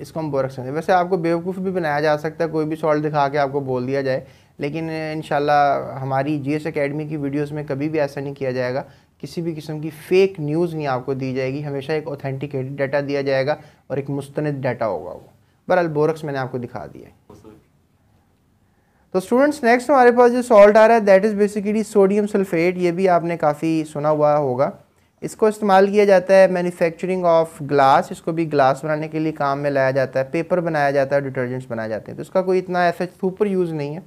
इसको हम बोरक्स कहते हैं वैसे आपको बेवकूफ़ भी बनाया जा सकता है कोई भी सॉल्ट दिखा के आपको बोल दिया जाए लेकिन इन हमारी जी एस अकेडमी की वीडियोज़ में कभी भी ऐसा नहीं किया जाएगा किसी भी किस्म की फेक न्यूज़ नहीं आपको दी जाएगी हमेशा एक ऑथेंटिकेटेड डाटा दिया जाएगा और एक मुस्तंद डाटा होगा वो बहरहाल बोरक्स मैंने आपको दिखा दिया तो स्टूडेंट्स नेक्स्ट हमारे पास जो सॉल्ट आ रहा है that is basically sodium sulphate ये भी आपने काफ़ी सुना हुआ होगा इसको इस्तेमाल किया जाता है मैन्युफैक्चरिंग ऑफ ग्लास इसको भी ग्लास बनाने के लिए काम में लाया जाता है पेपर बनाया जाता है डिटर्जेंट्स बनाए जाते हैं तो इसका कोई इतना ऐसा सुपर यूज़ नहीं है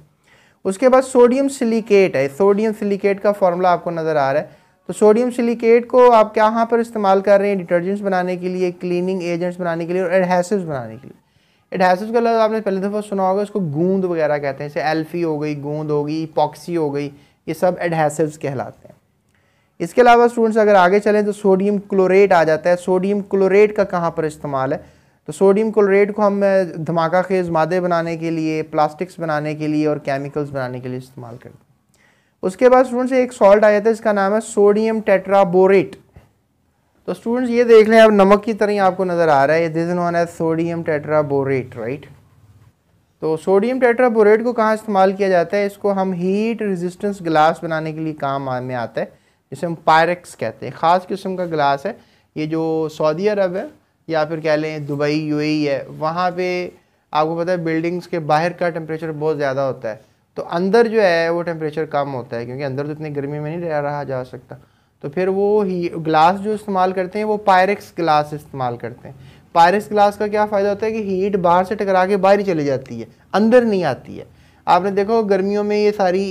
उसके बाद सोडियम सिलिकेट है सोडियम सिलिकेट का फॉर्मूला आपको नज़र आ रहा है तो सोडियम सिलिकेट को आप क्या यहाँ पर इस्तेमाल कर रहे हैं डिटर्जेंट्स बनाने के लिए क्लीनिंग एजेंट्स बनाने के लिए और एडहेसिव्स बनाने के लिए एडहेसिव का लफ्ज़ आपने पहले दफ़ा सुना होगा इसको गूंद वगैरह कहते हैं जैसे एल्फी हो गई गूंद हो गई पॉक्सी हो गई ये सब एडहेसिव्स कहलाते हैं इसके अलावा स्टूडेंट्स अगर आगे चलें तो सोडियम क्लोरेट आ जाता है सोडियम क्लोरेट का कहाँ पर इस्तेमाल है तो सोडियम क्लोरेट को हम धमाका खेज मादे बनाने के लिए प्लास्टिक्स बनाने के लिए और केमिकल्स बनाने के लिए इस्तेमाल करते हैं उसके बाद स्टूडेंट्स एक सॉल्ट आया था इसका नाम है सोडियम टेट्राबोरेट तो स्टूडेंट्स ये देख लें अब नमक की तरह आपको नज़र आ रहा है this is known as sodium tetraborate right तो सोडियम टेट्राबोरेट को कहाँ इस्तेमाल किया जाता है इसको हम हीट रेजिस्टेंस ग्लास बनाने के लिए काम में आता है जिसे हम पायरेक्स कहते हैं ख़ास किस्म का ग्लास है ये जो सऊदी अरब है या फिर कह लें दुबई यूएई है वहाँ पे आपको पता है बिल्डिंग्स के बाहर का टेम्परेचर बहुत ज़्यादा होता है तो अंदर जो है वो टेम्परेचर कम होता है क्योंकि अंदर तो इतनी गर्मी में नहीं रह रहा जा सकता तो फिर वो ही ग्लास जो इस्तेमाल करते हैं वो पायरेक्स ग्लास इस्तेमाल करते हैं पायरेक्स ग्लास का क्या फ़ायदा होता है कि हीट बाहर से टकरा के बाहर ही चली जाती है अंदर नहीं आती है आपने देखो गर्मियों में ये सारी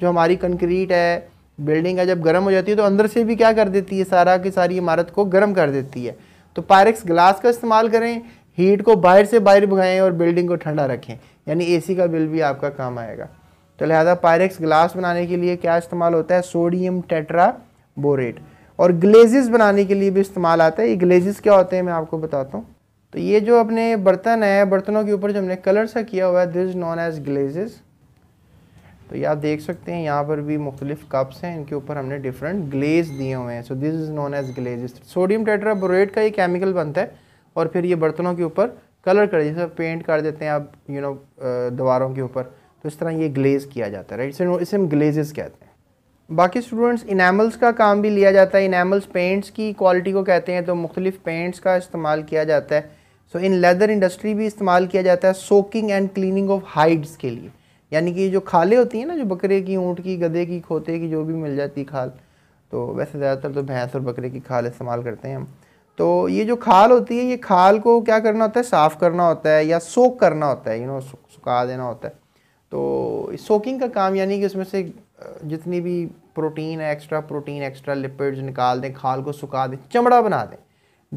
जो हमारी कंक्रीट है बिल्डिंग है जब गर्म हो जाती है तो अंदर से भी क्या कर देती है सारा की सारी इमारत को गर्म कर देती है तो पायरेक्स ग्लास का इस्तेमाल करें हीट को बाहर से बाहर भगाएँ और बिल्डिंग को ठंडा रखें यानी एसी का बिल भी आपका काम आएगा तो लिहाजा पायरेक्स ग्लास बनाने के लिए क्या इस्तेमाल होता है सोडियम टेट्रा बोरेट और ग्लेजेस बनाने के लिए भी इस्तेमाल आता है ये ग्लेजेस क्या होते हैं मैं आपको बताता हूँ तो ये जो अपने बर्तन है बर्तनों के ऊपर जो हमने कलर सा किया हुआ है this is known as glazes तो ये आप देख सकते हैं यहाँ पर भी मुख्तलिफ कप्स हैं इनके ऊपर हमने डिफरेंट ग्लेज दिए हुए हैं so this is known as glazes sodium borate का ये केमिकल बनता है और फिर ये बर्तनों के ऊपर कलर कर जैसे पेंट कर देते हैं आप यू नो दीवारों के ऊपर तो इस तरह ये ग्लेज किया जाता है राइट इसे हम ग्लेजेस कहते हैं बाकी स्टूडेंट्स इनामल्स का काम भी लिया जाता है इनामल्स पेंट्स की क्वालिटी को कहते हैं तो मुख्तलिफ पेंट्स का इस्तेमाल किया जाता है सो इन लेदर इंडस्ट्री भी इस्तेमाल किया जाता है soaking and cleaning of hides के लिए यानी कि जो खालें होती हैं ना जो बकरे की ऊँट की गधे की खोते की जो भी मिल जाती है खाल तो वैसे ज़्यादातर तो भैंस और बकरे की खाल इस्तेमाल करते हैं हम तो ये जो खाल होती है ये खाल को क्या करना होता है साफ़ करना होता है या सोख करना होता है यू नो सुखा देना होता है तो सोकिंग का काम यानी कि उसमें से जितनी भी प्रोटीन है एक्स्ट्रा प्रोटीन एक्स्ट्रा लिपिड्स निकाल दें खाल को सुखा दें चमड़ा बना दें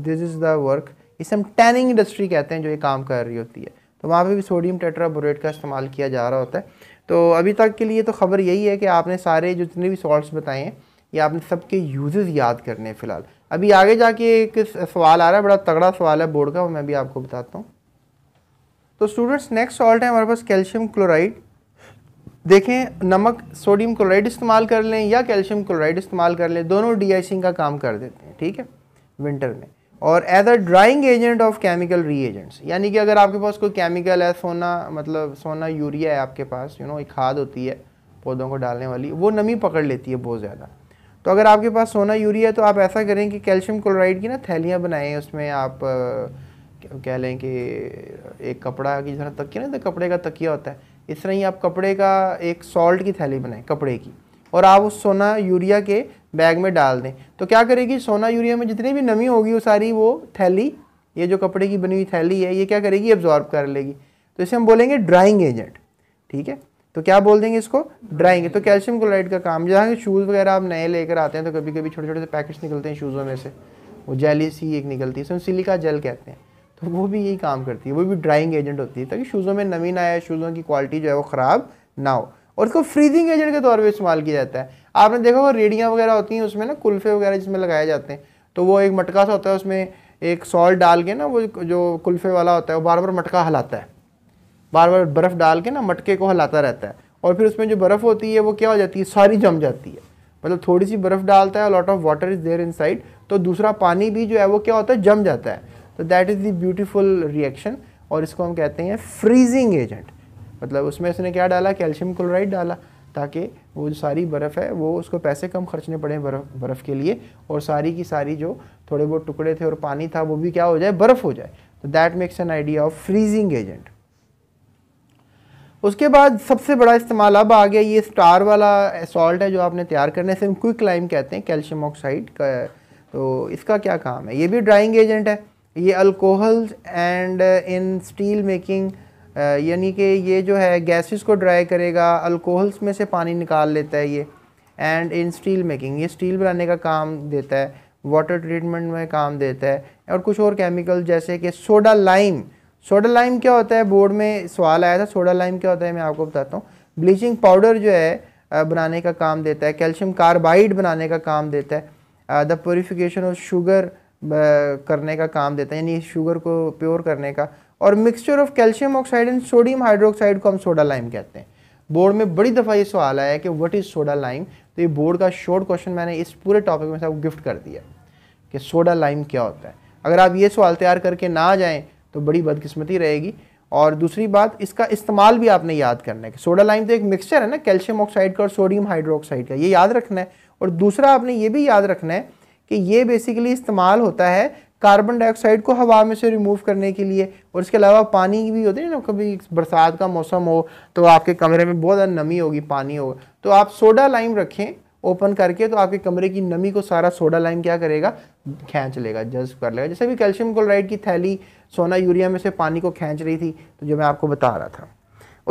दिस इज़ द वर्क इसे हम टैनिंग इंडस्ट्री कहते हैं जो ये काम कर रही होती है तो वहाँ पे भी सोडियम टेट्राबोरेट का इस्तेमाल किया जा रहा होता है तो अभी तक के लिए तो खबर यही है कि आपने सारे जितने भी सॉल्ट बताए हैं ये आपने सबके यूज़ याद करने हैं फिलहाल अभी आगे जाके एक सवाल आ रहा है बड़ा तगड़ा सवाल है बोर्ड का मैं भी आपको बताता हूँ तो स्टूडेंट्स नेक्स्ट सॉल्ट है हमारे पास कैल्शियम क्लोराइड देखें नमक सोडियम क्लोराइड इस्तेमाल कर लें या कैल्शियम क्लोराइड इस्तेमाल कर लें दोनों डी का काम कर देते हैं ठीक है विंटर में और as a drying agent of chemical reagents यानी कि अगर आपके पास कोई केमिकल है सोना मतलब सोना यूरिया है आपके पास यू नो एक खाद होती है पौधों को डालने वाली वो नमी पकड़ लेती है बहुत ज़्यादा तो अगर आपके पास सोना यूरिया है तो आप ऐसा करें कि कैल्शियम क्लोराइड की ना थैलियाँ बनाएं उसमें आप कह लें कि एक कपड़ा की तरह तकिया ना तो कपड़े का तकिया होता है इस तरह ही आप कपड़े का एक सॉल्ट की थैली बनाएं कपड़े की और आप उस सोना यूरिया के बैग में डाल दें तो क्या करेगी सोना यूरिया में जितनी भी नमी होगी वो सारी वो थैली ये जो कपड़े की बनी हुई थैली है ये क्या करेगी एब्जॉर्ब कर लेगी तो इसे हम बोलेंगे ड्राइंग एजेंट ठीक है तो क्या बोल देंगे इसको ड्राइंग तो कैल्शियम क्लोराइड का काम जहाँ शूज़ वगैरह आप नए लेकर आते हैं तो कभी कभी छोटे छोटे से पैकेट्स निकलते हैं शूज़ों में से वो जेली सी एक निकलती है इसमें सिलिका जेल कहते हैं वो भी यही काम करती है वो भी ड्राइंग एजेंट होती है ताकि शूज़ों में नमी ना आए शूज़ों की क्वालिटी जो है वो ख़राब ना हो और इसको फ्रीजिंग एजेंट के तौर पर इस्तेमाल किया जाता है आपने देखा वो रेडियाँ वगैरह होती हैं उसमें ना कुल्फ़े वगैरह जिसमें लगाए जाते हैं तो वो एक मटका सा होता है उसमें एक सॉल्ट डाल के ना वो जो कुल्फ़े वाला होता है वो बार बार मटका हलाता है बार बार बर्फ़ डाल के ना मटके को हलाता रहता है और फिर उसमें जो बर्फ़ होती है वो क्या हो जाती है सारी जम जाती है मतलब थोड़ी सी बर्फ़ डालता है lot of water is there in तो दूसरा पानी भी जो है वो क्या होता है जम जाता है तो that is the beautiful reaction और इसको हम कहते हैं फ्रीजिंग एजेंट मतलब उसमें उसने क्या डाला कैल्शियम क्लोराइड डाला ताकि वो जो सारी बर्फ़ है वो उसको पैसे कम खर्चने पड़े बर्फ़ बर्फ़ के लिए और सारी की सारी जो थोड़े बहुत टुकड़े थे और पानी था वो भी क्या हो जाए बर्फ़ हो जाए तो that makes an idea of freezing agent उसके बाद सबसे बड़ा इस्तेमाल अब आ गया ये स्टार वाला सॉल्ट है जो आपने तैयार करने से हम क्विक लाइम कहते हैं कैल्शियम ऑक्साइड का तो इसका क्या काम है ये भी ड्राइंग एजेंट है ये alcohols and in steel making यानी कि ये जो है गैसेस को ड्राई करेगा अल्कोहल्स में से पानी निकाल लेता है ये एंड इन स्टील मेकिंग ये स्टील बनाने का काम देता है वाटर ट्रीटमेंट में काम देता है और कुछ और केमिकल जैसे कि सोडा लाइम सोडा लाइम क्या होता है बोर्ड में सवाल आया था सोडा लाइम क्या होता है मैं आपको बताता हूँ ब्लीचिंग पाउडर जो है uh, बनाने का काम देता है कैल्शियम कार्बाइड बनाने का काम देता है द प्योरीफिकेशन ऑफ शुगर करने का काम देता है यानी शुगर को प्योर करने का और mixture of calcium oxide and sodium hydroxide को हम सोडा लाइम कहते हैं बोर्ड में बड़ी दफ़ा ये सवाल आया है कि व्हाट इज़ सोडा लाइम तो ये बोर्ड का शॉर्ट क्वेश्चन मैंने इस पूरे टॉपिक में सबको गिफ्ट कर दिया कि सोडा लाइम क्या होता है अगर आप ये सवाल तैयार करके ना जाएँ तो बड़ी बदकिस्मती रहेगी और दूसरी बात इसका इस्तेमाल भी आपने याद करना है कि सोडा लाइम तो एक मिक्सचर है ना कैल्शियम ऑक्साइड का और सोडियम हाइड्रोक्साइड का ये याद रखना है और दूसरा आपने ये भी याद रखना है कि ये बेसिकली इस्तेमाल होता है कार्बन डाइऑक्साइड को हवा में से रिमूव करने के लिए और इसके अलावा पानी भी होती है ना कभी बरसात का मौसम हो तो आपके कमरे में बहुत ज़्यादा नमी होगी पानी होगा तो आप सोडा लाइम रखें ओपन करके तो आपके कमरे की नमी को सारा सोडा लाइम क्या करेगा खींच लेगा जज्ब कर लेगा जैसे भी कैल्शियम क्लोराइड की थैली सोना यूरिया में से पानी को खींच रही थी तो जो मैं आपको बता रहा था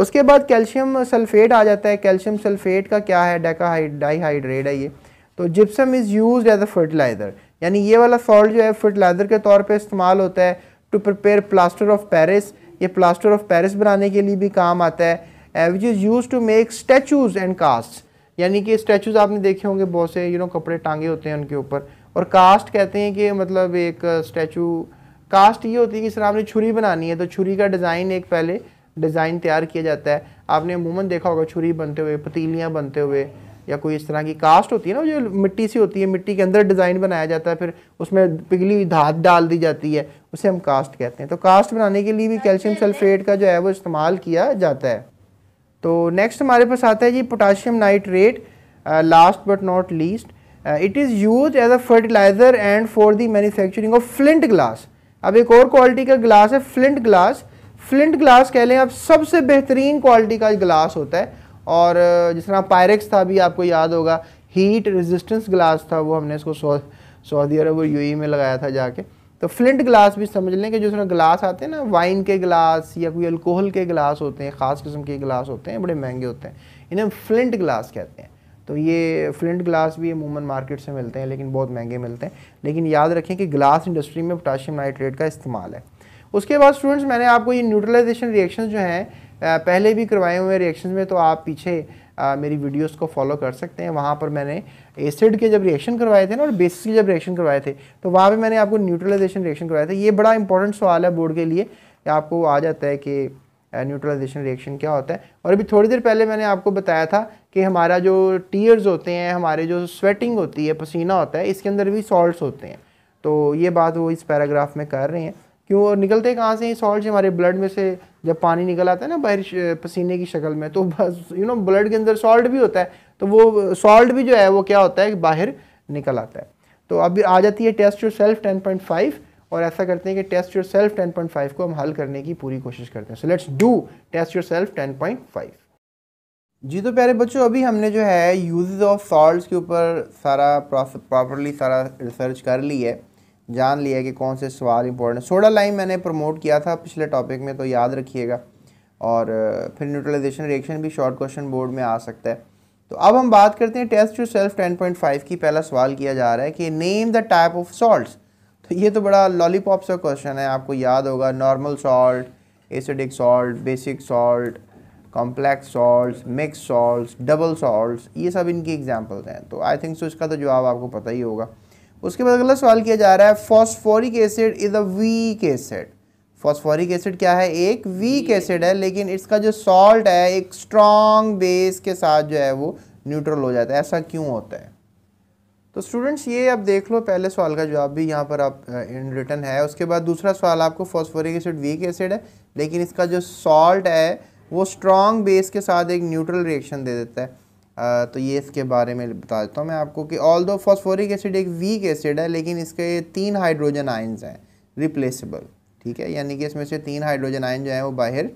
उसके बाद कैल्शियम सल्फेट आ जाता है कैल्शियम सल्फेट का क्या है डेकाहाइड डाईहाइड्रेट है ये तो gypsum is use as a fertiliser यानी ये वाला सॉल्ट जो है फर्टिलाइज़र के तौर पर इस्तेमाल होता है to prepare plaster of Paris ये प्लास्टर ऑफ पेरिस बनाने के लिए भी काम आता है which is use to make statues and cast यानी कि स्टैचूज़ आपने देखे होंगे बहुत से यू नो कपड़े टांगे होते हैं उनके ऊपर और कास्ट कहते हैं कि मतलब एक स्टैचू eh, कास्ट ये होती है कि सर आपने छुरी बनानी है तो छुरी का डिज़ाइन एक पहले डिज़ाइन तैयार किया जाता है आपने अमूमन देखा होगा छुरी बनते हुए पतीलियाँ बनते हुए या कोई इस तरह की कास्ट होती है ना जो मिट्टी से होती है मिट्टी के अंदर डिज़ाइन बनाया जाता है फिर उसमें पिघली हुई धात डाल दी जाती है उसे हम कास्ट कहते हैं तो कास्ट बनाने के लिए भी कैल्शियम सल्फेट का जो है वो इस्तेमाल किया जाता है तो नेक्स्ट हमारे पास आता है जी potassium nitrate last but not least it is use as a fertiliser and for the manufacturing of flint glass अब एक और क्वालिटी का ग्लास है फ्लिंट ग्लास फ्लिंट ग्लास कह लें आप सबसे बेहतरीन क्वालिटी का ग्लास होता है और जिस तरह पायरेक्स था भी आपको याद होगा हीट रेजिस्टेंस ग्लास था वो हमने इसको सऊदी अरब और यू e में लगाया था जाके तो फ्लिंट ग्लास भी समझ लें कि जिस तरह ग्लास आते हैं ना वाइन के ग्लास या कोई अल्कोहल के ग्लास होते हैं ख़ास किस्म के ग्लास होते हैं बड़े महंगे होते हैं इन्हें फ्लिंट ग्लास कहते हैं तो ये फ्लिंट ग्लास भी अमूमन मार्केट से मिलते हैं लेकिन बहुत महंगे मिलते हैं लेकिन याद रखें कि ग्लास इंडस्ट्री में पोटाशियम नाइट्रेट का इस्तेमाल है उसके बाद स्टूडेंट्स मैंने आपको ये न्यूट्रलाइजेशन रिएक्शन जो हैं पहले भी करवाए हुए रिएक्शन में तो आप पीछे आ, मेरी वीडियोस को फॉलो कर सकते हैं वहाँ पर मैंने एसिड के जब रिएक्शन करवाए थे ना और बेसिस के जब रिएक्शन करवाए थे तो वहाँ पे मैंने आपको न्यूट्रलाइजेशन रिएक्शन करवाया था ये बड़ा इंपॉर्टेंट सवाल है बोर्ड के लिए आपको आ जाता है कि न्यूट्रलाइजेशन रिएक्शन क्या होता है और अभी थोड़ी देर पहले मैंने आपको बताया था कि हमारा जो टीयर्स होते हैं हमारे जो स्वेटिंग होती है पसीना होता है इसके अंदर भी सॉल्ट्स होते हैं तो ये बात वो इस पैराग्राफ में कर रहे हैं क्यों और निकलते कहाँ से सॉल्ट हमारे ब्लड में से जब पानी निकल आता है ना बाहर पसीने की शक्ल में तो बस यू नो ब्लड के अंदर सॉल्ट भी होता है तो वो सॉल्ट भी जो है वो क्या होता है कि बाहर निकल आता है तो अभी आ जाती है test yourself ten point five और ऐसा करते हैं कि test yourself ten point five को हम हल करने की पूरी कोशिश करते हैं so let's do test yourself ten point five जी तो प्यारे बच्चों अभी हमने जो है यूज ऑफ सॉल्ट के ऊपर सारा प्रॉपरली सारा रिसर्च कर ली है जान लिया कि कौन से सवाल इंपॉर्टेंट सोडा लाइम मैंने प्रमोट किया था पिछले टॉपिक में तो याद रखिएगा और फिर न्यूट्रलाइजेशन रिएक्शन भी शॉर्ट क्वेश्चन बोर्ड में आ सकता है तो अब हम बात करते हैं टेस्ट टू सेल्फ 10.5 की पहला सवाल किया जा रहा है कि name the type of salt तो ये तो बड़ा लॉलीपॉप सा क्वेश्चन है आपको याद होगा normal salt acidic salt basic salt complex salt mix salt double salt ये सब इनकी एग्जाम्पल्स हैं तो आई थिंक सो इसका तो जवाब आपको पता ही होगा उसके बाद अगला सवाल किया जा रहा है phosphoric acid is a weak acid phosphoric acid क्या है एक वीक एसिड है लेकिन इसका जो सॉल्ट है एक स्ट्रॉन्ग बेस के साथ जो है वो न्यूट्रल हो जाता है ऐसा क्यों होता है तो स्टूडेंट्स ये आप देख लो पहले सवाल का जवाब भी यहाँ पर आप इन रिटर्न है उसके बाद दूसरा सवाल आपको फॉस्फोरिक एसिड वीक एसिड है लेकिन इसका जो सॉल्ट है वो स्ट्रॉन्ग बेस के साथ एक न्यूट्रल रिएक्शन दे देता है तो ये इसके बारे में बता देता हूँ मैं आपको कि ऑल दो फॉस्फोरिक एसिड एक वीक एसिड है लेकिन इसके तीन हाइड्रोजन आइन्स हैं रिप्लेसेबल ठीक है यानी कि इसमें से तीन हाइड्रोजन आयन जो हैं वो बाहर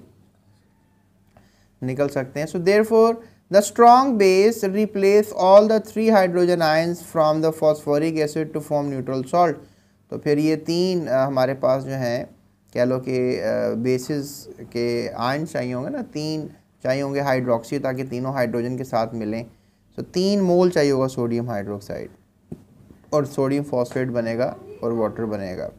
निकल सकते हैं so therefore the strong base replace all the three hydrogen ions from the phosphoric acid to form neutral salt तो फिर ये तीन हमारे पास जो हैं कह लो कि बेसिस के आयन चाहिए होंगे ना तीन चाहिए होंगे हाइड्रोक्सी ताकि तीनों हाइड्रोजन के साथ मिलें तो तीन मोल चाहिए होगा सोडियम हाइड्रोक्साइड और सोडियम फॉस्फेट बनेगा और वाटर बनेगा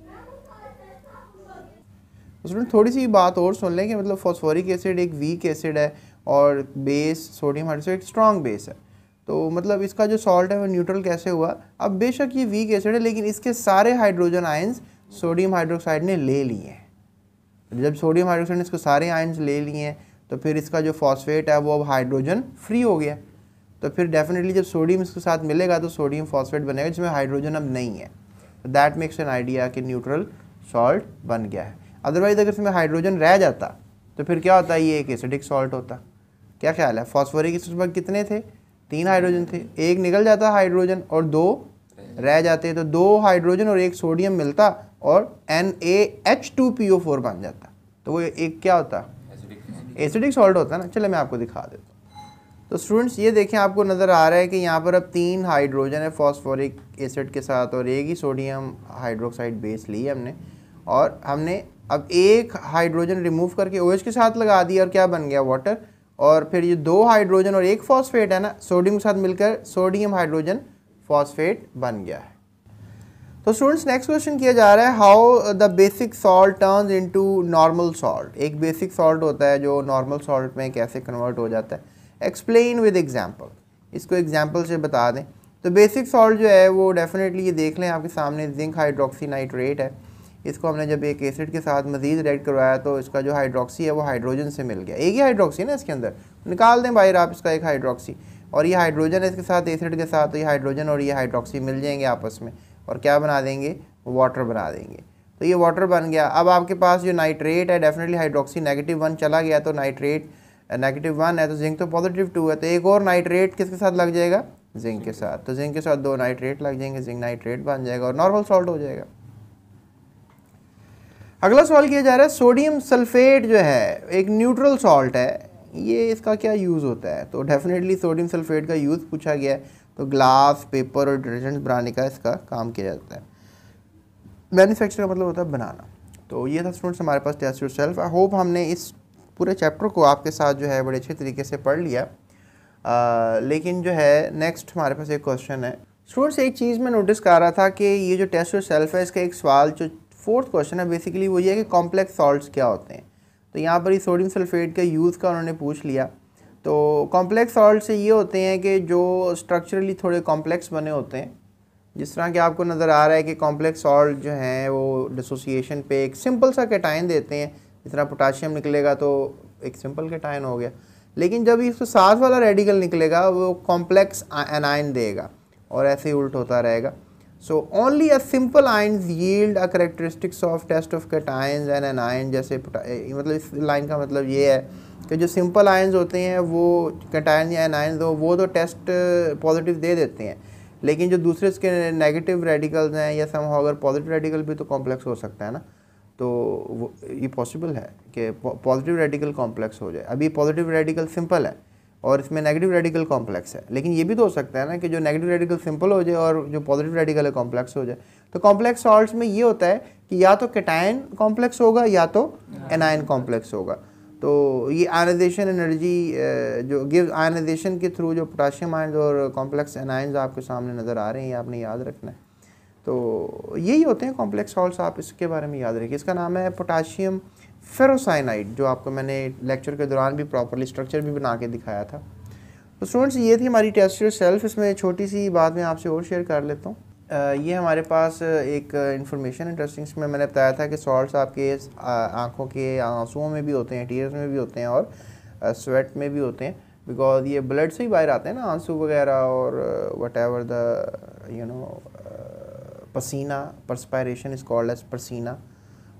स्टूडेंट तो थोड़ी सी बात और सुन लें कि मतलब फॉस्फोरिक एसिड एक वीक एसिड है और base sodium hydroxide strong base है तो मतलब इसका जो सॉल्ट है वो न्यूट्रल कैसे हुआ अब बेशक ये वीक एसिड है लेकिन इसके सारे हाइड्रोजन आयन्स सोडियम हाइड्रोक्साइड ने ले लिए हैं जब सोडियम हाइड्रोक्साइड ने इसको सारे आयन्स ले लिए हैं तो फिर इसका जो फॉस्फेट है वो अब हाइड्रोजन फ्री हो गया तो फिर डेफिनेटली जब सोडियम इसके साथ मिलेगा तो सोडियम फॉस्फेट बनेगा जिसमें हाइड्रोजन अब नहीं है दैट मेक्स एन आइडिया कि न्यूट्रल सॉल्ट बन गया है अदरवाइज अगर इसमें हाइड्रोजन रह जाता तो फिर क्या होता है ये एक एसिडिक सॉल्ट होता क्या ख्याल है फॉस्फोरिक इसमें कितने थे तीन हाइड्रोजन थे एक निकल जाता हाइड्रोजन और दो रह जाते तो दो हाइड्रोजन और एक सोडियम मिलता और N A H two P O four बन जाता तो वो एक क्या होता एसिडिक सॉल्ट होता है ना चले मैं आपको दिखा देता हूँ तो स्टूडेंट्स ये देखें आपको नज़र आ रहा है कि यहाँ पर अब तीन हाइड्रोजन है फॉस्फोरिक एसिड के साथ और एक ही सोडियम हाइड्रोक्साइड बेस ली है हमने और हमने अब एक हाइड्रोजन रिमूव करके ओ के साथ लगा दिया और क्या बन गया वाटर और फिर ये दो हाइड्रोजन और एक फॉस्फेट है ना सोडियम के साथ मिलकर सोडियम हाइड्रोजन फॉस्फेट बन गया है तो स्टूडेंट्स नेक्स्ट क्वेश्चन किया जा रहा है how the basic salt turns into normal salt एक बेसिक सॉल्ट होता है जो नॉर्मल सॉल्ट में कैसे कन्वर्ट हो जाता है एक्सप्लेन विद एग्जांपल इसको एग्जांपल से बता दें तो बेसिक सॉल्ट जो है वो डेफिनेटली ये देख लें आपके सामने जिंक हाइड्रोक्सी नाइट्रेट है इसको हमने जब एक एसिड के साथ मजीद रेड करवाया तो इसका जो हाइड्रोक्सी है वो हाइड्रोजन से मिल गया एक ही हाइड्रोक्सी है ना इसके अंदर निकाल दें बाहर आप इसका एक हाइड्रोक्सी और ये हाइड्रोजन है इसके साथ एसिड के साथ तो ये हाइड्रोजन और ये हाइड्रोक्सी मिल जाएंगे आपस में और क्या बना देंगे वाटर बना देंगे तो ये वाटर बन गया अब आपके पास जो नाइट्रेट है डेफिनेटली हाइड्रोक्सी नेगेटिव वन चला गया तो नाइट्रेट नेगेटिव वन है तो जिंक तो पॉजिटिव टू है तो एक और नाइट्रेट किसके साथ लग जाएगा जिंक के साथ तो जिंक के साथ दो नाइट्रेट लग जाएंगे जिंक नाइट्रेट बन जाएगा और नॉर्मल सॉल्ट हो जाएगा अगला सवाल किया जा रहा है सोडियम सल्फेट जो है एक न्यूट्रल सॉल्ट है ये इसका क्या यूज़ होता है तो डेफिनेटली सोडियम सल्फेट का यूज़ पूछा गया है तो ग्लास पेपर और डिटर्जेंट बनाने का इसका काम किया जाता है मैन्युफैक्चर का मतलब होता है बनाना तो ये था स्टूडेंट्स हमारे पास test yourself I hope हमने इस पूरे चैप्टर को आपके साथ जो है बड़े अच्छे तरीके से पढ़ लिया आ, लेकिन जो है नेक्स्ट हमारे पास एक क्वेश्चन है स्टूडेंट्स एक चीज़ मैं नोटिस कर रहा था कि ये जो टेस्ट योर सेल्फ है इसका एक सवाल जो फोर्थ क्वेश्चन है बेसिकली वो ये है कि कॉम्प्लेक्स सॉल्ट्स क्या होते हैं तो यहाँ पर ही सोडियम सल्फेट के यूज़ का उन्होंने पूछ लिया तो कॉम्प्लेक्स से ये होते हैं कि जो स्ट्रक्चरली थोड़े कॉम्प्लेक्स बने होते हैं जिस तरह के आपको नज़र आ रहा है कि कॉम्प्लेक्स सॉल्ट जो हैं वो डिसोसिएशन पे एक सिंपल सा कैटाइन देते हैं जिस तरह पोटाशियम निकलेगा तो एक सिंपल कैटाइन हो गया लेकिन जब इसको साथ वाला रेडिकल निकलेगा वो कॉम्प्लेक्स एनाइन देगा और ऐसे ही उल्ट होता रहेगा so only a simple ion yield a characteristics of test of cation and anion जैसे मतलब इस लाइन का मतलब ये है कि जो सिंपल आयन्स होते हैं वो कैटाइन या एनायन्स हो वो तो टेस्ट पॉजिटिव uh, दे देते हैं लेकिन जो दूसरे इसके नेगेटिव रेडिकल्स हैं या सम अगर पॉजिटिव रेडिकल भी तो कॉम्प्लेक्स हो सकता है ना तो वो ये पॉसिबल है कि पॉजिटिव रेडिकल कॉम्प्लेक्स हो जाए अभी पॉजिटिव रेडिकल सिंपल है और इसमें नेगेटिव रेडिकल कॉम्प्लेक्स है लेकिन ये भी तो हो सकता है ना कि जो नेगेटिव रेडिकल सिंपल हो जाए और जो पॉजिटिव रेडिकल है कॉम्प्लेक्स हो जाए तो कॉम्प्लेक्स सॉल्ट्स में ये होता है कि या तो कैटायन कॉम्प्लेक्स होगा या तो एनायन कॉम्प्लेक्स होगा तो ये आयनाइजेशन एनर्जी जो गिव आयनाइजेशन के थ्रू जो पोटाशियम आयन और कॉम्प्लेक्स एनाइंस आपके सामने नज़र आ रहे हैं ये आपने याद रखना है तो यही होते हैं कॉम्प्लेक्स सॉल्ट्स आप इसके बारे में याद रखिए इसका नाम है पोटाशियम फेरोसाइनाइड जो आपको मैंने लेक्चर के दौरान भी प्रॉपरली स्ट्रक्चर भी बना के दिखाया था तो स्टूडेंट्स ये थी हमारी टेस्ट सेल्फ इसमें छोटी सी बात मैं आपसे और शेयर कर लेता हूँ ये हमारे पास एक इन्फॉर्मेशन इंटरेस्टिंग में मैंने बताया था कि सॉल्ट्स आपके आँखों के आंसुओं में भी होते हैं टीयर्स में भी होते हैं और स्वेट में भी होते हैं बिकॉज ये ब्लड से ही बाहर आते हैं ना आंसू वगैरह और whatever the you know पसीना परस्पायरेशन इज़ कॉल्ड एज पसीना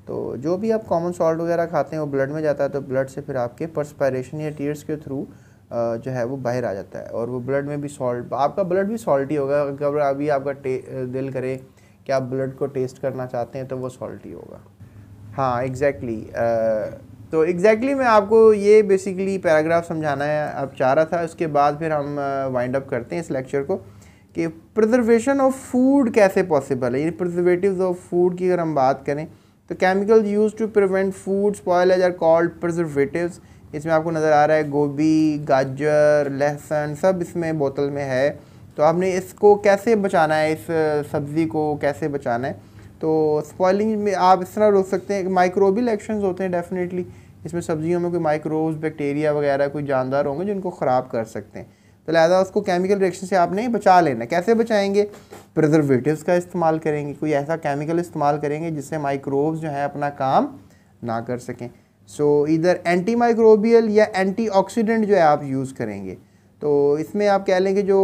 तो जो भी आप कॉमन सॉल्ट वगैरह खाते हैं वो ब्लड में जाता है तो ब्लड से फिर आपके परस्पायरेशन या टीयर्स के थ्रू जो है वो बाहर आ जाता है और वो ब्लड में भी सॉल्ट आपका ब्लड भी सॉल्टी होगा अगर अभी आपका दिल करे कि आप ब्लड को टेस्ट करना चाहते हैं तो वो सॉल्टी होगा हाँ एग्जैक्टली exactly, तो एग्जैक्टली exactly मैं आपको ये बेसिकली पैराग्राफ समझाना है अब चाह रहा था उसके बाद फिर हम वाइंड अप करते हैं इस लेक्चर को कि प्रिजर्वेशन ऑफ फूड कैसे पॉसिबल है ये प्रिजर्वेटिव ऑफ फूड की अगर हम बात करें तो chemical use to prevent food spoilage are called preservatives इसमें आपको नज़र आ रहा है गोभी गाजर लहसुन सब इसमें बोतल में है तो आपने इसको कैसे बचाना है इस सब्ज़ी को कैसे बचाना है तो स्पॉइलिंग में आप इस तरह रोक सकते हैं माइक्रोबिल एक्शन होते हैं डेफिनेटली इसमें सब्जियों में कोई माइक्रोव बैक्टीरिया वगैरह कोई जानदार होंगे जिनको ख़राब कर सकते हैं तो लिहाजा उसको केमिकल रिएक्शन से आपने बचा लेना कैसे बचाएंगे प्रिजर्वेटिव्स का इस्तेमाल करेंगे कोई ऐसा केमिकल इस्तेमाल करेंगे जिससे माइक्रोव जो है अपना काम ना कर सकें सो इधर एंटी माइक्रोबियल या एंटीऑक्सीडेंट जो है आप यूज़ करेंगे तो इसमें आप कह लेंगे जो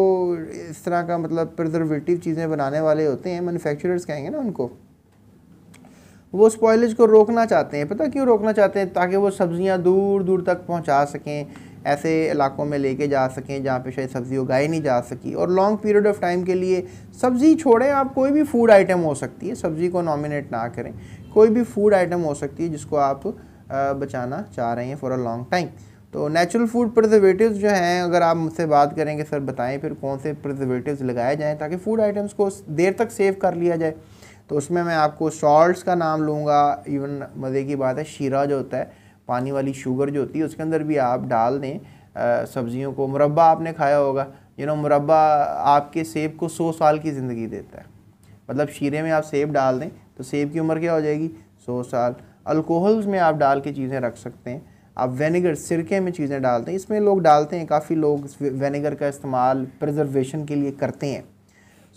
इस तरह का मतलब प्रजर्वेटिव चीज़ें बनाने वाले होते हैं मैनुफेक्चरर्स कहेंगे ना उनको वो स्पॉयलेज को रोकना चाहते हैं पता क्यों रोकना चाहते हैं ताकि वो सब्ज़ियाँ दूर दूर तक पहुँचा सकें ऐसे इलाकों में लेके जा सकें जहाँ पे शायद सब्ज़ी उगाई नहीं जा सकी और लॉन्ग पीरियड ऑफ टाइम के लिए सब्ज़ी छोड़ें आप कोई भी फूड आइटम हो सकती है सब्ज़ी को नॉमिनेट ना करें कोई भी फूड आइटम हो सकती है जिसको आप बचाना चाह रहे हैं फॉर अ लॉन्ग टाइम तो नेचुरल फूड प्रजर्वेटिव जो हैं अगर आप मुझसे बात करेंगे सर बताएं फिर कौन से प्रजर्वेटिव लगाए जाएँ ताकि फूड आइटम्स को देर तक सेव कर लिया जाए तो उसमें मैं आपको सॉल्ट का नाम लूँगा इवन मज़े की बात है शीरा जो होता है पानी वाली शुगर जो होती है उसके अंदर भी आप डाल दें सब्जियों को मुरबा आपने खाया होगा यू नो मुरबा आपके सेब को सौ साल की ज़िंदगी देता है मतलब शीरे में आप सेब डाल दें तो सेब की उम्र क्या हो जाएगी सौ साल अल्कोहल्स में आप डाल के चीज़ें रख सकते हैं आप वेनेगर सिरके में चीज़ें डालते हैं इसमें लोग डालते हैं काफ़ी लोग वेनेगर का इस्तेमाल प्रिजर्वेशन के लिए करते हैं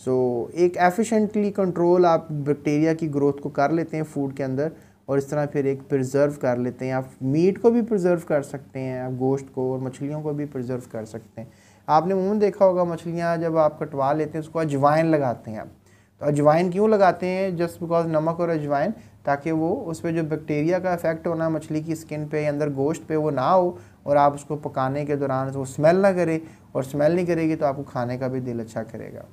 सो so, एक एफिशेंटली कंट्रोल आप बैक्टीरिया की ग्रोथ को कर लेते हैं फूड के अंदर और इस तरह फिर एक प्रिजर्व कर लेते हैं आप मीट को भी प्रिजर्व कर सकते हैं आप गोश्त को और मछलियों को भी प्रिजर्व कर सकते हैं आपने मुँह देखा होगा मछलियाँ जब आप कटवा लेते हैं उसको अजवाइन लगाते हैं आप तो अजवाइन क्यों लगाते हैं जस्ट बिकॉज नमक और अजवाइन ताकि वो उस पर जो बैक्टीरिया का इफेक्ट होना मछली की स्किन पे अंदर गोश्त पे वो ना हो और आप उसको पकाने के दौरान वो स्मेल ना करे और स्मेल नहीं करेगी तो आपको खाने का भी दिल अच्छा करेगा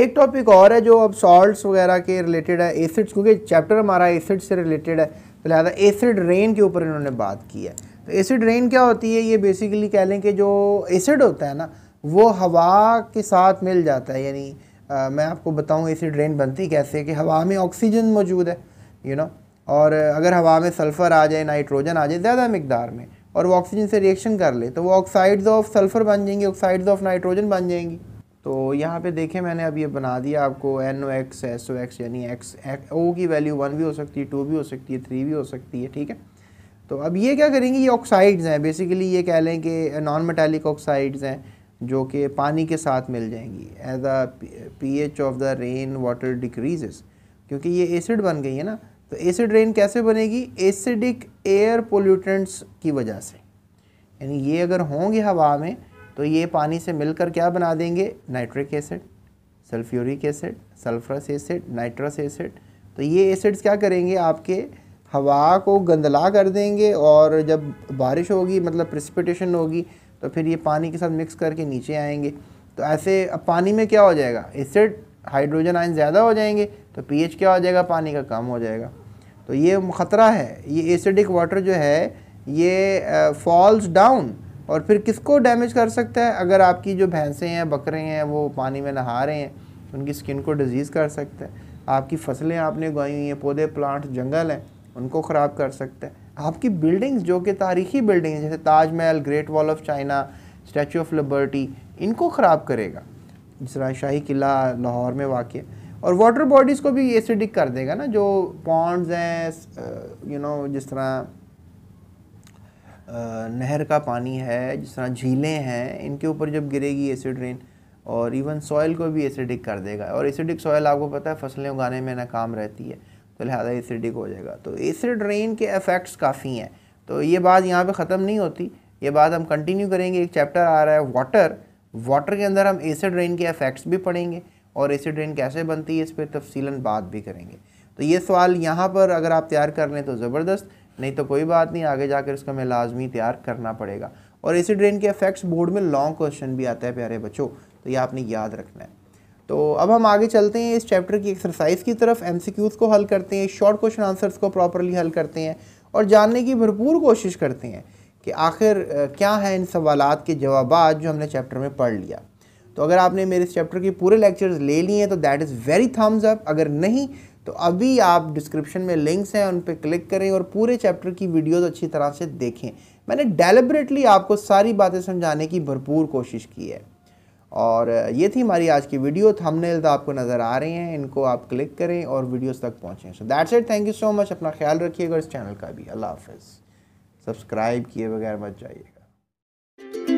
एक टॉपिक और है जो अब सॉल्ट्स वगैरह के रिलेटेड है एसिड्स क्योंकि चैप्टर हमारा एसिड से रिलेटेड है तो लिहाजा एसिड रेन के ऊपर इन्होंने बात की है तो एसिड रेन क्या होती है ये बेसिकली कह लें कि जो एसिड होता है ना वो हवा के साथ मिल जाता है यानी मैं आपको बताऊँ ऐसी ड्रेन बनती कैसे कि हवा में ऑक्सीजन मौजूद है यू नो और अगर हवा में सल्फ़र आ जाए नाइट्रोजन आ जाए ज़्यादा मकदार में और वो ऑक्सीजन से रिएक्शन कर ले तो वो ऑक्साइड्स ऑफ सल्फ़र बन जाएंगी ऑक्साइड्स ऑफ नाइट्रोजन बन जाएंगी तो यहाँ पे देखें मैंने अब ये बना दिया आपको N O X S O X यानी एक्स ओ की वैल्यू वन भी हो सकती है टू भी हो सकती है थ्री भी हो सकती है ठीक है तो अब ये क्या करेंगे ये ऑक्साइड्स हैं बेसिकली ये कह लें कि नॉन मेटेलिक ऑक्साइड्स हैं जो कि पानी के साथ मिल जाएंगी as a P H of the rain water decreases क्योंकि ये एसिड बन गई है ना तो एसिड रेन कैसे बनेगी एसिडिक एयर पोल्यूटेंट्स की वजह से यानी ये अगर होंगे हवा में तो ये पानी से मिलकर क्या बना देंगे nitric acid sulphuric acid sulphurous acid nitrous acid तो ये एसिड्स क्या करेंगे आपके हवा को गंदला कर देंगे और जब बारिश होगी मतलब प्रिसिपिटेशन होगी तो फिर ये पानी के साथ मिक्स करके नीचे आएंगे तो ऐसे अब पानी में क्या हो जाएगा एसिड हाइड्रोजन आयन ज़्यादा हो जाएंगे तो पीएच क्या हो जाएगा पानी का कम हो जाएगा तो ये ख़तरा है ये एसिडिक वाटर जो है ये फॉल्स डाउन और फिर किसको डैमेज कर सकता है अगर आपकी जो भैंसें हैं बकरे हैं वो पानी में नहा रहे हैं तो उनकी स्किन को डिजीज़ कर सकता है आपकी फसलें आपने उगाई हुई हैं पौधे प्लांट जंगल हैं उनको ख़राब कर सकता है आपकी बिल्डिंग्स जो कि तारीखी बिल्डिंग है जैसे Taj Mahal Great Wall of China Statue of Liberty इनको ख़राब करेगा जिस तरह शाही किला लाहौर में वाक़ है और वाटर बॉडीज़ को भी एसिडिक कर देगा ना जो पॉन्ड्स हैं यू नो जिस तरह नहर का पानी है जिस तरह झीलें हैं इनके ऊपर जब गिरेगी एसिड रेन और इवन सॉइल को भी एसिडिक कर देगा और एसिडिक सॉइल आपको पता है फसलें उगाने में नाकाम रहती है तो लिहाजा एसिडिक हो जाएगा तो एसिड रेन के इफ़ेक्ट्स काफ़ी हैं तो ये बात यहाँ पे ख़त्म नहीं होती ये बात हम कंटिन्यू करेंगे एक चैप्टर आ रहा है वाटर वाटर के अंदर हम एसिड रेन के इफ़ेक्ट्स भी पढ़ेंगे और एसिड रेन कैसे बनती है इस पर तफसीला बात भी करेंगे तो ये सवाल यहाँ पर अगर आप तैयार कर लें तो ज़बरदस्त नहीं तो कोई बात नहीं आगे जाकर इसका हमें लाजमी तैयार करना पड़ेगा और एसिड रेन के इफ़ेक्ट्स बोर्ड में लॉन्ग क्वेश्चन भी आता है प्यारे बच्चों तो ये आपने याद रखना है तो अब हम आगे चलते हैं इस चैप्टर की एक्सरसाइज की तरफ एम को हल करते हैं शॉर्ट क्वेश्चन आंसर्स को प्रॉपरली हल करते हैं और जानने की भरपूर कोशिश करते हैं कि आखिर क्या है इन सवाल के जवाब जो हमने चैप्टर में पढ़ लिया तो अगर आपने मेरे इस चैप्टर के पूरे लेक्चर्स ले लिए हैं तो that is very thumbs up अगर नहीं तो अभी आप डिस्क्रिप्शन में लिंक्स हैं उन पर क्लिक करें और पूरे चैप्टर की वीडियोज़ अच्छी तरह से देखें मैंने डेलिब्रेटली आपको सारी बातें समझाने की भरपूर कोशिश की है और ये थी हमारी आज की वीडियो तो आपको नज़र आ रहे हैं इनको आप क्लिक करें और वीडियोस तक पहुँचें so that's it thank you so much अपना ख्याल रखिएगा इस चैनल का भी अल्लाह हाफ सब्सक्राइब किए बगैर मत जाइएगा